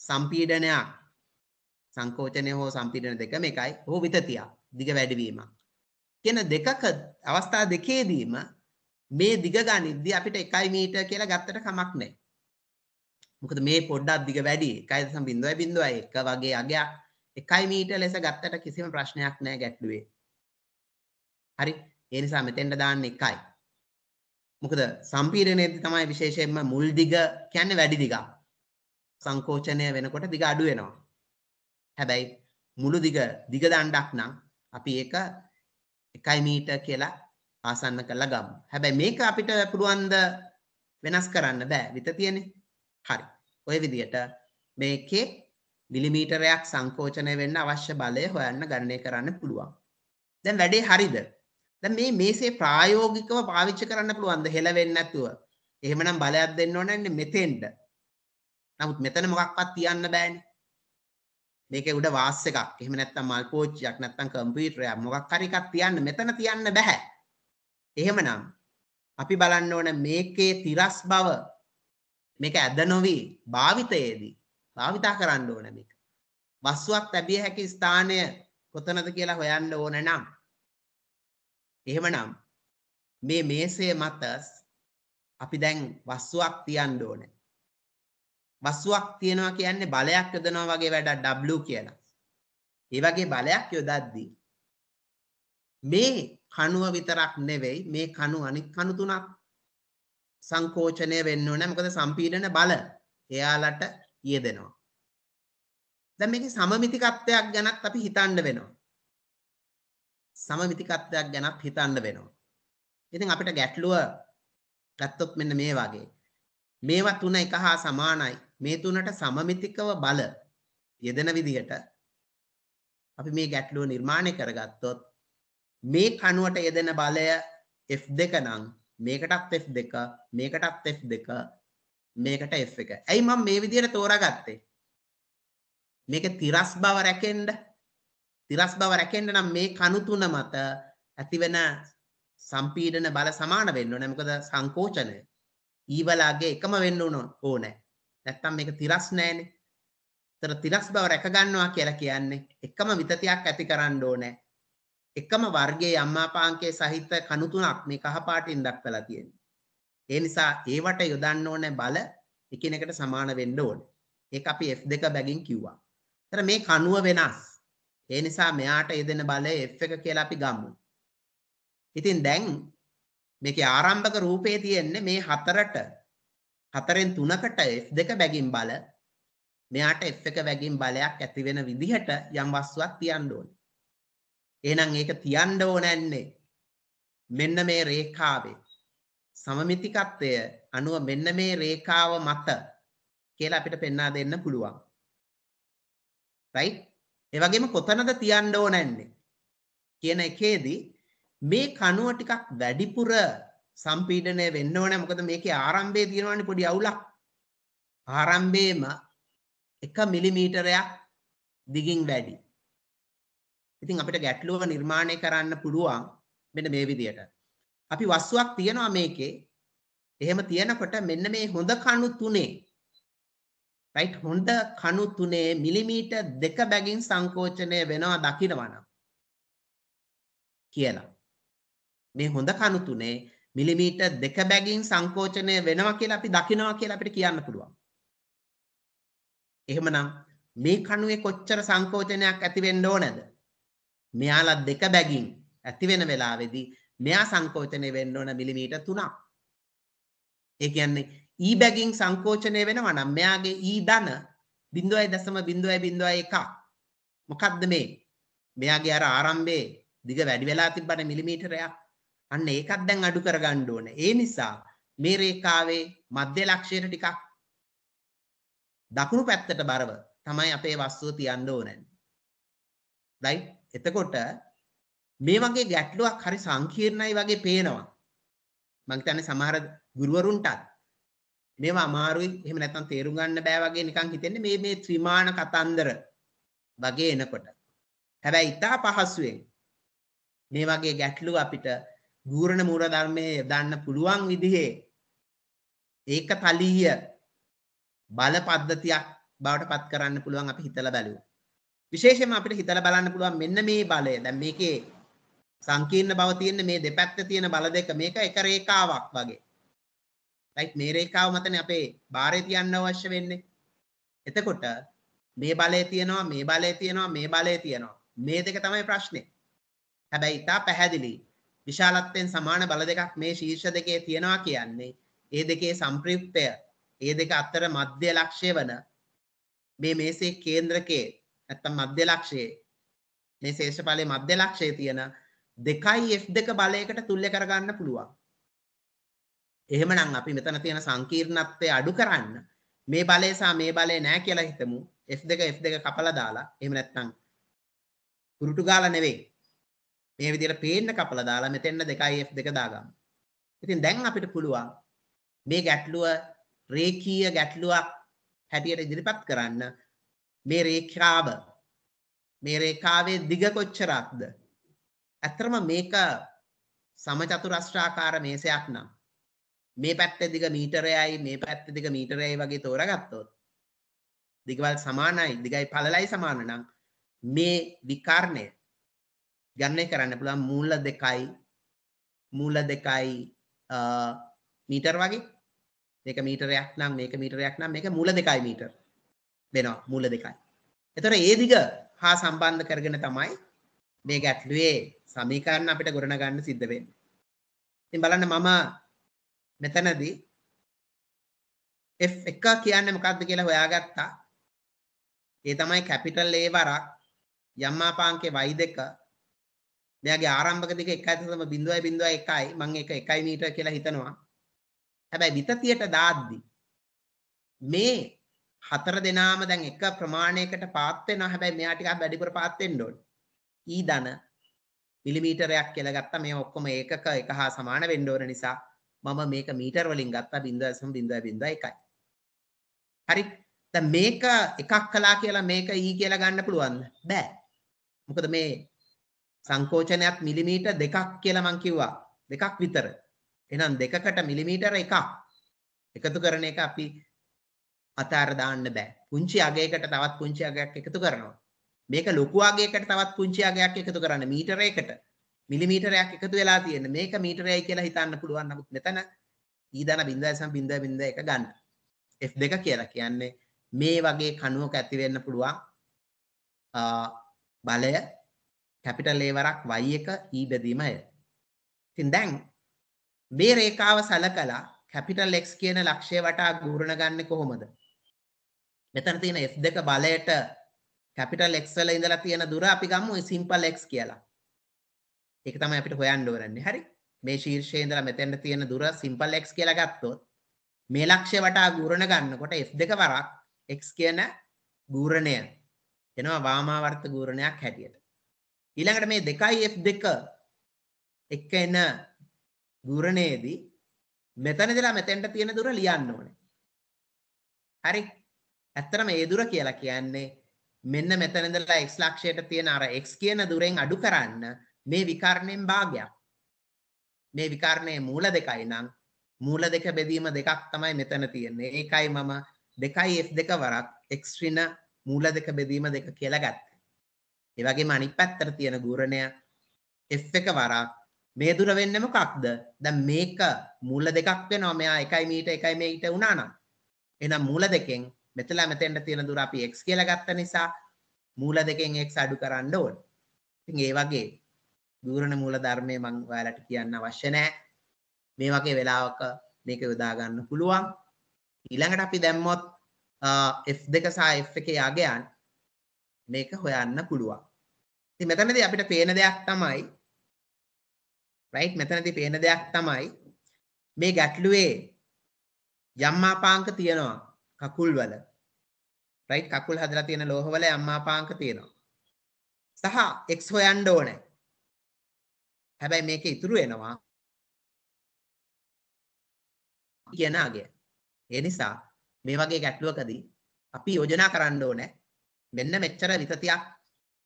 සම්පීඩනයක් සංකෝචනය හෝ සම්පීඩන දෙකම එකයි හෝ විතතියක් දිග වැඩිවීමක් කියන දෙකක අවස්ථා දෙකේදීම මේ දිග ගනිද්දී අපිට 1 මීටර කියලා ගත්තට කමක් නැහැ. මොකද මේ පොඩ්ඩක් දිග වැඩි 1.0.1 වගේ අගයක් 1 මීටර ලෙස ගත්තට කිසිම ප්‍රශ්නයක් නැහැ ගැටලුවේ. හරි. ඒ නිසා මෙතෙන්ට දාන්න 1යි. මොකද සම්පීඩනයේදී තමයි විශේෂයෙන්ම මුල් දිග කියන්නේ වැඩි දිගක්. සංකෝචනය වෙනකොට දිග අඩු වෙනවා. හැබැයි මුළු දිග දිග දණ්ඩක් නම් අපි ඒක 1 මීටර් කියලා ආසන්න කරලා ගමු. හැබැයි මේක අපිට පුළුවන් ද වෙනස් කරන්න බෑ. විත තියෙන්නේ. හරි. ওই විදිහට මේකේ මිලිමීටරයක් සංකෝචනය වෙන්න අවශ්‍ය බලය හොයන්න ගණනය කරන්න පුළුවන්. දැන් වැඩේ හරිද? දැන් මේ මේසේ ප්‍රායෝගිකව පාවිච්චි කරන්න පුළුවන් ද හෙල වෙන්නේ නැතුව. එහෙමනම් බලයක් දෙන්න ඕන නැන්නේ මෙතෙන්ට. නමුත් මෙතන මොකක්වත් තියන්න බෑනේ. මේකේ උඩ වාස් එකක්. එහෙම නැත්නම් මල් පෝච්චියක් නැත්නම් කම්පියුටරයක් මොකක් හරි එකක් තියන්න මෙතන තියන්න බෑ. එහෙමනම් අපි බලන්න ඕන මේකේ තිරස් බව මේක ඇද නොවි භාවිතයේදී භාවිතා කරන්න ඕන මේක. වස්තුවක් ලැබිය හැකි ස්ථානය කොතනද කියලා හොයන්න ඕන නම් එහෙමනම් මේ මේසය මත අපි දැන් වස්තුවක් තියන්න ඕනේ. වස්තුවක් තියෙනවා කියන්නේ බලයක් යොදනවා වගේ වැඩක් W කියලා. ඒ වගේ බලයක් යොදද්දී මේ කණුව විතරක් නෙවෙයි මේ කණු අනිත් කණු තුනක් සංකෝචනය වෙන්න ඕනේ. මොකද සම්පීඩන බල එයාලට යෙදෙනවා. දැන් මේකේ සමමිතිකත්වයක් ගැනත් අපි හිතන්න වෙනවා. සමමිතිකත්වයක් ගැනත් හිතන්න වෙනවා. ඉතින් අපිට ගැටලුව ගත්තොත් මෙන්න මේ වගේ. මේවා තුන එක හා සමානයි. මේ තුනට සමමිතිකව බල යෙදෙන විදිහට අපි මේ ගැටලුව නිර්මාණය කරගත්තොත් මේ කණුවට යෙදෙන බලය F2 නම් මේකටත් F2 මේකටත් F2 මේකට F1. ඇයි මම මේ විදිහට තෝරාගත්තේ? මේක තිරස් බව රැකෙන්න තිරස් බව රැකෙන්න නම් මේ කණු තුන මත ඇතිවෙන සම්පීඩන බල සමාන වෙන්න ඕනේ. මොකද සංකෝචනය ඊවලාගේ එකම වෙන්න උනොත් ඕනෑ. නැත්තම් මේක තිරස් නෑනේ. තර තිරස් බව රැකගන්නවා කියලා කියන්නේ එකම විතතියක් ඇති කරන්න ඕනෑ. එකම වර්ගයේ අම්මාපාංකයේ සහිත කණු තුනක් මේ කහ පාටින් දක්වලා තියෙනවා. ඒ නිසා ඒවට යොදන්න ඕනේ බල එකිනෙකට සමාන වෙන්න ඕනේ. ඒක අපි F2 බැගින් කිව්වා. තර මේ කණුව වෙනස්. ඒ නිසා මෙයාට යෙදෙන බලය F1 කියලා අපි ගමු. ඉතින් දැන් මේකේ ආරම්භක රූපේ තියෙන්නේ මේ හතරට හතරෙන් තුනකට F2 බැගින් බල මෙයාට F1 බැගින් බලයක් ඇති වෙන විදිහට යම් වස්තුවක් තියන්න ඕනේ. එහෙනම් ඒක තියන්න ඕනන්නේ මෙන්න මේ රේඛාවේ සමමිතිකත්වය අනුව මෙන්න මේ රේඛාව මත කියලා අපිට පෙන්වා දෙන්න පුළුවන්. right? ඒ වගේම කොතනද තියන්න ඕනන්නේ කියන එකේදී මේ කණුව ටිකක් වැඩිපුර සම්පීඩනය වෙන්න ඕනේ මොකද මේකේ ආරම්භයේ තියෙනවනේ පොඩි අවුලක් ආරම්භයේම 1 මිලිමීටරයක් දිගින් වැඩි. ඉතින් අපිට ගැටලුව නිර්මාණය කරන්න පුළුවන් මෙන්න මේ විදියට. අපි වස්තුවක් තියනවා මේකේ. එහෙම තියනකොට මෙන්න මේ හොඳ කණු තුනේ right හොඳ කණු තුනේ මිලිමීටර් දෙක බැගින් සංකෝචනය වෙනවා දකිනවනම් කියලා. මේ හොඳ කණු තුනේ මිලිමීටර් දෙක බැගින් සංකෝචනය වෙනවා කියලා අපි දකිනවා කියලා අපිට කියන්න පුළුවන්. එහෙමනම් මේ කණුවේ කොච්චර සංකෝචනයක් ඇති වෙන්න ඕනද? මෙයාලා දෙක බැගින් ඇති වෙන වෙලාවේදී මෙයා සංකෝචනය වෙන්න ඕන මිලිමීටර් 3ක්. ඒ කියන්නේ E බැගින් සංකෝචනය වෙනවා නම් මෙයාගේ E ධන 0.0.01 මොකක්ද මේ? මෙයාගේ අර ආරම්භයේ දිග වැඩි වෙලා තිබ්බනේ මිලිමීටරයක්. අන්න ඒකත් දැන් අඩු කරගන්න ඕනේ. ඒ නිසා මේ රේඛාවේ මධ්‍ය ලක්ෂයට ටිකක් දකුණු පැත්තට බරව තමයි අපේ වස්තුව තියන්න ඕනේ. right? එතකොට මේ වගේ ගැටලුවක් හරි සංකීර්ණයි වගේ පේනවා. මං හිතන්නේ සමහර ගුරුවරුන්ටත් මේවා අමාරුයි එහෙම නැත්නම් තේරුම් ගන්න බෑ වගේ නිකන් හිතෙන්නේ මේ මේ ත්‍රිමාණ කතන්දර වගේ එනකොට. හැබැයි ඊට පහසුවෙන් මේ වගේ ගැටලු අපිට ගූරණ මූර ධර්මයේ යොදන්න පුළුවන් විදිහේ ඒක තලීය බල පද්ධතියක් බවට පත් කරන්න පුළුවන් අපි හිතලා බැලුවා. විශේෂයෙන්ම අපිට හිතලා බලන්න පුළුවන් මෙන්න මේ බලය. දැන් මේකේ සංකීර්ණ බව තියෙන මේ දෙපැත්තේ තියෙන බල දෙක මේක එක රේඛාවක් වගේ. රයිට් මේ රේඛාව මතනේ අපේ බාරේ තියන්න අවශ්‍ය වෙන්නේ. එතකොට මේ බලය තියෙනවා මේ බලය තියෙනවා මේ බලය තියෙනවා. මේ දෙක තමයි ප්‍රශ්නේ. හැබැයි තා පැහැදිලි විශාලත්වයෙන් සමාන බල දෙකක් මේ ශීර්ෂ දෙකේ තියෙනවා කියන්නේ ඒ දෙකේ සම්ප්‍රයුක්තය ඒ දෙක අතර මධ්‍ය ලක්ෂය වන මේ මේසේ කේන්ද්‍රකයේ නැත්තම් මධ්‍ය ලක්ෂයේ මේ ශේෂඵලයේ මධ්‍ය ලක්ෂයේ තියෙන දෙකයි F2 බලයකට තුල්‍ය කරගන්න පුළුවන්. එහෙමනම් අපි මෙතන තියෙන සංකීර්ණත්වය අඩු කරන්න මේ බලය සහ මේ බලය නෑ කියලා හිතමු. F2 F2 කපලා දාලා එහෙම නැත්නම් කුරුටු ගාලා නෙවෙයි මේ විදිහට පේන්න කපලා දාලා මෙතෙන්න 2F2 දාගන්න. ඉතින් දැන් අපිට පුළුවන් මේ ගැටලුව රේඛීය ගැටලුවක් හැටියට ඉදිරිපත් කරන්න මේ රේඛාව මේ රේඛාවේ දිග කොච්චරක්ද? ඇත්තම මේක සමචතුරස්‍රාකාර මේසයක් නම් මේ පැත්තේ දිග මීටරයයි මේ පැත්තේ දිග මීටරයයි වගේ තෝරගත්තොත් දිගවල් සමානයි දිගයි පළලයි සමාන නම් මේ විකර්ණය ගණනය කරන්න පුළුවන් මූල දෙකයි මූල දෙකයි මීටර් වගේ මේක මීටරයක් නම් මේක මීටරයක් නම් මේක මූල දෙකයි මීටර් වෙනවා මූල දෙකයි. එතකොට ඒ දිග හා සම්බන්ධ කරගෙන තමයි මේ ගැටලුවේ සමීකරණ අපිට ගොඩනගන්න සිද්ධ වෙන්නේ. ඉතින් බලන්න මම මෙතනදී F1 කියන්නේ මොකක්ද කියලා හොයාගත්තා. ඒ තමයි කැපිටල් A වරක් යම්මාපාංකේ y2 මෙයාගේ ආරම්භක දෙක 1.0.01යි මම ඒක 1 මීටර කියලා හිතනවා. හැබැයි විතතියට දාද්දි මේ හතර දෙනාම දැන් එක ප්‍රමාණයකට පාත් වෙනවා. හැබැයි මෙයා ටිකක් වැඩිපුර පාත් වෙන්න ඕනේ. E ධන මිලිමීටරයක් කියලා ගත්තා. මේ ඔක්කොම ඒකක එක හා සමාන වෙන්න ඕන නිසා මම මේක මීටර වලින් ගත්තා 0.0.01යි. හරි. දැන් මේක එකක් කළා කියලා මේක E කියලා ගන්න පුළුවන්ද? බෑ. මොකද මේ සංකෝචනයක් මිලිමීටර් දෙකක් කියලා මං කිව්වා. දෙකක් විතර. එහෙනම් දෙකකට මිලිමීටර් එකක් එකතු කරන එක අපි අතාර දාන්න බෑ. පුංචි අගයකට තවත් පුංචි අගයක් එකතු කරනවා. මේක ලොකු අගයකට තවත් පුංචි අගයක් එකතු කරන්න මීටරයකට මිලිමීටරයක් එකතු වෙලා තියෙන මේක මීටරයයි කියලා හිතන්න පුළුවන්. නමුත් මෙතන ඊදන 0.0.1 ගන්න. F2 කියලා කියන්නේ මේ වගේ කණුවක ඇති වෙන්න පුළුවන් බලය කැපිටල් A වරක් y එක e බෙදීමය. ඉතින් දැන් මේ රේඛාව සලකලා කැපිටල් X කියන ලක්ෂය වටා ගූර්ණ ගන්න කොහොමද? මෙතන තියෙන F2 බලයට කැපිටල් X වල ඉඳලා තියෙන දුර අපි ගමු සිම්පල් X කියලා. ඒක තමයි අපිට හොයන්න ඕනන්නේ. හරි. මේ ශීර්ෂයේ ඉඳලා මෙතෙන්ට තියෙන දුර සිම්පල් X කියලා ගත්තොත් මේ ලක්ෂය වටා ගූර්ණ ගන්නකොට F2 වරක් X කියන ගූර්ණය එනවා වාමාවර්ත ගූර්ණයක් හැටියට. ඊළඟට මේ 2යි F2 එක එන දුරණයේදී මෙතනදලා මෙතෙන්ට තියෙන දුර ලියන්න ඕනේ. හරි. ඇත්තටම ඒ දුර කියලා කියන්නේ මෙන්න මෙතනදලා x ලක්ෂයට තියෙන අර x කියන දුරෙන් අඩු කරන්න මේ විකර්ණයෙන් භාගයක්. මේ විකර්ණයේ මූල දෙකයි නම් මූල දෙක බෙදීම දෙකක් තමයි මෙතන තියෙන්නේ. ඒකයි මම 2f2 වරක් x ඍණ මූල දෙක බෙදීම දෙක කියලා ගත්තේ. ඒවගේ මනික් පැත්තර තියෙන ගූරණය එස් එක වරක් මේ දුර වෙන්න මොකක්ද දැන් මේක මුල දෙකක් වෙනවා මෙයා එකයි මීට එකයි මේට වුණා නම් එහෙනම් මූල දෙකෙන් මෙතලා මෙතෙන්ට තියෙන දුර අපි x කියලා ගත්ත නිසා මූල දෙකෙන් x අඩු කරන්න ඕන ඉතින් ඒ වගේ දූරණ මූල ධර්මයේ මම ඔයාලට කියන්න අවශ්‍ය නැහැ මේ වගේ වෙලාවක මේක යොදා ගන්න පුළුවන් ඊළඟට අපි දැම්මොත් f2 සහ f1 යගයන් මේක හොයන්න පුළුවන්. ඉතින් මෙතනදී අපිට පේන දෙයක් තමයි right මෙතනදී පේන දෙයක් තමයි මේ ගැටලුවේ යම්මාපාංක තියෙනවා කකුල් වල. right කකුල් හදලා තියෙන ලෝහ වල යම්මාපාංක තියෙනවා. සහ x හොයන්න ඕනේ. හැබැයි මේක ඉතුරු වෙනවා කියන අගය. ඒ නිසා මේ වගේ ගැටලුවකදී අපි යෝජනා කරන්න ඕනේ මෙන්න මෙච්චර විතතියක්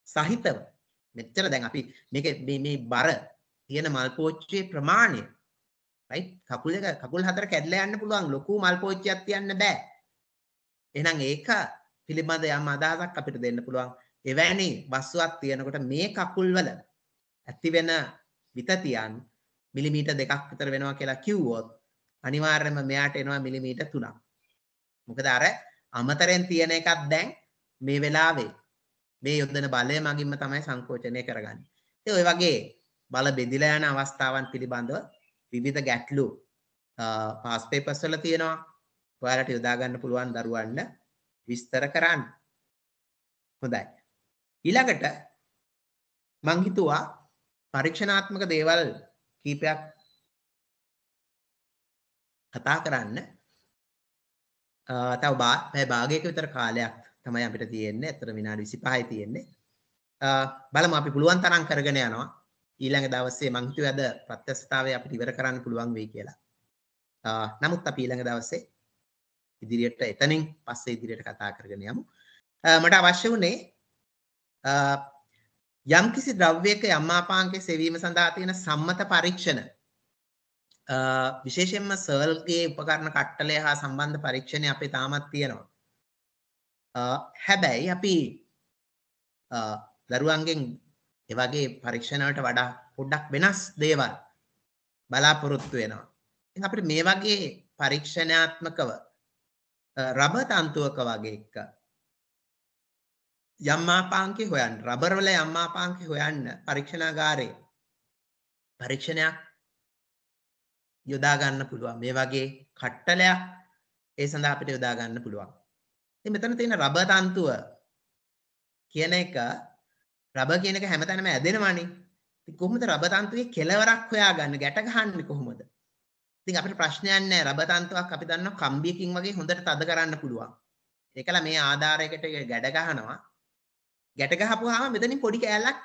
සහිතව මෙච්චර දැන් අපි මේක මේ මේ බර තියෙන මල් පෝච්චියේ ප්‍රමාණය right කකුල් එක කකුල් හතර කැඩලා යන්න පුළුවන් ලොකු මල් පෝච්චියක් තියන්න බෑ එහෙනම් ඒක පිළිබඳ යම් අදහසක් අපිට දෙන්න පුළුවන් එවැනි වස්තුවක් තියෙනකොට මේ කකුල්වල ඇති වෙන විතතියන් මිලිමීටර් දෙකක් විතර වෙනවා කියලා කිව්වොත් අනිවාර්යයෙන්ම මෙයාට එනවා මිලිමීටර් 3ක් මොකද අර අමතරෙන් තියෙන එකක් දැන් මේ වෙලාවේ මේ යොදන බලය මගින්ම තමයි සංකෝචනය කරගන්න. ඒ ඔය වගේ බල බෙදිලා යන අවස්ථාවන් පිළිබඳව විවිධ ගැටලු පාස් පේපර්ස් වල තියෙනවා. ඔයාලට යොදා ගන්න පුළුවන් දරුවන්ට විස්තර කරන්න. හොඳයි. ඊළඟට මං හිතුවා පරීක්ෂණාත්මක දේවල් කීපයක් කතා කරන්න තව බා භාගයක විතර කාලයක් තමයි අපිට තියෙන්නේ. අතර විනාඩි 25යි තියෙන්නේ. බලමු අපි පුළුවන් තරම් කරගෙන යනවා. ඊළඟ දවසේ මං හිතුවේ අද ප්‍රත්‍යස්ථතාවය අපිට ඉවර කරන්න පුළුවන් වෙයි කියලා. නමුත් අපි ඊළඟ දවසේ ඉදිරියට එතනින් පස්සේ ඉදිරියට කතා කරගෙන යමු. මට අවශ්‍ය වුණේ යම්කිසි ද්‍රව්‍යයක යම් ආපාංකයේ සෙවීම සඳහා තියෙන සම්මත පරීක්ෂණ විශේෂයෙන්ම සර්ල්ගේ උපකරණ කට්ටලය හා සම්බන්ධ පරීක්ෂණය අපේ තාමත් තියෙනවා. හැබැයි අපි දරුවන්ගෙන් එවගේ පරීක්ෂණවලට වඩා පොඩ්ඩක් වෙනස් දේවල් බලාපොරොත්තු වෙනවා. ඉතින් අපිට මේ වගේ පරීක්ෂණාත්මකව රබර් තන්තුවක වගේ එක යම්මාපාංකේ හොයන්න රබර් වල යම්මාපාංකේ හොයන්න පරීක්ෂණාගාරේ පරීක්ෂණයක් යොදා ගන්න පුළුවන් මේ වගේ කට්ටලයක් ඒ සඳහා අපිට යොදා ගන්න පුළුවන් ඉතින් මෙතන තියෙන රබර් තන්තුව කියන එක රබර් කියන එක හැමතැනම ඇදෙනවානේ. ඉතින් කොහොමද රබර් තන්තුවේ කෙලවරක් හොයාගන්නේ? ගැට ගහන්නේ කොහොමද? ඉතින් අපිට ප්‍රශ්නයක් නැහැ. රබර් තන්තුවක් අපි දන්නවා කම්බියකින් වගේ හොඳට තද කරන්න පුළුවන්. ඒකලා මේ ආධාරයකට ගැට ගහනවා. ගැට ගහපුවාම මෙතනින් පොඩි කෑල්ලක්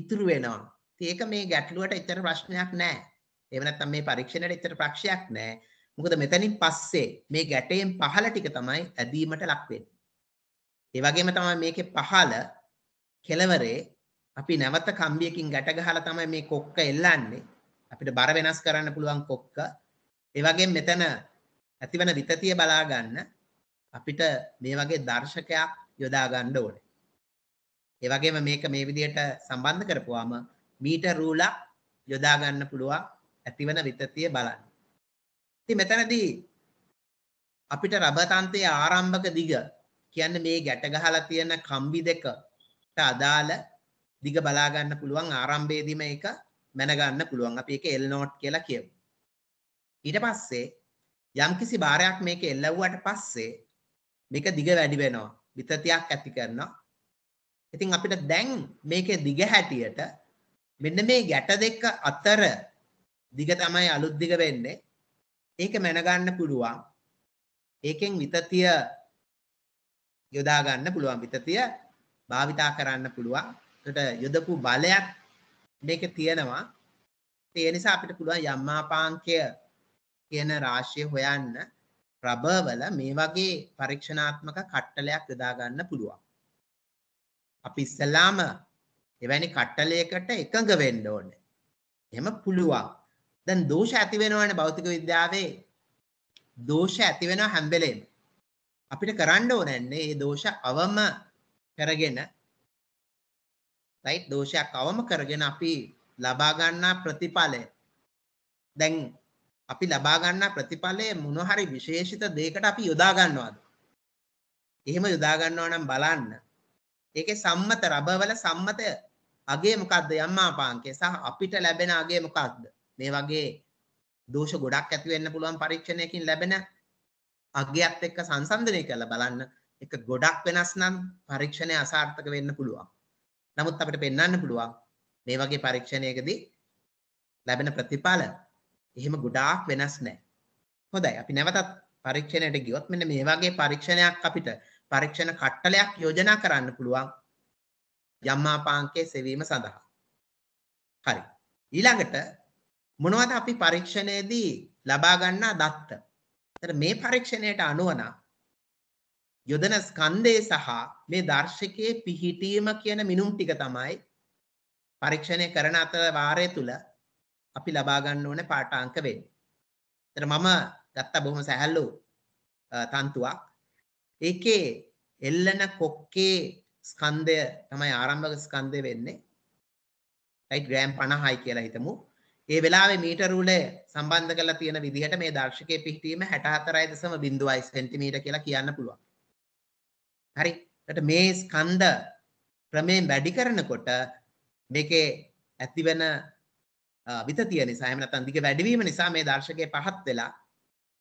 ඉතුරු වෙනවා. ඉතින් ඒක මේ ගැටලුවට එච්චර ප්‍රශ්නයක් නැහැ. එහෙම නැත්නම් මේ පරීක්ෂණයට එච්චර ප්‍රශ්නයක් නැහැ. මොකද මෙතනින් පස්සේ මේ ගැටයෙන් පහළ ටික තමයි ඇදීමට ලක් වෙන්නේ. ඒ වගේම තමයි මේකේ පහළ කෙලවරේ අපි නැවත කම්බියකින් ගැට ගහලා තමයි මේ කොක්ක එල්ලන්නේ. අපිට බර වෙනස් කරන්න පුළුවන් කොක්ක. ඒ වගේම මෙතන ඇතිවන විතතිය බලා ගන්න අපිට මේ වගේ දර්ශකයක් යොදා ගන්න ඕනේ. ඒ වගේම මේක මේ විදිහට සම්බන්ධ කරපුවාම මීටර් රූලක් යොදා ගන්න පුළුවන් ඇතිවන විතතිය බලන්න. ඉතින් මෙතනදී අපිට රබර් තන්තයේ ආරම්භක දිග කියන්නේ මේ ගැට ගහලා තියෙන කම්බි දෙකට අදාළ දිග බලා ගන්න පුළුවන් ආරම්භයේදීම ඒක මැන ගන්න පුළුවන්. අපි ඒක L note කියලා කියමු. ඊට පස්සේ යම්කිසි බාරයක් මේක එල්ලවුවට පස්සේ මේක දිග වැඩි වෙනවා. විතතියක් ඇති කරනවා. ඉතින් අපිට දැන් මේකේ දිග හැටියට මෙන්න මේ ගැට දෙක අතර දිග තමයි අලුත් දිග වෙන්නේ. ඒක මැනගන්න පුළුවන්. ඒකෙන් විතතිය යොදා ගන්න පුළුවන්. විතතිය භාවිතා කරන්න පුළුවන්. ඒකට යොදපු බලයක් මේකේ තියෙනවා. ඒ නිසා අපිට පුළුවන් යම්මාපාංකය කියන රාශිය හොයන්න ප්‍රබවල මේ වගේ පරීක්ෂණාත්මක කට්ටලයක් යොදා ගන්න පුළුවන්. අපි ඉස්සලාම එවැනි කට්ටලයකට එකඟ වෙන්න ඕනේ. එහෙම පුළුවන්. දැන් දෝෂ ඇති වෙනවනේ භෞතික විද්‍යාවේ දෝෂ ඇති වෙනවා හැම වෙලේම අපිට කරන්න ඕනන්නේ මේ දෝෂ අවම කරගෙන right දෝෂයක් අවම කරගෙන අපි ලබා ගන්නා ප්‍රතිඵලය දැන් අපි ලබා ගන්නා ප්‍රතිඵලයේ මොන හරි විශේෂිත දෙයකට අපි යොදා ගන්නවාද එහෙම යොදා ගන්නවා නම් බලන්න ඒකේ සම්මත රබවල සම්මත අගේ මොකක්ද යම්මාපාංකය සහ අපිට ලැබෙන අගේ මොකක්ද මේ වගේ දෝෂ ගොඩක් ඇති වෙන්න පුළුවන් පරීක්ෂණයකින් ලැබෙන අගයත් එක්ක සංසන්දනය කරලා බලන්න එක ගොඩක් වෙනස් නම් පරීක්ෂණය අසාර්ථක වෙන්න පුළුවන්. නමුත් අපිට පෙන්වන්න පුළුවන් මේ වගේ පරීක්ෂණයකදී ලැබෙන ප්‍රතිඵල එහෙම ගොඩාක් වෙනස් නැහැ. හොඳයි අපි නැවතත් පරීක්ෂණයට ගියොත් මෙන්න මේ වගේ පරීක්ෂණයක් අපිට පරීක්ෂණ කට්ටලයක් යෝජනා කරන්න පුළුවන් යම් ආපාංකයේ සෙවීම සඳහා. හරි. ඊළඟට මොනවද අපි පරීක්ෂණයේදී ලබා ගන්නා දත්ත. එතන මේ පරීක්ෂණයට අනුව නම් යොදන ස්කන්ධය සහ මේ දර්ශකයේ පිහිටීම කියන මිනුම් ටික තමයි පරීක්ෂණය කරන අතර වාරය තුල අපි ලබා ගන්න ඕනේ පාඨාංක වෙන්නේ. එතන මම ගත්ත බොහොම සැහැල්ලු තන්තුවක්. ඒකේ එල්ලන කොක්කේ ස්කන්ධය තමයි ආරම්භක ස්කන්ධය වෙන්නේ. right gram 50යි කියලා හිතමු. ඒ වෙලාවේ මීටර් උලේ සම්බන්ධ කරලා තියෙන විදිහට මේ දර්ශකයේ පිහිටීම 64.02 සෙන්ටිමීටර් කියලා කියන්න පුළුවන්. හරි. ඒකට මේ ස්කන්ධ ක්‍රමයෙන් වැඩි කරනකොට මේකේ ඇතිවෙන විතතිය නිසා එහෙම නැත්නම් දිග වැඩිවීම නිසා මේ දර්ශකයේ පහත් වෙලා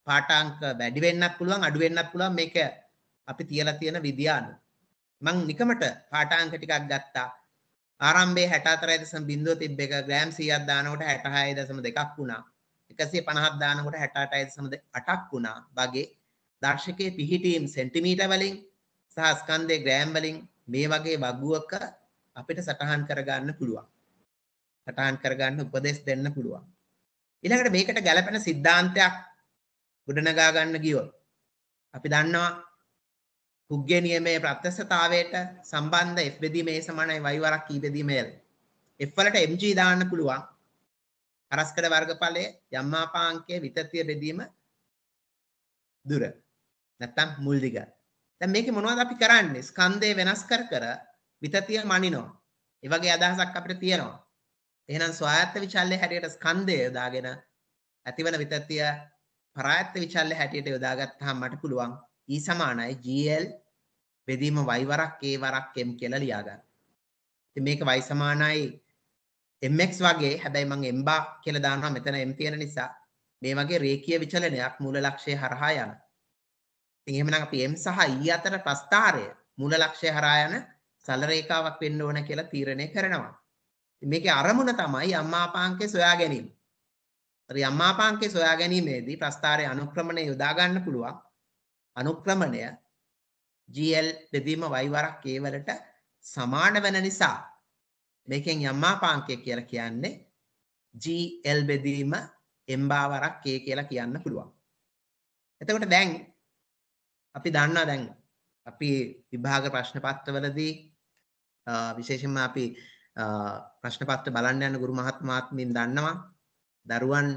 පාඨාංක වැඩි වෙන්නත් පුළුවන් අඩු වෙන්නත් පුළුවන් මේක අපි තියලා තියෙන විද්‍යාව අනුව. මම නිකමට පාඨාංක ටිකක් ගත්තා. ආරම්භේ හැටතරයි දසම බින්දුව තිබ් එක ග්‍රෑම් සීයක් දානකොට හැටහාය දසම දෙකක් වුණා එකසේ පණහත් දානකොට හැටාටයි දසමද අටක් වුණා වගේ දර්ශකයේ පිහිටීම් සෙන්ටිමීට වලින් සහ ස්කන්ධයේ ග්‍රෑම් වලින් මේ වගේ වගුවක අපිට සටහන් කරගන්න පුළුවන් සටහන් කරගන්න උපදෙස් දෙන්න පුළුවන් ඊළඟට මේකට ගැලපෙන සිද්ධාන්තයක් ගොඩනගා ගන්න ගියොත් අපි දන්නවා පුද්ග්‍ය නියමයේ ප්‍රත්‍යස්ථතාවයට සම්බන්ධ F බෙදීම A සමානයි Y වරක් E බෙදීම L. F වලට mg දාන්න පුළුවන්. හරස්කඩ වර්ගඵලයේ යම්මාපාංකයේ විතතිය බෙදීම දුර. නැත්තම් මුල් දිග. දැන් මේකේ මොනවද අපි කරන්නේ? ස්කන්ධය වෙනස් කර කර විතතිය මනිනවා. ඒ වගේ අදහසක් අපිට තියෙනවා. එහෙනම් ස්වායත්ත විචල්‍ය හැටියට ස්කන්ධය යොදාගෙන ඇතිවන විතතිය පරායත්ත විචල්‍ය හැටියට යොදාගත්තාම මට පුළුවන් E සමානයි GL බෙදීම y වරක් a වරක් m කියලා ලියා ගන්න. ඉතින් මේක y සමානයි mx වගේ හැබැයි මම m බා කියලා දානවා මෙතන m තියෙන නිසා මේ වගේ රේඛීය විචලනයක් මූල ලක්ෂය හරහා යන. ඉතින් එහෙමනම් අපි m සහ e අතර ප්‍රස්ථාරය මූල ලක්ෂය හරහා යන සල රේඛාවක් වෙන්න ඕන කියලා තීරණය කරනවා. මේකේ අරමුණ තමයි අම්මාපාංකේ සොයා ගැනීම. හරි අම්මාපාංකේ සොයා ගැනීමේදී ප්‍රස්ථාරය අනුක්‍රමණය යොදා ගන්න පුළුවන්. අනුක්‍රමණය GL බෙදීම y වරක් a වලට සමාන වෙන නිසා මේකෙන් යම්මාපාංකය කියලා කියන්නේ GL බෙදීම m වරක් a කියලා කියන්න පුළුවන්. එතකොට දැන් අපි දන්නවා දැන් අපි විභාග ප්‍රශ්න පත්‍රවලදී විශේෂයෙන්ම අපි ප්‍රශ්න පත්‍ර බලන්න යන ගුරු මහත්මාත්මින් දන්නවා දරුවන්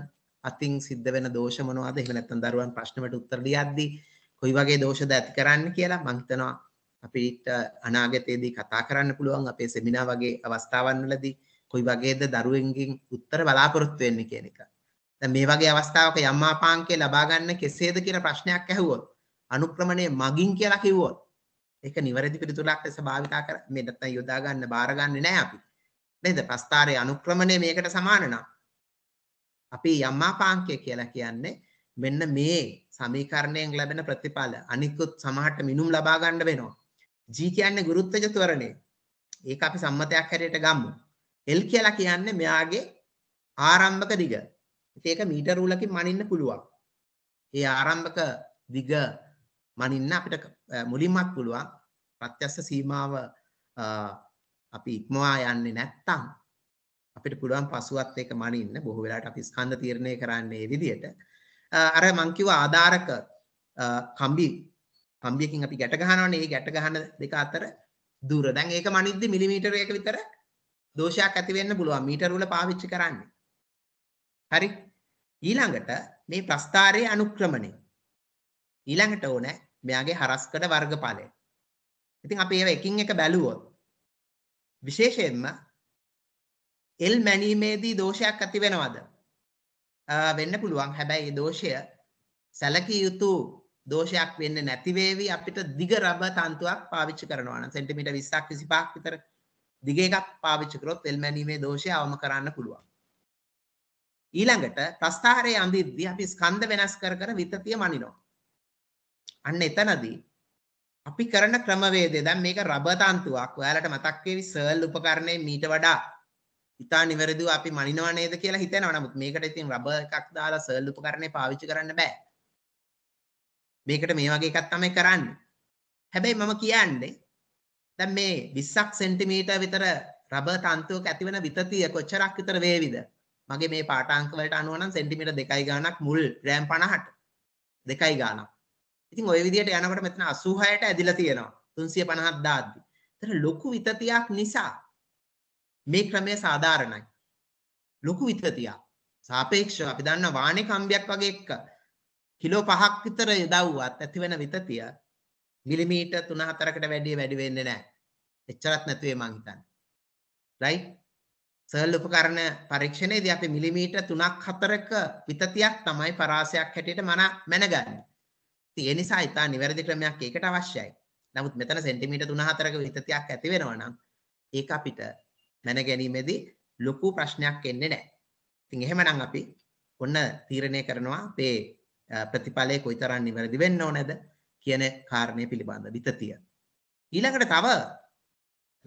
අතින් සිද්ධ වෙන දෝෂ මොනවද එහෙම නැත්නම් දරුවන් ප්‍රශ්නවලට උත්තර ලියද්දී කොයි වගේ දෝෂද ඇති කරන්න කියලා මං හිතනවා අපිට අනාගතයේදී කතා කරන්න පුළුවන් අපේ සෙමිනා වගේ අවස්ථාවන් වලදී කොයි වගේද දරුවෙන්ගෙන් උත්තර බලාපොරොත්තු වෙන්නේ කියන එක. දැන් මේ වගේ අවස්ථාවක යම් ආපාංකේ ලබා ගන්න කෙසේද කියලා ප්‍රශ්නයක් ඇහුවොත් අනුක්‍රමණය මගින් කියලා කිව්වොත් ඒක නිවැරදි පිළිතුරක් ලෙස භාවිතා කර මේ නැත්නම් යොදා ගන්න බාර ගන්නෙ නෑ අපි. නේද? ප්‍රස්ථාරයේ අනුක්‍රමණය මේකට සමාන නම් අපි යම් ආපාංකය කියලා කියන්නේ මෙන්න මේ සමීකරණයෙන් ලැබෙන ප්‍රතිඵල අනිකුත් සමහරට මිනුම් ලබා ගන්න වෙනවා. G කියන්නේ ගුරුත්වජ ත්වරණය. ඒක අපි සම්මතයක් හැටියට ගමු. L කියලා කියන්නේ මෙයාගේ ආරම්භක දිග. ඒක මීටර රූලකින් මනින්න පුළුවන්. ඒ ආරම්භක දිග මනින්න අපිට මුලින්මත් පුළුවන්. ප්‍රත්‍යස්ස සීමාව අපි ඉක්මවා යන්නේ නැත්තම් අපිට පුළුවන් පසුවත් ඒක මනින්න බොහෝ වෙලාවට අපි ස්කන්ධ තීරණය කරන්නේ මේ විදිහට. අර මං කිව්වා ආධාරක කම්බි කම්බියකින් අපි ගැට ගහනවනේ ඒ ගැට ගහන දෙක අතර දුර. දැන් ඒක මනිද්දි මිලිමීටරයක විතර දෝෂයක් ඇති වෙන්න පුළුවන් මීටර වල පාවිච්චි කරන්නේ. හරි. ඊළඟට මේ ප්‍රස්ථාරයේ අනුක්‍රමණය. ඊළඟට ඕනේ මෙයාගේ හරස්කඩ වර්ගඵලය. ඉතින් අපි ඒව එකින් එක බැලුවොත් විශේෂයෙන්ම එල් මැනීමේදී දෝෂයක් ඇති වෙනවද? වෙන්න පුළුවන්. හැබැයි ඒ දෝෂය සැලකිය යුතු දෝෂයක් වෙන්න නැතිවේවි අපිට දිග රබ තන්තුවක් පාවිච්චි කරනවා නම් සෙන්ටිමීටර් 20ක් 25ක් විතර දිග එකක් පාවිච්චි කරොත් එල්මැනීමේ දෝෂය අවම කරන්න පුළුවන්. ඊළඟට ප්‍රස්ථාරයේ අඳිද්දී අපි ස්කන්ධ වෙනස් කර කර විතතිය මනිනවා. අන්න එතනදී අපි කරන ක්‍රමවේදය දැන් මේක රබ තන්තුවක්. ඔයාලට මතක් වේවි සර්ල් උපකරණය මීට වඩා ඉතා නිවැරදිව අපි මනිනව නේද කියලා හිතෙනවා නමුත් මේකට ඉතින් රබර් එකක් දාලා සර්ල් උපකරණේ පාවිච්චි කරන්න බෑ මේකට මේ වගේ එකක් තමයි කරන්නේ හැබැයි මම කියන්නේ දැන් මේ 20ක් සෙන්ටිමීටර් විතර රබර් තන්තුවක ඇතිවන විතතිය කොච්චරක් විතර වේවිද මගේ මේ පාඨාංක වලට අනුව නම් සෙන්ටිමීටර් 2යි ගාණක් මුල් ග්‍රෑම් 50ට 2යි ගාණක් ඉතින් ওই විදිහට යනකොට මෙතන 86ට ඇදිලා තියෙනවා 350ක් දාද්දි. ඒතර ලොකු විතතියක් නිසා මේ ක්‍රමය සාධාරණයි. ලොකු විතතියක්. සාපේක්ෂව අපි දන්න වානේ කම්බියක් වගේ එක කිලෝ 5ක් විතර යදව්වත් ඇතිවෙන විතතිය මිලිමීටර් 3-4කට වැඩිය වැඩි වෙන්නේ නැහැ. එච්චරත් නැතුවේ මං හිතන්නේ. right? සර්ල් උපකරණ පරීක්ෂණයේදී අපි මිලිමීටර් 3ක් 4ක විතතියක් තමයි පරාසයක් හැටියට මන මැනගන්නේ. ඉතින් ඒ නිසා ඊට නිවැරදි ක්‍රමයක් ඒකට අවශ්‍යයි. නමුත් මෙතන සෙන්ටිමීටර් 3 4ක විතතියක් ඇති වෙනවා නම් ඒක අපිට දැන ගැනීමේදී ලොකු ප්‍රශ්නයක් එන්නේ නැහැ. ඉතින් එහෙමනම් අපි ඔන්න තීරණය කරනවා අපේ ප්‍රතිඵලය කොයිතරම් නිවැරදි වෙන්න ඕනද කියන කාරණය පිළිබඳ විතතිය. ඊළඟට තව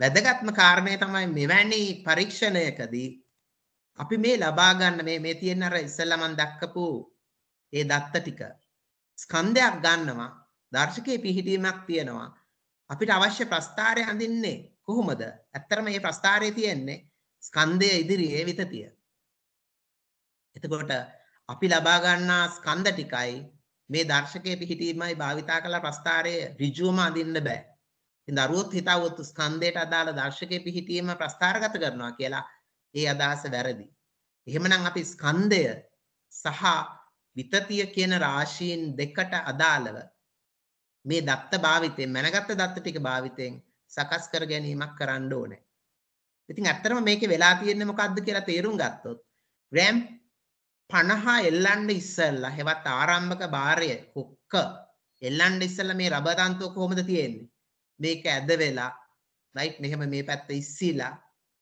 වැදගත්ම කාරණය තමයි මෙවැනි පරීක්ෂණයකදී අපි මේ ලබා ගන්න මේ මේ තියෙන අර ඉස්සෙල්ලා මම දක්කපු ඒ දත්ත ටික ස්කන්ධයක් ගන්නවා දර්ශකයේ පිහිටීමක් තියෙනවා අපිට අවශ්‍ය ප්‍රස්ථාරය අඳින්නේ කොහොමද? ඇත්තටම මේ ප්‍රස්ථාරයේ තියෙන්නේ ස්කන්ධය ඉදිරියේ විතතිය. එතකොට අපි ලබා ගන්නා ස්කන්ධ ටිකයි මේ දර්ශකයේ පිහිටීමයි භාවිතා කළ ප්‍රස්ථාරයේ ඍජුවම අඳින්න බෑ. ඉතින් දරුවොත් හිතවොත් ස්කන්ධයට අදාළ දර්ශකයේ පිහිටීම ප්‍රස්ථාරගත කරනවා කියලා ඒ අදහස වැරදි. එහෙමනම් අපි ස්කන්ධය සහ විතතිය කියන රාශීන් දෙකට අදාළව මේ දත්ත භාවිතයෙන් මැනගත්ත දත්ත ටික භාවිතයෙන් සකස් කර ගැනීමක් කරන්න ඕනේ. ඉතින් ඇත්තටම මේකේ වෙලා තියෙන්නේ මොකද්ද කියලා තේරුම් ගත්තොත් ග්‍රෑම් 50 එල්ලන්න ඉස්සෙල්ලා හෙවත් ආරම්භක භාරය කොක්ක එල්ලන්න ඉස්සෙල්ලා මේ රබර් තන්තුව කොහොමද තියෙන්නේ? මේක ඇද වෙලා රයිට් මෙහෙම මේ පැත්ත ඉස්සිලා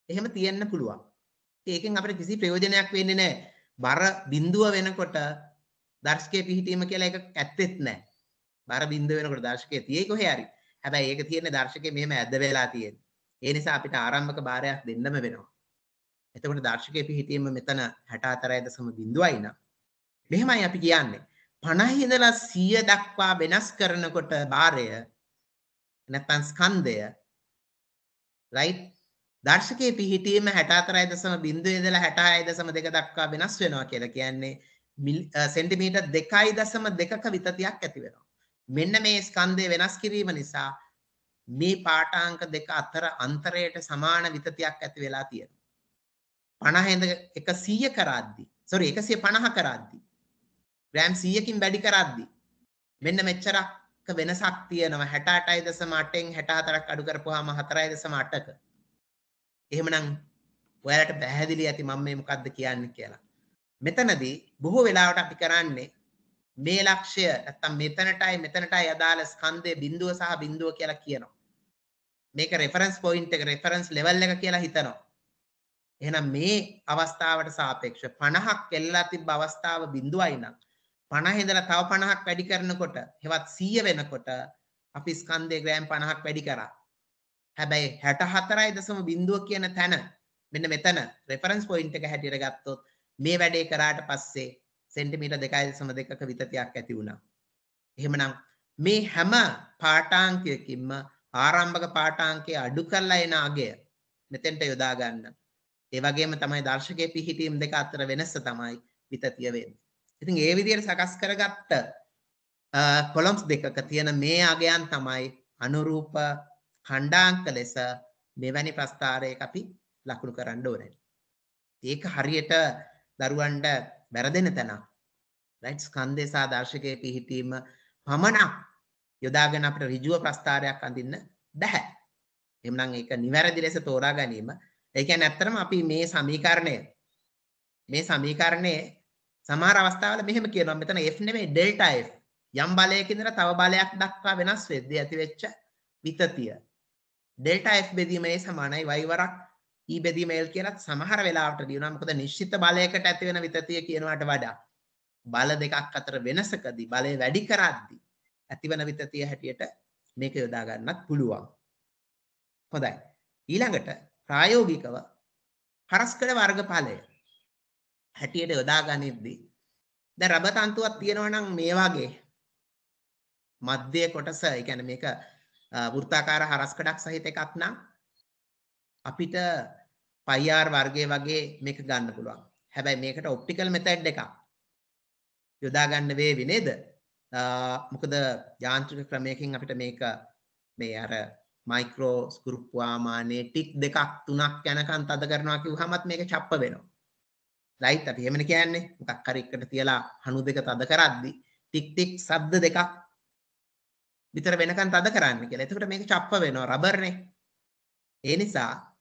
එහෙම තියෙන්න පුළුවන්. ඒකෙන් අපිට කිසි ප්‍රයෝජනයක් වෙන්නේ නැහැ. බර බිඳුව වෙනකොට දර්ශකයේ පිහිටීම කියලා එකක් ඇත්තෙත් නැහැ. බර බිඳුව වෙනකොට දර්ශකයේ තියෙයි කොහේ හරි. හැබැයි ඒක තියෙන්නේ දර්ශකයේ මෙහෙම ඇද්ද වෙලා තියෙන්නේ. ඒ නිසා අපිට ආරම්භක බාරයක් දෙන්නම වෙනවා. එතකොට දර්ශකයේ පිහිටීම මෙතන 64.0යි නම් මෙහෙමයි අපි කියන්නේ. 50 ඉඳලා 100 දක්වා වෙනස් කරනකොට බාරය නැත්නම් ස්කන්ධය right දර්ශකයේ පිහිටීම 64.0 ඉඳලා 66.2 දක්වා වෙනස් වෙනවා කියලා කියන්නේ සෙන්ටිමීටර් 2.2ක විතතියක් ඇති වෙනවා. මෙන්න මේ ස්කන්ධය වෙනස් කිරීම නිසා මේ පාඨාංක දෙක අතර අන්තරයට සමාන විතතියක් ඇති වෙලා තියෙනවා. 50 ඉඳ 100 කරද්දී sorry 150 කරද්දී ග්‍රෑම් 100කින් වැඩි කරද්දී මෙන්න මෙච්චරක් වෙනසක් තියෙනවා 68.8න් 64ක් අඩු කරපුවාම 4.8ක. එහෙමනම් ඔයාලට පැහැදිලි ඇති මම මේ මොකද්ද කියන්නේ කියලා. මෙතනදී බොහෝ වෙලාවට අපි කරන්නේ මේ ලක්ෂය නැත්තම් මෙතනටයි මෙතනටයි අදාළ ස්කන්ධය බිඳුව සහ බිඳුව කියලා කියනවා. මේක රෙෆරන්ස් පොයින්ට් එක රෙෆරන්ස් ලෙවල් එක කියලා හිතනවා. එහෙනම් මේ අවස්ථාවට සාපේක්ෂව 50ක් එල්ලලා තිබ්බ අවස්ථාව බිඳුවයි නම් 50 ඉඳලා තව 50ක් වැඩි කරනකොට හෙවත් 100 වෙනකොට අපි ස්කන්ධයේ ග්‍රෑම් 50ක් වැඩි කරා. හැබැයි 64.0 කියන තැන මෙන්න මෙතන රෙෆරන්ස් පොයින්ට් එක හැටියට ගත්තොත් මේ වැඩේ කරාට පස්සේ සෙන්ටිමීටර් 2.2ක විතතියක් ඇති වුණා. එහෙමනම් මේ හැම පාඨාංකයකින්ම ආරම්භක පාඨාංකය අඩු කරලා එන අගය මෙතෙන්ට යොදා ගන්න. ඒ වගේම තමයි දර්ශකයේ පිහිටීම් දෙක අතර වෙනස තමයි විතතිය වෙන්නේ. ඉතින් ඒ විදිහට සකස් කරගත්ත කොලම්ස් දෙකක තියෙන මේ අගයන් තමයි අනුරූප ඛණ්ඩාංක ලෙස මෙවැනි ප්‍රස්ථාරයක අපි ලකුණු කරන්න ඕනේ. ඒක හරියට දරුවන්ට වැරදෙන තැනක් රයිට් ස්කන්ධය සහ දර්ශකයේ පිහිටීම පමණක් යොදාගෙන අපිට ඍජුව ප්‍රස්ථාරයක් අඳින්න බැහැ එහෙනම් ඒක නිවැරදි ලෙස තෝරා ගැනීම ඒ කියන්නේ ඇත්තටම අපි මේ සමීකරණය මේ සමීකරණයේ සමහර අවස්ථාවල මෙහෙම කියනවා මෙතන F නෙමෙයි ඩෙල්ටා F යම් බලයකින් ඉඳලා තව බලයක් දක්වා වෙනස් වෙද්දී ඇතිවෙච්ච විතතිය ඩෙල්ටා F බෙදීමේ සමානයි y වරක් ඊ බෙදීමේල් කියලත් සමහර වෙලාවට දියුණා මොකද නිශ්චිත බලයකට ඇති වෙන විතතිය කියනවට වඩා බල දෙකක් අතර වෙනසකදී බලය වැඩි කරද්දී ඇතිවන විතතිය හැටියට මේක යොදා ගන්නත් පුළුවන්. හොඳයි. ඊළඟට ප්‍රායෝගිකව හරස්කඩ වර්ගඵලය හැටියට යොදා ගනිද්දී දැන් රබ තන්තුවක් තියෙනවා නම් මේ වගේ මධ්‍ය කොටස, ඒ කියන්නේ මේක වෘත්තාකාර හරස්කඩක් සහිත එකක් නම් අපිට පයිR වර්ගය වගේ මේක ගන්න පුළුවන්. හැබැයි මේකට ඔප්ටිකල් මෙතඩ් එකක් යොදා ගන්න වේවි නේද? මොකද යාන්ත්‍රික ක්‍රමයකින් අපිට මේක මේ අර මයික්‍රෝ ස්කුරුප්වාමානේ ටික් දෙකක් තුනක් යනකන් තද කරනවා කිව්වහමත් මේක චප්ප වෙනවා. රයිට් අපි එහෙමනේ කියන්නේ. මොකක් හරි එකට තියලා හණු දෙක තද කරද්දි ටික් ටික් ශබ්ද දෙකක් විතර වෙනකන් තද කරන්න කියලා. එතකොට මේක චප්ප වෙනවා රබර්නේ. ඒ නිසා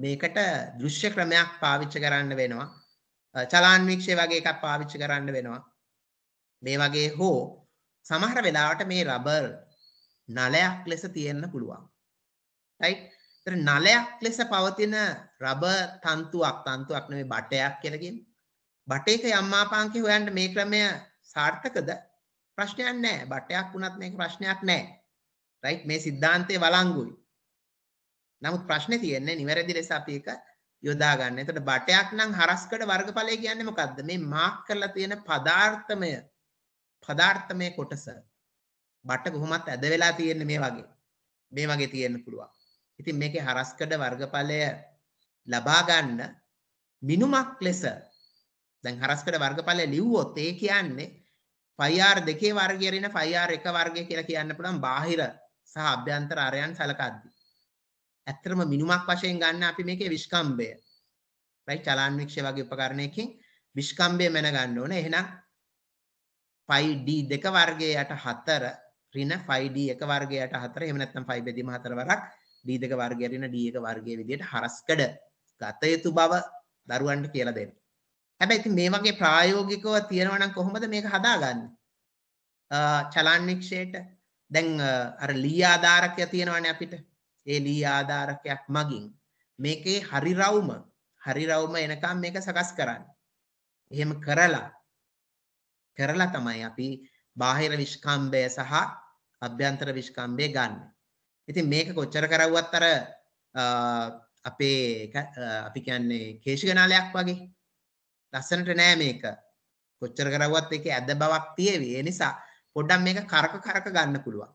මේකට දෘශ්‍ය ක්‍රමයක් පාවිච්චි කරන්න වෙනවා. චලාන්වීක්ෂය වගේ එකක් පාවිච්චි කරන්න වෙනවා. මේ වගේ හෝ සමහර වෙලාවට මේ රබර් නලයක් ලෙස තියෙන්න පුළුවන්. right? ඒතර නලයක් ලෙස පවතින රබර් තන්තුවක් තන්තුවක් නෙවෙයි බටයක් කියලා කියන්නේ. බටේක යම්මාපාංකේ හොයන්න මේ ක්‍රමය සාර්ථකද? ප්‍රශ්නයක් නැහැ. බටයක් වුණත් මේක ප්‍රශ්නයක් නැහැ. right? මේ સિદ્ધාන්තයේ වළංගුයි. නමුත් ප්‍රශ්නේ තියෙන්නේ නිවැරදි ලෙස අපි ඒක යොදා ගන්න. එතකොට බටයක් නම් හරස්කඩ වර්ගඵලය කියන්නේ මොකද්ද? මේ මාක් කරලා තියෙන පදාර්ථමය පදාර්ථමය කොටස. බට කොහොමත් ඇද වෙලා තියෙන්නේ මේ වගේ. මේ වගේ තියෙන්න පුළුවන්. ඉතින් මේකේ හරස්කඩ වර්ගඵලය ලබා ගන්න මිනුමක් ලෙස දැන් හරස්කඩ වර්ගඵලය ලිව්වොත් ඒ කියන්නේ ෆයි ආර් දෙකේ වර්ගය රින ෆයි ආර් එක වර්ගය කියලා කියන්න පුළුවන් බාහිර සහ අභ්‍යන්තර අරයන් සලකද්දී. ඇත්තටම මිනුමක් වශයෙන් ගන්න අපි මේකේ විස්කම්බය. right චලන වික්ෂය වගේ උපකරණයකින් විස්කම්බය මැන ගන්න ඕනේ. එහෙනම් pi d දෙක වර්ගයට 4 ඍණ pi d එක වර්ගයට 4 එහෙම නැත්නම් pi බෙදීම 4 වරක් d දෙක වර්ගය ඍණ d එක වර්ගයේ විදිහට හරස්කඩ ගත යුතු බව දරුවන්ට කියලා දෙන්න. හැබැයි ඉතින් මේ වගේ ප්‍රායෝගිකව තියෙනවා නම් කොහොමද මේක හදාගන්නේ? චලන වික්ෂයට දැන් අර ලී ආධාරකය තියෙනවානේ අපිට. ඒ ලී ආධාරකයක් මගින් මේකේ හරිරවුම හරිරවුම එනකම් මේක සකස් කරන්න. එහෙම කරලා කරලා තමයි අපි බාහිර විස්කම්බය සහ අභ්‍යන්තර විස්කම්බය ගන්න. ඉතින් මේක කොච්චර කරවුවත් අර අපේ අපි කියන්නේ කේශගණාලයක් වගේ ලස්සනට නෑ මේක. කොච්චර කරවුවත් ඒකේ ඇද බවක් තියෙවි. ඒ නිසා පොඩ්ඩක් මේක කරක කරක ගන්න පුළුවන්.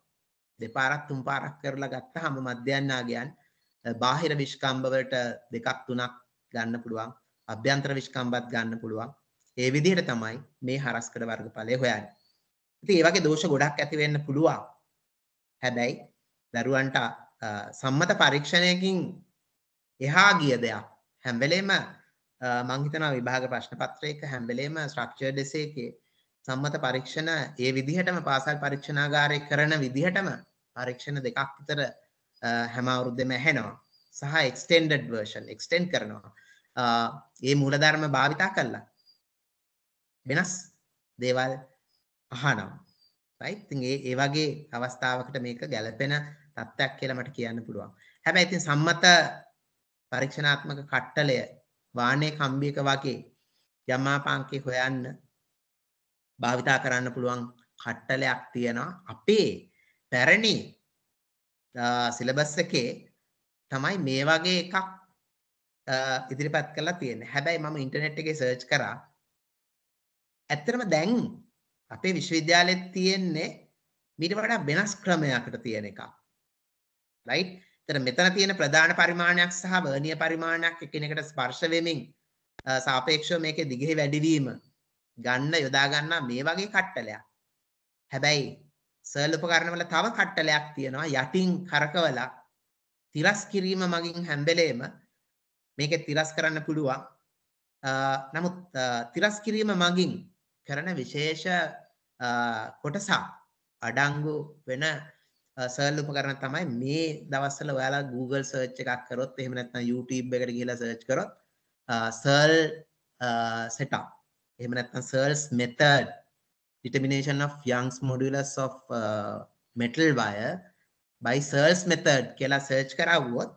දෙපාරක් තුන් පාරක් කරලා ගත්තාම මධ්‍යන්නාගයන් බාහිර විස්කම්බ වලට දෙකක් තුනක් ගන්න පුළුවන් අභ්‍යන්තර විස්කම්බත් ගන්න පුළුවන් ඒ විදිහට තමයි මේ හරස්කඩ වර්ගඵලය හොයන්නේ. ඉතින් ඒ වගේ දෝෂ ගොඩක් ඇති වෙන්න පුළුවන්. හැබැයි දරුවන්ට සම්මත පරීක්ෂණයකින් එහා ගිය දෙයක් හැම වෙලේම මම හිතනවා විභාග ප්‍රශ්න පත්‍රයක හැම වෙලේම ස්ට්‍රක්චර්ඩ් එසේකේ සම්මත පරීක්ෂණ ඒ විදිහටම පාසල් පරීක්ෂණාගාරයේ කරන විදිහටම පරීක්ෂණ දෙකක් විතර හැම අවුරුද්දෙම ඇහෙනවා සහ එක්ස්ටෙන්ඩඩ් වර්ෂන් එක්ස්ටෙන්ඩ් කරනවා ඒ මූලධර්ම භාවිතා කරලා වෙනස් දේවල් අහනවා right ඉතින් ඒ ඒ වගේ අවස්ථාවකට මේක ගැළපෙන තත්ත්වයක් කියලා මට කියන්න පුළුවන් හැබැයි ඉතින් සම්මත පරීක්ෂණාත්මක කට්ටලය වානේ කම්බියක වගේ යමාපාංකේ හොයන්න භාවිතා කරන්න පුළුවන් කට්ටලයක් තියෙනවා අපේ පැරණි සිලබස් එකේ තමයි මේ වගේ එකක් ඉදිරිපත් කරලා තියෙන්නේ. හැබැයි මම ඉන්ටර්නෙට් එකේ සර්ච් කරා. ඇත්තටම දැන් අපේ විශ්වවිද්‍යාලෙත් තියෙන්නේ මීට වඩා වෙනස් ක්‍රමයකට තියෙන එකක්. right? එතන මෙතන තියෙන ප්‍රධාන පරිමාණයක් සහ වර්ණීය පරිමාණයක් එකිනෙකට ස්පර්ශ වෙමින් සාපේක්ෂව මේකේ දිගෙහි වැඩිවීම ගන්න යොදා ගන්නා මේ වගේ කට්ටලයක්. හැබැයි සර්ල් උපකරණවල තව කට්ටලයක් තියෙනවා යටින් කරකවලා තිරස් කිරීම මගින් හැම්බෙලේම මේක තිරස් කරන්න පුළුවන් නමුත් තිරස් කිරීම මගින් කරන විශේෂ කොටසක් අඩංගු වෙන සර්ල් උපකරණ තමයි මේ දවස්වල ඔයාලා Google search එකක් කරොත් එහෙම නැත්නම් YouTube එකට ගිහලා search කරොත් සර්ල් setup එහෙම නැත්නම් searls method determination of Young's modulus of uh, metal wire by Searle's method කියලා සර්ච් කරවුවොත්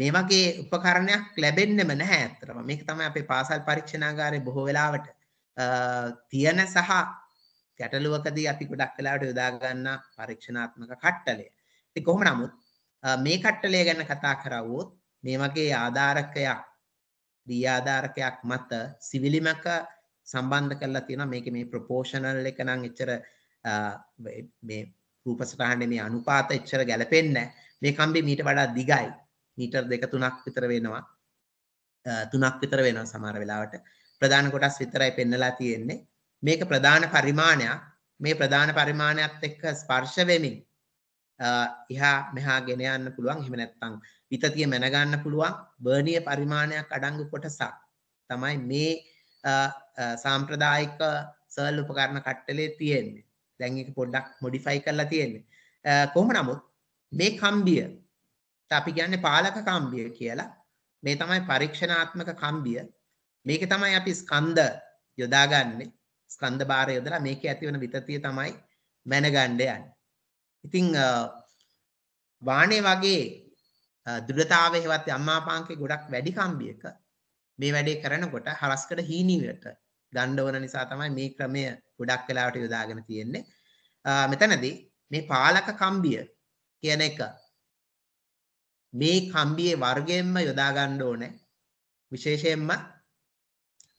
මේ වගේ උපකරණයක් ලැබෙන්නෙම නැහැ ඇත්තටම. මේක තමයි අපේ පාසල් පරීක්ෂණාගාරේ බොහෝ වෙලාවට uh, තියෙන සහ ගැටලුවකදී අපි ගොඩක් වෙලාවට යොදා ගන්න පරීක්ෂණාත්මක කට්ටලය. ඉතින් කොහොම නමුත් uh, මේ කට්ටලය ගැන කතා කරවුවොත් මේ වගේ ආධාරකයක් දී ආධාරකයක් මත සිවිලිමක සම්බන්ධ කරලා තියෙනවා මේකේ මේ ප්‍රොපෝෂනල් එක නම් එච්චර මේ රූප සටහනේ මේ අනුපාත එච්චර ගැලපෙන්නේ නැහැ මේ කම්බි මීට වඩා දිගයි මීටර් දෙක තුනක් විතර වෙනවා තුනක් විතර වෙනවා සමහර වෙලාවට ප්‍රධාන කොටස් විතරයි පෙන්නලා තියෙන්නේ මේක ප්‍රධාන පරිමාණයක් මේ ප්‍රධාන පරිමාණයත් එක්ක ස්පර්ශ වෙමින් එහා මෙහා ගෙන යන්න පුළුවන් එහෙම නැත්නම් විතතිය මැන ගන්න පුළුවන් බර්නිය පරිමාණයක් අඩංගු කොටසක් තමයි මේ සාම්ප්‍රදායික සර්ල් උපකරණ කට්ටලේ තියෙන්නේ. දැන් ඒක පොඩ්ඩක් මොඩිෆයි කරලා තියෙන්නේ. කොහොම නමුත් මේ කම්බිය අපි කියන්නේ පාලක කම්බිය කියලා. මේ තමයි පරීක්ෂණාත්මක කම්බිය. මේක තමයි අපි ස්කන්ධ යොදාගන්නේ. ස්කන්ධ බාරය යොදලා මේකේ ඇතිවන විතතිය තමයි මැනගන්න යන්නේ. ඉතින් වානේ වගේ දුරතාවය හෙවත් අම්මාපාංකේ ගොඩක් වැඩි කම්බියක මේ වැඩේ කරනකොට හරස්කඩ හීනීවට දණ්ඩවන නිසා තමයි මේ ක්‍රමය ගොඩක් වෙලාවට යොදාගෙන තියෙන්නේ. මෙතනදී මේ පාලක කම්බිය කියන එක මේ කම්බියේ වර්ගයෙන්ම යොදා ගන්න ඕනේ. විශේෂයෙන්ම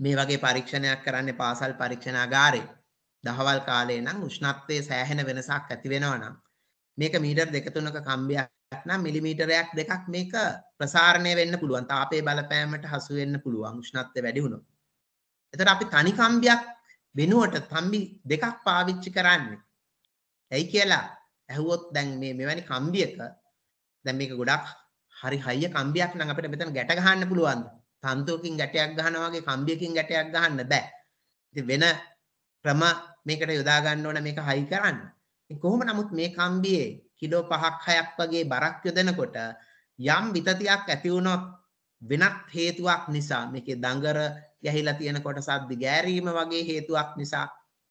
මේ වගේ පරීක්ෂණයක් කරන්නේ පාසල් පරීක්ෂණාගාරේ. දහවල් කාලේ නම් උෂ්ණත්වයේ සෑහෙන වෙනසක් ඇති වෙනවා නම් මේක මීටර් දෙක තුනක කම්බියක් නම් මිලිමීටරයක් දෙකක් මේක ප්‍රසාරණය වෙන්න පුළුවන්. තාපයේ බලපෑමට හසු වෙන්න පුළුවන් උෂ්ණත්වය වැඩි වුණොත්. එතට අපි තනිකම්බයක් වෙනුවට තම්බි දෙකක් පාවිච්චි කරන්න ඇයි කියලා ඇහුවොත් දැන් මේ මෙවැනි කම්බියක දැන් මේක ගොඩක් හරි හයිය කම්බියක් නම් අපිට මෙතන ගැට ගහන්න පුළුවන් තන්තුවකින් ගැටයක් ගහනවා වගේ කම්බියකින් ගැටයක් ගහන්න බෑ ඉතින් වෙන ක්‍රම මේකට යොදා ගන්න ඕන මේක හයි කරන්න ඉතින් කොහොම නමුත් මේ කම්බියේ කිලෝ 5ක් 6ක් වගේ බරක් යොදනකොට යම් විතතියක් ඇති වුණොත් වෙනත් හේතුවක් නිසා මේකේ දඟර ගැහිලා තියෙන කොටසක් දිගෑරීම වගේ හේතුවක් නිසා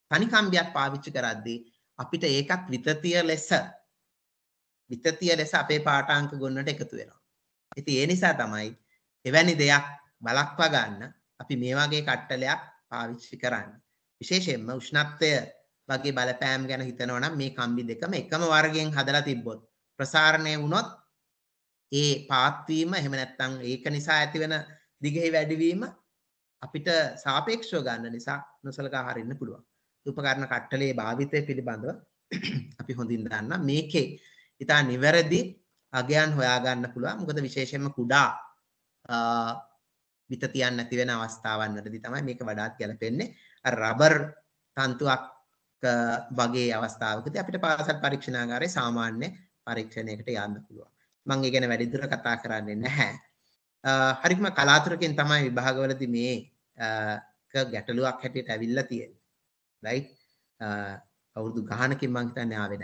තනිකම්බියක් පාවිච්චි කරද්දී අපිට ඒකත් විතතිය ලෙස විතතිය ලෙස අපේ පාඨාංක ගොන්නට එකතු වෙනවා. ඉතින් ඒ නිසා තමයි එවැනි දෙයක් වළක්වා ගන්න අපි මේ වගේ කට්ටලයක් පාවිච්චි කරන්නේ. විශේෂයෙන්ම උෂ්ණත්වය වගේ බලපෑම් ගැන හිතනවා නම් මේ කම්බි දෙකම එකම වර්ගයෙන් හදලා තිබ්බොත් ප්‍රසාරණය වුණොත් ඒ පාත්වීම එහෙම නැත්නම් ඒක නිසා ඇතිවන දිගෙහි වැඩිවීම අපිට සාපේක්ෂව ගන්න නිසා නොසලකා හරින්න පුළුවන්. උපකරණ කට්ටලේ භාවිතය පිළිබඳව අපි හොඳින් දන්න මේකේ ඉතා නිවැරදි අගයන් හොයාගන්න පුළුවන් මොකද විශේෂයෙන්ම කුඩා විත තියන්න නැති වෙන අවස්ථාවන් වලදී තමයි මේක වඩාත් ගැලපෙන්නේ. අර රබර් තන්තුවක් වගේ අවස්ථාවකදී අපිට පාසල් පරීක්ෂණාගාරයේ සාමාන්‍ය පරීක්ෂණයකට යන්න පුළුවන්. මම ඒ ගැන වැඩිදුර කතා කරන්නේ නැහැ. හරිම කලාතුරකින් තමයි විභාගවලති මේ ගැටලුවක් හැටියට ඇවිල්ල තියෙන රයි අවුරුදු ගහනකින් මංහිතන්න ආවෙන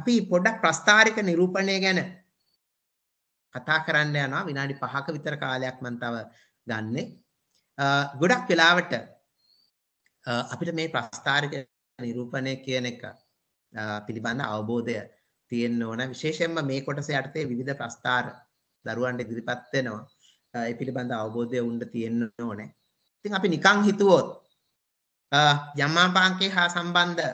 අපි පොඩ්ඩක් ප්‍රස්ථාරික නිරූපණය ගැන කතා කරන්න යනවා විනාඩි පහක විතර කාලයක් මන්තව ගන්නේ ගොඩක් වෙලාවට අපිට මේ ප්‍රස්ථාරික නිරූපණය කියන එක පිළිබඳ අවබෝධය තියෙන්න්න ඕන විශේෂෙන්ම මේ කොටස යටතේ විධ ප්‍රස්ථාර දරුවන්ට ඉදිරිපත් වෙනවා ඒ පිළිබඳ අවබෝධය වුන්න තියෙන්න ඕනේ ඉතින් අපි නිකං හිතුවොත් යම්මාපාංකේ හා සම්බන්ධ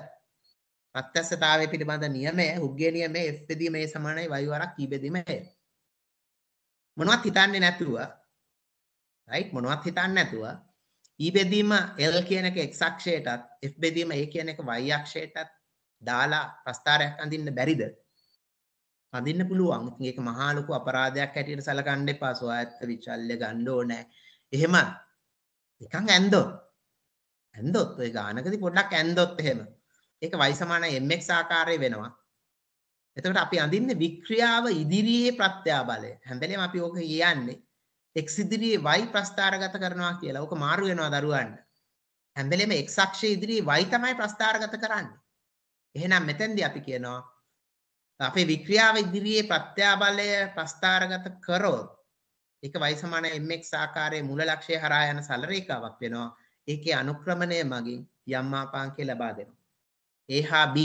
ප්‍රත්‍යස්සතාවය පිළිබඳ නියමය හුග්ගේ නියමය F බෙදීම ඒ සමානයි y වරක් E බෙදීම A මොනවත් හිතන්නේ නැතුව right මොනවත් හිතන්නේ නැතුව E බෙදීම L කියන එක x අක්ෂයටත් F බෙදීම A කියන එක y අක්ෂයටත් දාලා ප්‍රස්ථාරයක් අඳින්න බැරිද අඳින්න පුළුවන්. ඉතින් ඒක මහා ලොකු අපරාධයක් හැටියට සැලකන්න එපා. සුවායත්ත විචල්්‍ය ගන්න ඕනේ. එහෙම නිකන් ඇන්දොත්. ඇන්දොත් ඔය ගානකදී පොඩ්ඩක් ඇන්දොත් එහෙම. ඒක y mx ආකාරයේ වෙනවා. එතකොට අපි අඳින්නේ වික්‍රියාව ඉදිරියේ ප්‍රත්‍යාබලය. හැඳලෙම අපි ඕක කියන්නේ x ඉදිරියේ y ප්‍රස්ථාරගත කරනවා කියලා. ඕක මාරු වෙනවා දරුවන්ට. හැඳලෙම x අක්ෂයේ ඉදිරියේ y තමයි ප්‍රස්ථාරගත කරන්නේ. එහෙනම් මෙතෙන්දී අපි කියනවා අපේ වික්‍රියාව ඉදිරියේ ප්‍රත්‍යාබලය ප්‍රස්ථාරගත කරොත් ඒක y සමාන mx ආකාරයේ මූල ලක්ෂය හරහා යන සල රේඛාවක් වෙනවා. ඒකේ අනුක්‍රමණය මගින් යම් ආපාංකය ලබා දෙනවා. A හා B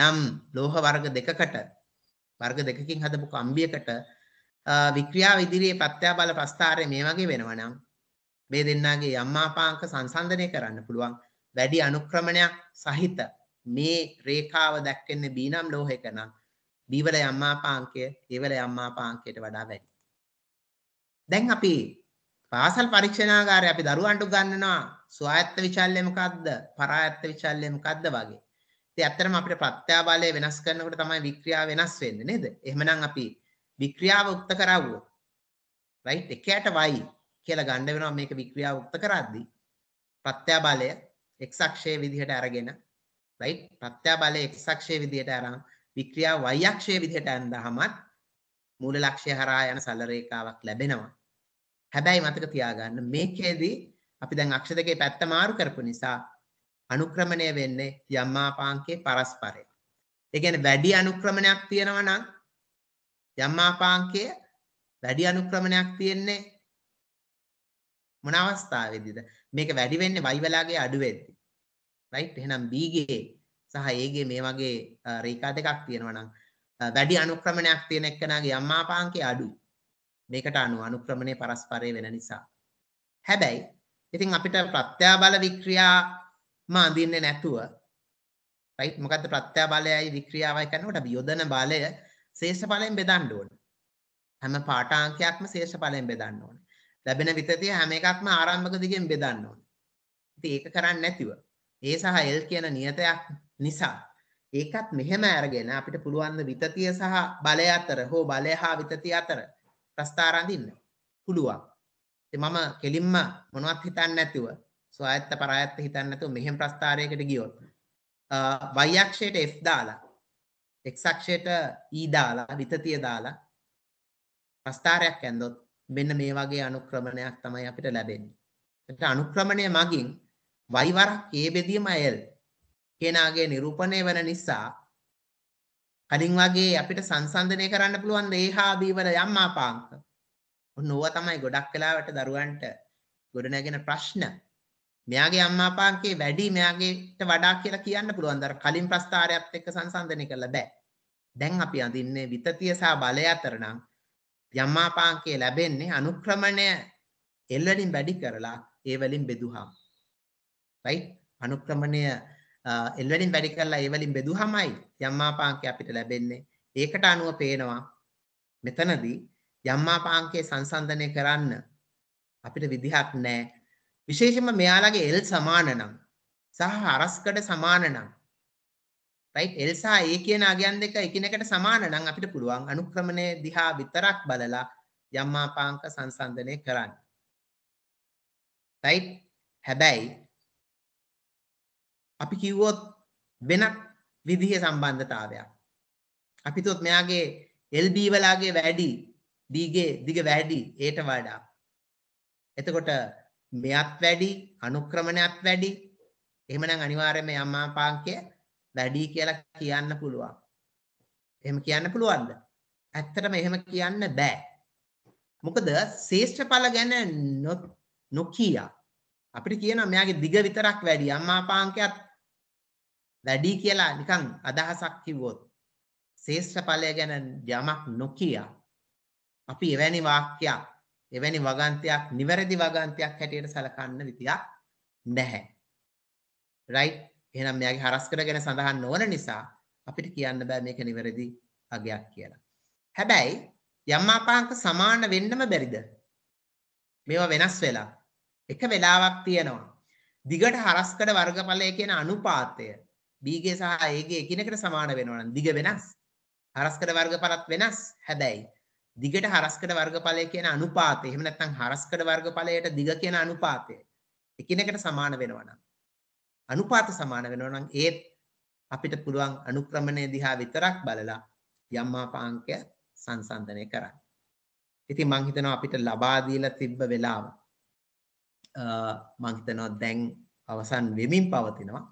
නම් ලෝහ වර්ග දෙකකට වර්ග දෙකකින් හදපු කම්බියකට වික්‍රියාව ඉදිරියේ ප්‍රත්‍යාබල ප්‍රස්ථාරය මේ වගේ වෙනවා නම් මේ දෙන්නාගේ යම් ආපාංක සංසන්දනය කරන්න පුළුවන්. වැඩි අනුක්‍රමණයක් සහිත මේ රේඛාව දැක්වෙන්නේ B නම් ලෝහයක නම් බීවල යම්මාපාංකය ඒවල යම්මාපාංකයට වඩා වැඩි. දැන් අපි පාසල් පරීක්ෂණාගාරය අපි දරුවන්ට ගන්නනවා ස්වායත්ත විචල්ලය මොකද්ද පරායත්ත විචල්ලය මොකද්ද වගේ. ඉතින් ඇත්තටම අපිට ප්‍රත්‍යාබලය වෙනස් කරනකොට තමයි වික්‍රියාව වෙනස් වෙන්නේ නේද? එහෙමනම් අපි වික්‍රියාව උක්ත කරවුවොත් රයිට් එකයට y කියලා ගන්න වෙනවා මේක වික්‍රියාව උක්ත කරද්දී ප්‍රත්‍යාබලය x අක්ෂයේ විදිහට අරගෙන රයිට් ප්‍රත්‍යාබලය x අක්ෂයේ විදිහට අරන් වික්‍රියා y අක්ෂයේ විදිහට ඇඳහමත් මූල ලක්ෂ්‍ය හරහා යන සල රේඛාවක් ලැබෙනවා. හැබැයි මතක තියාගන්න මේකේදී අපි දැන් අක්ෂ දෙකේ පැත්ත මාරු කරපු නිසා අනුක්‍රමණය වෙන්නේ යම්මාපාංකේ පරස්පරය. ඒ කියන්නේ වැඩි අනුක්‍රමණයක් තියෙනවා නම් යම්මාපාංකය වැඩි අනුක්‍රමණයක් තියෙන්නේ මොන අවස්ථාවේදීද? මේක වැඩි වෙන්නේ y වලාගේ අඩු වෙද්දී. right? එහෙනම් b ගේ සහ ඒගේ මේ වගේ රේකා දෙකක් තියෙනවා නම් වැඩි අනුක්‍රමණයක් තියෙන එක්කනාගේ අම්මා පාංකේ අඩුයි. මේකට අනුව අනුක්‍රමණය පරස්පරය වෙන නිසා. හැබැයි ඉතින් අපිට ප්‍රත්‍යාබල වික්‍රියා මා අඳින්නේ නැතුව රයිට් මොකද්ද ප්‍රත්‍යාබලයයි වික්‍රියාවයි කරනකොට අපි යොදන බලය ශේෂ බලයෙන් බෙදන්න ඕනේ. හැම පාඨාංකයක්ම ශේෂ බලයෙන් බෙදන්න ඕනේ. ලැබෙන විතතිය හැම එකක්ම ආරම්භක දිගෙන් බෙදන්න ඕනේ. ඉතින් ඒක කරන්නේ නැතිව ඒ සහ L කියන නියතයක් නිසා ඒකත් මෙහෙම අරගෙන අපිට පුළුවන් විතතිය සහ බලය අතර හෝ බලය හා විතතිය අතර ප්‍රස්ථාරඳින්න පුළුවන්. ඉතින් මම කෙලින්ම මොනවත් හිතන්නේ නැතිව ස්වායත්ත පරායත්ත හිතන්නේ නැතුව මෙහෙම ප්‍රස්ථාරයකට ගියොත් y අක්ෂයට f දාලා x අක්ෂයට e දාලා විතතිය දාලා ප්‍රස්ථාරයක් ඇන්දොත් මෙන්න මේ වගේ අනුක්‍රමණයක් තමයි අපිට ලැබෙන්නේ. ඒකට අනුක්‍රමණය මගින් y වරක් a බෙදීම l කෙනාගේ නිරූපණය වෙන නිසා කලින් වගේ අපිට සංසන්දනය කරන්න පුළුවන් දේහා බීවල යම් ආපාංක. ඔන්නෝව තමයි ගොඩක් වෙලාවට දරුවන්ට ගොඩනැගෙන ප්‍රශ්න. මෙයාගේ අම්මා පාංකේ වැඩි මෙයාගේට වඩා කියලා කියන්න පුළුවන්. අර කලින් ප්‍රස්තාරයත් එක්ක සංසන්දනය කරලා බෑ. දැන් අපි අඳින්නේ විතතිය සහ බලය අතර නම් යම්මා පාංකේ ලැබෙන්නේ අනුක්‍රමණය එල්වලින් වැඩි කරලා ඒ වලින් බෙදුහම්. right? අනුක්‍රමණය එල් වලින් වැඩි කරලා ඒ වලින් බෙදුවමයි යම්මාපාංකය අපිට ලැබෙන්නේ. ඒකට අනුව පේනවා මෙතනදී යම්මාපාංකයේ සංසන්දනය කරන්න අපිට විදිහක් නැහැ. විශේෂයෙන්ම මෙයාලගේ L සමාන නම් සහ අරස්කඩ සමාන නම් right L සහ A කියන අගයන් දෙක එකිනෙකට සමාන නම් අපිට පුළුවන් අනුක්‍රමණය දිහා විතරක් බලලා යම්මාපාංක සංසන්දනය කරන්න. right හැබැයි අපි කිව්වොත් වෙනත් විදිහේ සම්බන්ධතාවයක්. අපි තුත් මෙයාගේ LB වලාගේ වැඩි D ගේ දිග වැඩි ඒට වඩා. එතකොට මෙයත් වැඩි අනුක්‍රමණයත් වැඩි. එහෙමනම් අනිවාර්යයෙන්ම යම්මාපාංකය වැඩි කියලා කියන්න පුළුවන්. එහෙම කියන්න පුළුවන්ද? ඇත්තටම එහෙම කියන්න බෑ. මොකද ශේෂ්ඨඵල ගැන නොකිය අපිට කියනවා මෙයාගේ දිග විතරක් වැඩි අම්මාපාංකයක් වැඩි කියලා නිකන් අදහසක් කිව්වොත් ශේෂ්ඨ ඵලය ගැන යමක් නොකිය අපි එවැනි වාක්‍යයක් එවැනි වගන්තයක් නිවැරදි වගන්තයක් හැටියට සලකන්න විදියක් නැහැ. right එහෙනම් මෙයාගේ හරස් කරගෙන සඳහන් නොවන නිසා අපිට කියන්න බෑ මේක නිවැරදි අගයක් කියලා. හැබැයි යම් අපාංක සමාන වෙන්නම බැරිද? මේවා වෙනස් වෙලා එක වෙලාවක් තියෙනවා. දිගට හරස්කඩ වර්ගඵලය කියන අනුපාතය B ගේ සහ A ගේ එකිනෙකට සමාන වෙනවා නම් දිග වෙනස්. හරස්කඩ වර්ගඵලත් වෙනස්. හැබැයි දිගට හරස්කඩ වර්ගඵලය කියන අනුපාතය එහෙම නැත්නම් හරස්කඩ වර්ගඵලයට දිග කියන අනුපාතය එකිනෙකට සමාන වෙනවා නම් අනුපාත සමාන වෙනවා නම් ඒත් අපිට පුළුවන් අනුක්‍රමණය දිහා විතරක් බලලා යම් ආපාංකය සංසන්දනය කරන්න. ඉතින් මං හිතනවා අපිට ලබා දීලා තිබ්බ වෙලාව මං හිතනවා දැන් අවසන් වෙමින් පවතිනවා.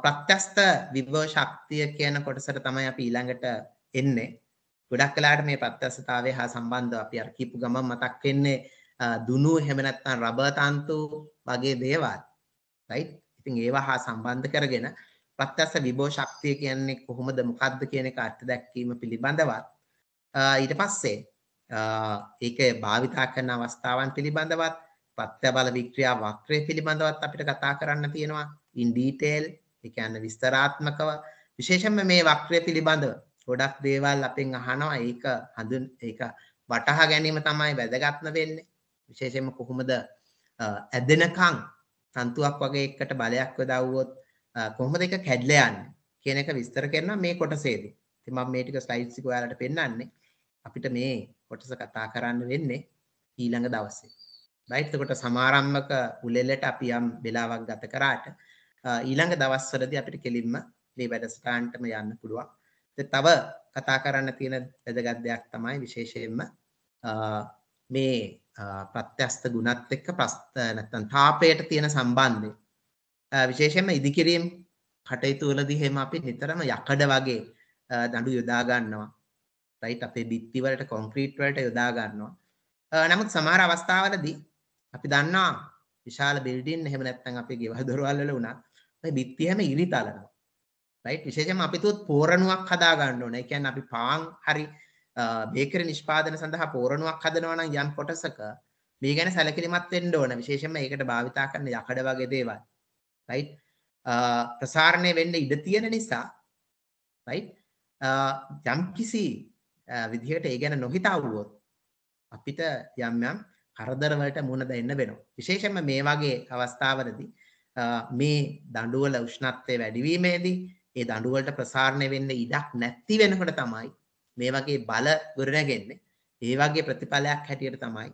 ප්‍රත්‍යස්ත විභව ශක්තිය කියන කොටසට තමයි අපි ඊළඟට එන්නේ. ගොඩක් කලාට මේ ප්‍රත්‍යස්තතාවය හා සම්බන්ධව අපි අර කීපු ගමන් මතක් වෙන්නේ දුනු එහෙම නැත්නම් රබර් තන්තු වගේ දේවල්. right? ඉතින් ඒවා හා සම්බන්ධ කරගෙන ප්‍රත්‍යස්ත විභව ශක්තිය කියන්නේ කොහොමද මොකද්ද කියන එක අර්ථ දැක්වීම පිළිබඳවත් ඊට පස්සේ ඒක භාවිතා කරන අවස්ථාවන් පිළිබඳවත් පත්‍ය බල වික්‍රියා වක්‍රය පිළිබඳවත් අපිට කතා කරන්න තියෙනවා in detail ඒ කියන්නේ විස්තරාත්මකව විශේෂයෙන්ම මේ වක්‍රය පිළිබඳව ගොඩක් දේවල් අපෙන් අහනවා ඒක හඳුන් ඒක වටහා ගැනීම තමයි වැදගත්ම වෙන්නේ විශේෂයෙන්ම කොහොමද ඇදෙනකන් තන්තුවක් වගේ එකට බලයක් යොදවුවොත් කොහොමද ඒක කැඩලා යන්නේ කියන එක විස්තර කරනවා මේ කොටසේදී ඉතින් මම මේ ටික ස්ලයිඩ්ස් එක ඔයාලට පෙන්නන්නේ අපිට මේ කොටස කතා කරන්න වෙන්නේ ඊළඟ දවසේ right එතකොට සමාරම්භක උලෙලට අපි යම් වෙලාවක් ගත කරාට ඊළඟ දවස්වලදී අපිට කෙලින්ම මේ වැඩසටහනටම යන්න පුළුවන්. තව කතා කරන්න තියෙන වැදගත් දෙයක් තමයි විශේෂයෙන්ම මේ ප්‍රත්‍යස්ත ගුණත් එක්ක නැත්තම් තාපයට තියෙන සම්බන්ධය. විශේෂයෙන්ම ඉදිකිරීම් කටයුතු වලදී හැම අපි නිතරම යකඩ වගේ දඬු යොදා ගන්නවා. රයිට් අපේ බිත්ති වලට කොන්ක්‍රීට් වලට යොදා ගන්නවා. නමුත් සමහර අවස්ථාවලදී අපි දන්නවා විශාල බිල්ඩින් එහෙම නැත්නම් අපේ ගෙවල් දොරවල් වල වුණත් බිත්තිය හැම ඉරි තලනවා. රයිට් විශේෂයෙන්ම අපි තුත් පෝරණුවක් හදා ගන්න ඕනේ. ඒ කියන්නේ අපි පාන් හරි බේකරි නිෂ්පාදන සඳහා පෝරණුවක් හදනවා නම් යම් කොටසක මේ ගැන සැලකිලිමත් වෙන්න ඕන. විශේෂයෙන්ම ඒකට භාවිතා කරන යකඩ වගේ දේවල්. රයිට් ප්‍රසාරණය වෙන්න ඉඩ තියෙන නිසා රයිට් යම් කිසි විදිහකට ඒ ගැන නොහිතා වුවොත් අපිට යම් යම් කරදර වලට මුහුණ දෙන්න වෙනවා. විශේෂයෙන්ම මේ වගේ අවස්ථාවලදී මේ දඩුවල උෂ්ණත්වය වැඩිවීමේදී ඒ දඩුවලට ප්‍රසාරණය වෙන්න ඉඩක් නැති වෙනකොට තමයි මේ වගේ බල ගොඩනැගෙන්නේ ඒ වගේ ප්‍රතිඵලයක් හැටියට තමයි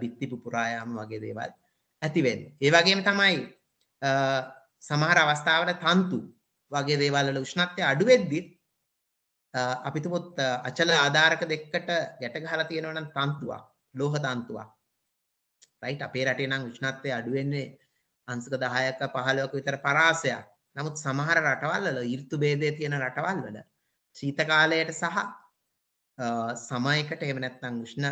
බිත්ති පුපුරායාම වගේ දේවල් ඇතිවෙන්න ඒ වගේම තමයි සමහර අවස්ථාවට තන්තු වගේ දේවල්ල උෂ්ණත්වය අඩුවෙද්දිත් අපිතුමුත් අචල ආධාරක දෙක්කට ගැට ගහලා තියෙනවනම් තන්තුවක් ලෝහ තන්තුවක් රයිට් අපේ රටේ නම් උෂ්ණත්වය අඩුවෙන්නේ අංශක 10ක 15ක විතර පරාසයක්. නමුත් සමහර රටවල් වල ඍතු ભેදයේ තියෙන රටවල් වල ශීත කාලයට සහ සමයකට එහෙම නැත්නම් උෂ්ණ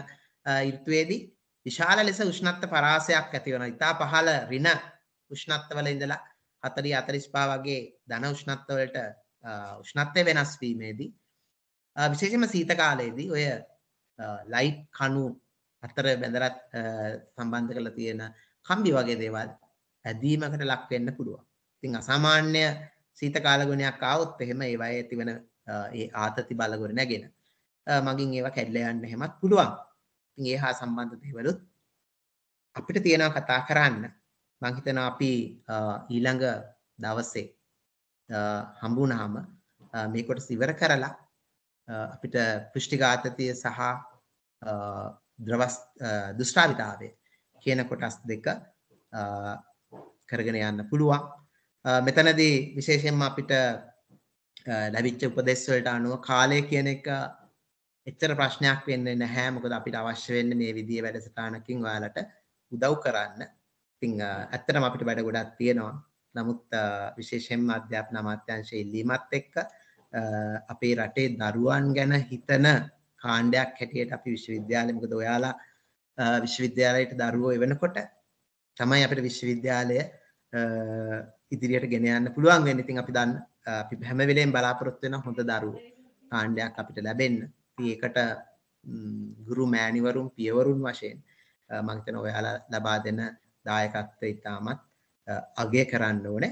ඍතුවේදී විශාල ලෙස උෂ්ණත්ව පරාසයක් ඇති වෙනවා. ඉතා පහළ ඍණ උෂ්ණත්වවල ඉඳලා 40 45 වගේ ධන උෂ්ණත්වවලට උෂ්ණත්වය වෙනස් වීමේදී විශේෂයෙන්ම සීත කාලයේදී ඔය ලයිට් කණු අතර බැඳලා සම්බන්ධ කරලා තියෙන කම්බි වගේ දේවල් හැදීමකට ලක් වෙන්න පුළුවන්. ඉතින් අසාමාන්‍ය සීත කාල ගුණයක් ආවොත් එහෙම ඒවයේ ඇතිවන ඒ ආතති බලගොඩ නැගෙන මගින් ඒවා කැඩලා යන්න එහෙමත් පුළුවන්. ඉතින් ඒ හා සම්බන්ධ දේවලුත් අපිට තියෙනවා කතා කරන්න. මම හිතනවා අපි ඊළඟ දවසේ හම්බුනහම මේ කොටස ඉවර කරලා අපිට පෘෂ්ටිඝාතතිය සහ ද්‍රව දුෂ්ටාවිතාවය කියන කොටස් දෙක කරගෙන යන්න පුළුවන් මෙතනදී විශේෂයෙන්ම අපිට ලැබිච්ච උපදෙස්වලට අනුව කාලය කියන එක එච්චර ප්‍රශ්නයක් වෙන්නේ නැහැ මොකද අපිට අවශ්‍ය වෙන්නේ මේ විදිහේ වැඩසටහනකින් ඔයාලට උදව් කරන්න. ඉතින් ඇත්තටම අපිට වැඩ ගොඩක් තියෙනවා. නමුත් විශේෂයෙන්ම අධ්‍යාපන අමාත්‍යාංශයේ ඉල්ලීමත් එක්ක අපේ රටේ දරුවන් ගැන හිතන කාණ්ඩයක් හැටියට අපි විශ්වවිද්‍යාලය මොකද ඔයාලා විශ්වවිද්‍යාලයට දරුවෝ එවනකොට තමයි අපිට විශ්වවිද්‍යාලය ඉදිරියට ගෙන යන්න පුළුවන් වෙන්නේ. ඉතින් අපි දන්න අපි හැම වෙලෙම බලාපොරොත්තු වෙන හොඳ දරුවෝ කාණ්ඩයක් අපිට ලැබෙන්න. ඉතින් ඒකට ගුරු මෑණිවරුන් පියවරුන් වශයෙන් මම හිතන ඔයාලා ලබා දෙන දායකත්වය ඉතාමත් අගය කරන්න ඕනේ.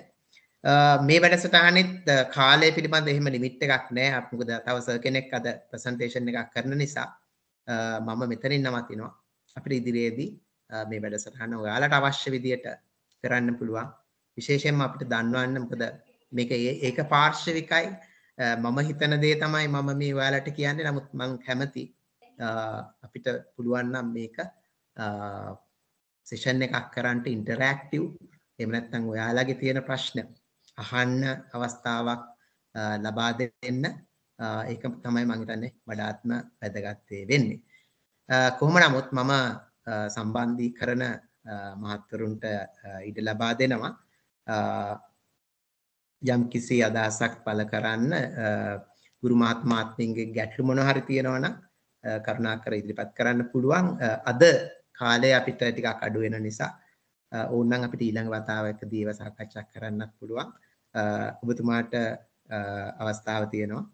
මේ වැඩසටහනෙත් කාලය පිළිබඳ එහෙම ලිමිට් එකක් නැහැ. මොකද තව සර් කෙනෙක් අද ප්‍රසන්ටේෂන් එකක් කරන නිසා මම මෙතනින් නවතිනවා. අපිට ඉදිරියේදී මේ වැඩසටහන ඔයාලට අවශ්‍ය විදියට කරන්න පුළුවන් විශේෂයෙන්ම අපිට දන්වන්න මොකද මේක ඒක පාර්ශවිකයි මම හිතන දේ තමයි මම මේ ඔයාලට කියන්නේ නමුත් මං කැමති අපිට පුළුවන් නම් මේක සෙෂන් එකක් කරන්නට ඉන්ටරැක්ටිව් එහෙම නැත්නම් ඔයාලගේ තියෙන ප්‍රශ්න අහන්න අවස්ථාවක් ලබා දෙන්න ඒක තමයි මං හිතන්නේ වඩාත්ම වැදගත් වෙන්නේ කොහොම නමුත් මම සම්බන්ධී කරන මහත්වරුන්ට ඉඩ ලබා දෙනවා යම් කිසි අදහසක් පළ කරන්න ගුරු මහත්මාත්මින්ගේ ගැටලු මොන හරි තියෙනවා නම් කරුණාකර ඉදිරිපත් කරන්න පුළුවන් අද කාලේ අපිට ටිකක් අඩු වෙන නිසා ඕනනම් අපිට ඊළඟ වතාවකදී ඒව සාකච්ඡා කරන්නත් පුළුවන් ඔබතුමාට අවස්ථාව තියෙනවා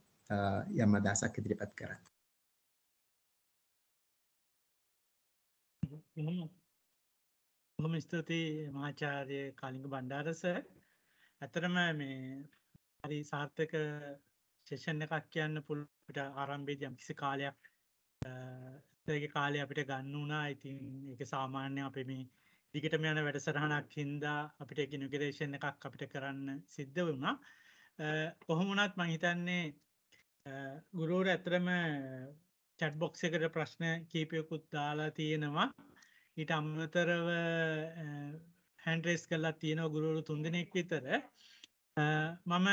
යම් අදහසක් ඉදිරිපත් කරන්න බොහොම ස්තුතියි මාචාර්ය කලින්ග බණ්ඩාරස. ඇතරම මේ හරි සාර්ථක සෙෂන් එකක් කියන්න පුළුවන් ආරම්භයේදී යම්කිසි කාලයක් ඒගේ කාලය අපිට ගන්න වුණා. ඉතින් ඒක සාමාන්‍ය අපේ මේ දිගටම යන වැඩසටහනක් හින්දා අපිට ඒක ඉනුගරේෂන් එකක් අපිට කරන්න සිද්ධ වුණා. කොහොම වුණත් මම හිතන්නේ ගුරුවරු ඇතරම චැට් බොක්ස් එකට ප්‍රශ්න කීපයකුත් දාලා තියෙනවා. ඊට අමතරව හැන්ඩ්‍රේස් කරලා තියෙනව ගුරුවරු තුන්දෙනෙක් විතර මම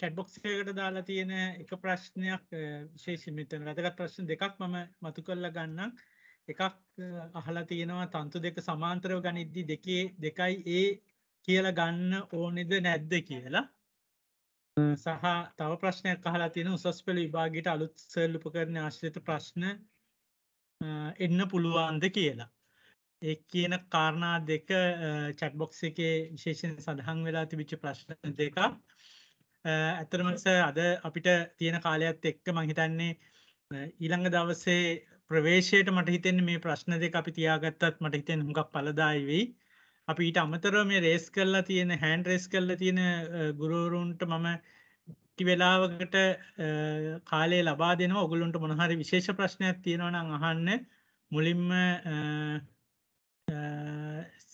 කැට්බොක්සයකට දාලා තියෙන එක ප්‍රශ්නයක් විශේෂමිතන වැදගත් ප්‍රශ්න දෙකක් මම මතු කරලා ගන්නම් එකක් අහලා තියෙනවා තන්තු දෙක සමාන්තරව ගනිද්දි දෙකේ දෙකයි ඒ කියලා ගන්න ඕනෙද නැද්ද කියලා සහ තව ප්‍රශ්නයක් අහලා තියෙන උසස් පෙළ විභාගයට අලුත් සෙල්ලුපකරණ ආශ්‍රිත ප්‍රශ්න එන්න පුළුවන්ද කියලා. ඒ කියන කාරණා දෙක චැට් බොක්ස් එකේ විශේෂයෙන් සඳහන් වෙලා තිබිච්ච ප්‍රශ්න දෙක. ඇත්තටම අද අපිට තියෙන කාලයත් එක්ක මම හිතන්නේ ඊළඟ දවසේ ප්‍රවේශයට මට හිතෙන්නේ මේ ප්‍රශ්න දෙක අපි තියාගත්තත් මට හිතෙන්නේ හුඟක් ඵලදායි වෙයි. අපි ඊට අමතරව මේ රේස් කරලා තියෙන හෑන්ඩ් රේස් කරලා තියෙන ගුරුවරුන්ට මම වෙලාවකට කාලය ලබා දෙනවා ඔගොල්ලොන්ට මොනහරි විශේෂ ප්‍රශ්නයක් තියෙනවා නම් අහන්න මුලින්ම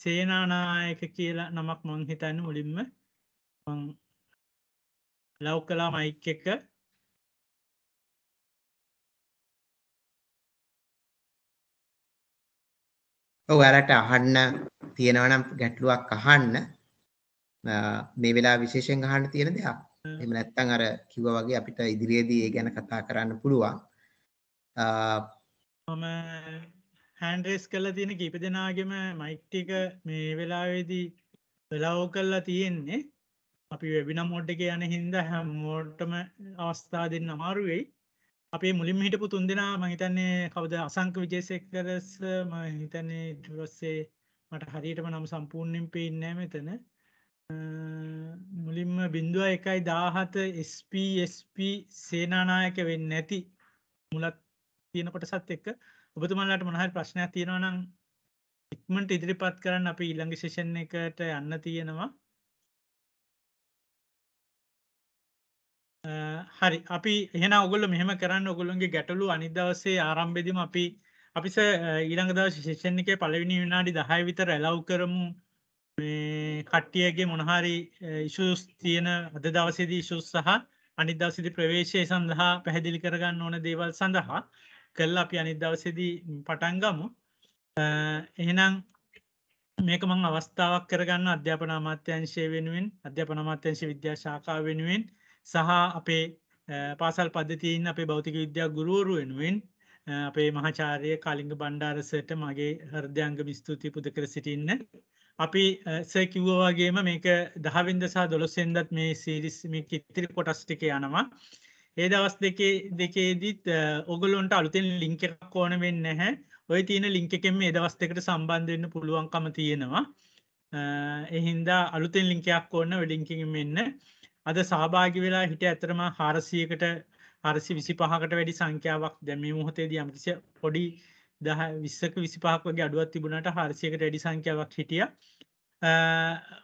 සේනානායක කියලා නමක් මං හිතන්න මුලින්ම මං ලව් කලා මයික් එක ඔව් අරට අහන්න තියෙනවා නම් ගැටලුවක් අහන්න මේ වෙලාව විශේෂයෙන් අහන්න තියෙන දෙයක් එහෙම නැත්නම් අර කිව්වා වගේ අපිට ඉදිරියේදී ඒ ගැන කතා කරන්න පුළුවන්. මම හෑන්ඩ් රේස් කරලා තියෙන කීප දෙනාගේම මයික් ටික මේ වෙලාවේදී වෙලාව කරලා තියෙන්නේ. අපි වෙබිනම් මොඩ් එකේ යන හින්දා හැමෝටම අවස්ථා දෙන්න අමාරු වෙයි. අපේ මුලින්ම හිටපු තුන් දෙනා මම හිතන්නේ කවුද අසංක විජේසේකරස් මම හිතන්නේ ඊට පස්සේ මට හරියටම නම් සම්පූර්ණයෙන් පේන්නේ නැහැ මෙතන. මුලින්ම බිින්දුව එකයි දාහත ස්පස්ප සේනානායක වෙන්න නැති මුලත් තියෙන කොටසත් එක්ක ඔබතුමල්ලට මොනහරි ප්‍රශ්නයක් තියෙනවනම් ඉක්මට ඉදිරිපත් කරන්න අපි ඉළඟි ශේෂණ එකට යන්න තියෙනවා හරි අපි එහෙන ඔගොල මෙහම කරන්න ඔගොලුන්ගේ ගැටලු අනිදවසේ ආරම්බෙදිම අපි අපිස ඊළඟ දව ශේෂණ එක පලවිනි විනාඩි දහය විතර ඇලව් කරමු මේ කට්ටියගේ මොනහරි ඉෂස් තියෙන අද දවසේදී ඉෂුස් සහ අනිත් දවසේදී ප්‍රවේශය සඳහා පැහැදිලි කරගන්න ඕන දේවල් සඳහා කළා අපි අනිත් දවසේදී පටන් ගමු. එහෙනම් මේක මම අවස්ථාවක් කරගන්න අධ්‍යාපන අමාත්‍යාංශය වෙනුවෙන් අධ්‍යාපන අමාත්‍යාංශ විද්‍යා ශාඛාව වෙනුවෙන් සහ අපේ පාසල් පද්ධතියේ ඉන්න අපේ භෞතික විද්‍යා ගුරුවරු වෙනුවෙන් අපේ මහාචාර්ය කලිංග බණ්ඩාර සර්ට මගේ හෘදයාංගම ස්තුතිය පුද කර සිටින්න අපි ස කිව්ව වගේම මේක දහවින්ද සහ දොළොස්සෙන්දත් මේ සීරිස් මේ ඉතිරි කොටස් ටික යනවා. ඒ දවස් දෙකේ දෙකේදීත් ඔගලොන්ට අලුතෙන් ලිංක එකක් ඕන වෙන්න නැහැ ඔය තියෙන ලිංක එකෙන් මේ දවස් දෙකට සම්බන්ධවෙන්න පුළුවන්කම තියෙනවා එහින්දා අලුතෙන් ලිංකයක් ඕන්න වෙඩිංකින් වෙන්න අද සහභාගි වෙලා හිට ඇතරම හාරසියකට හරසි විසි පහකට වැඩි සංඛ්‍යාවක් දැම මොහොතේදී යම්කිසි පොඩි දහ විස්සක විසි පහක් වගේ අඩුවත් තිබුණට හර්සියක ටඩි සංඛ්‍යාවක් හිටිය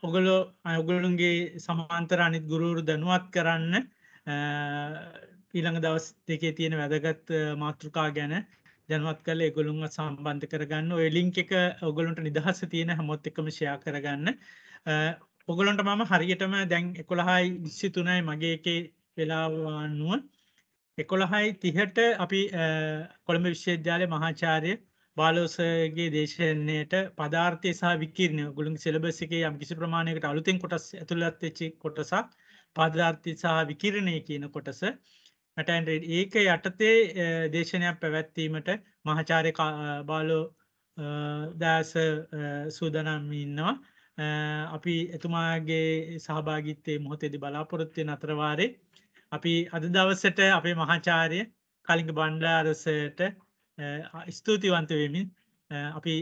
ඔගලෝ අයගොලුන්ගේ සමාන්තර අනිත් ගුරුරු දැනුවත් කරන්න ඊළඟ දවස් දෙකේ තියෙන වැදගත් මාතෘකා ගැන දැනුවත් කල ගොලුන්ව සම්බන්ධ කරගන්න ඔය ලිංක එක ඔගලුන්ට නිදහස තියෙන හැමොත් එකම ෂයා කරගන්න ඔගලොන්ට මම හරියටම දැන් එකොළහයි විසි තුනයි මගේ එකේ වෙලාවානුව එකොළහයි තිහට අපි කොළඹ විශ්වවිද්‍යාලය මහාචාරය බාලෝසගේ දේශනයට පදාර්ථය සහ විකිරණ ගුළුන් සිලබසිකේ යම් කිසි ප්‍රමාණයකට අලුතෙන් කොටස් ඇතුළත් වෙච්ච කොටසක් පදාර්ථය සහ විකිරණය කියන කොටස ඇටන්ඩ ඒක යටතේ දේශනයක් පැවැත්වීමට මහාචාරය බාලෝ දෑස සූදනම් ඉන්නවා අපි එතුමාගේ සහභාගිත්තේ මොහොතේදි බලාපොරොත්වය අතරවාරේ අපි අද දවසට අපේ මහාචාර්ය කලින්ග බණ්ඩාරසට ස්තුතිවන්ත වෙමින් අපි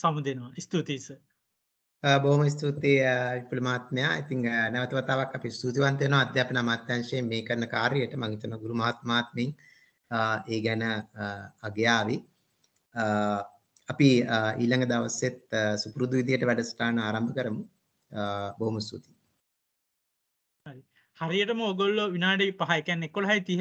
සමුදෙනවා ස්තුතියිස බොහොම ස්තුතියි විපුල මහත්මයා. ඉතින් නැවත වතාවක් අපි ස්තුතිවන්ත වෙනවා අධ්‍යාපන අමාත්‍යාංශයෙන් මේ කරන කාර්යයට මම හිතනවා ගුරු මහත්මාත්මින් ඒ ගැන අගයාවි. අපි ඊළඟ දවසෙත් සුපුරුදු විදියට වැඩසටහන ආරම්භ කරමු. බොහොම ස්තුතියි. හරියටම ඔගොල්ලො විනාඩි පහයි කැන් එකොළ හයි තිහ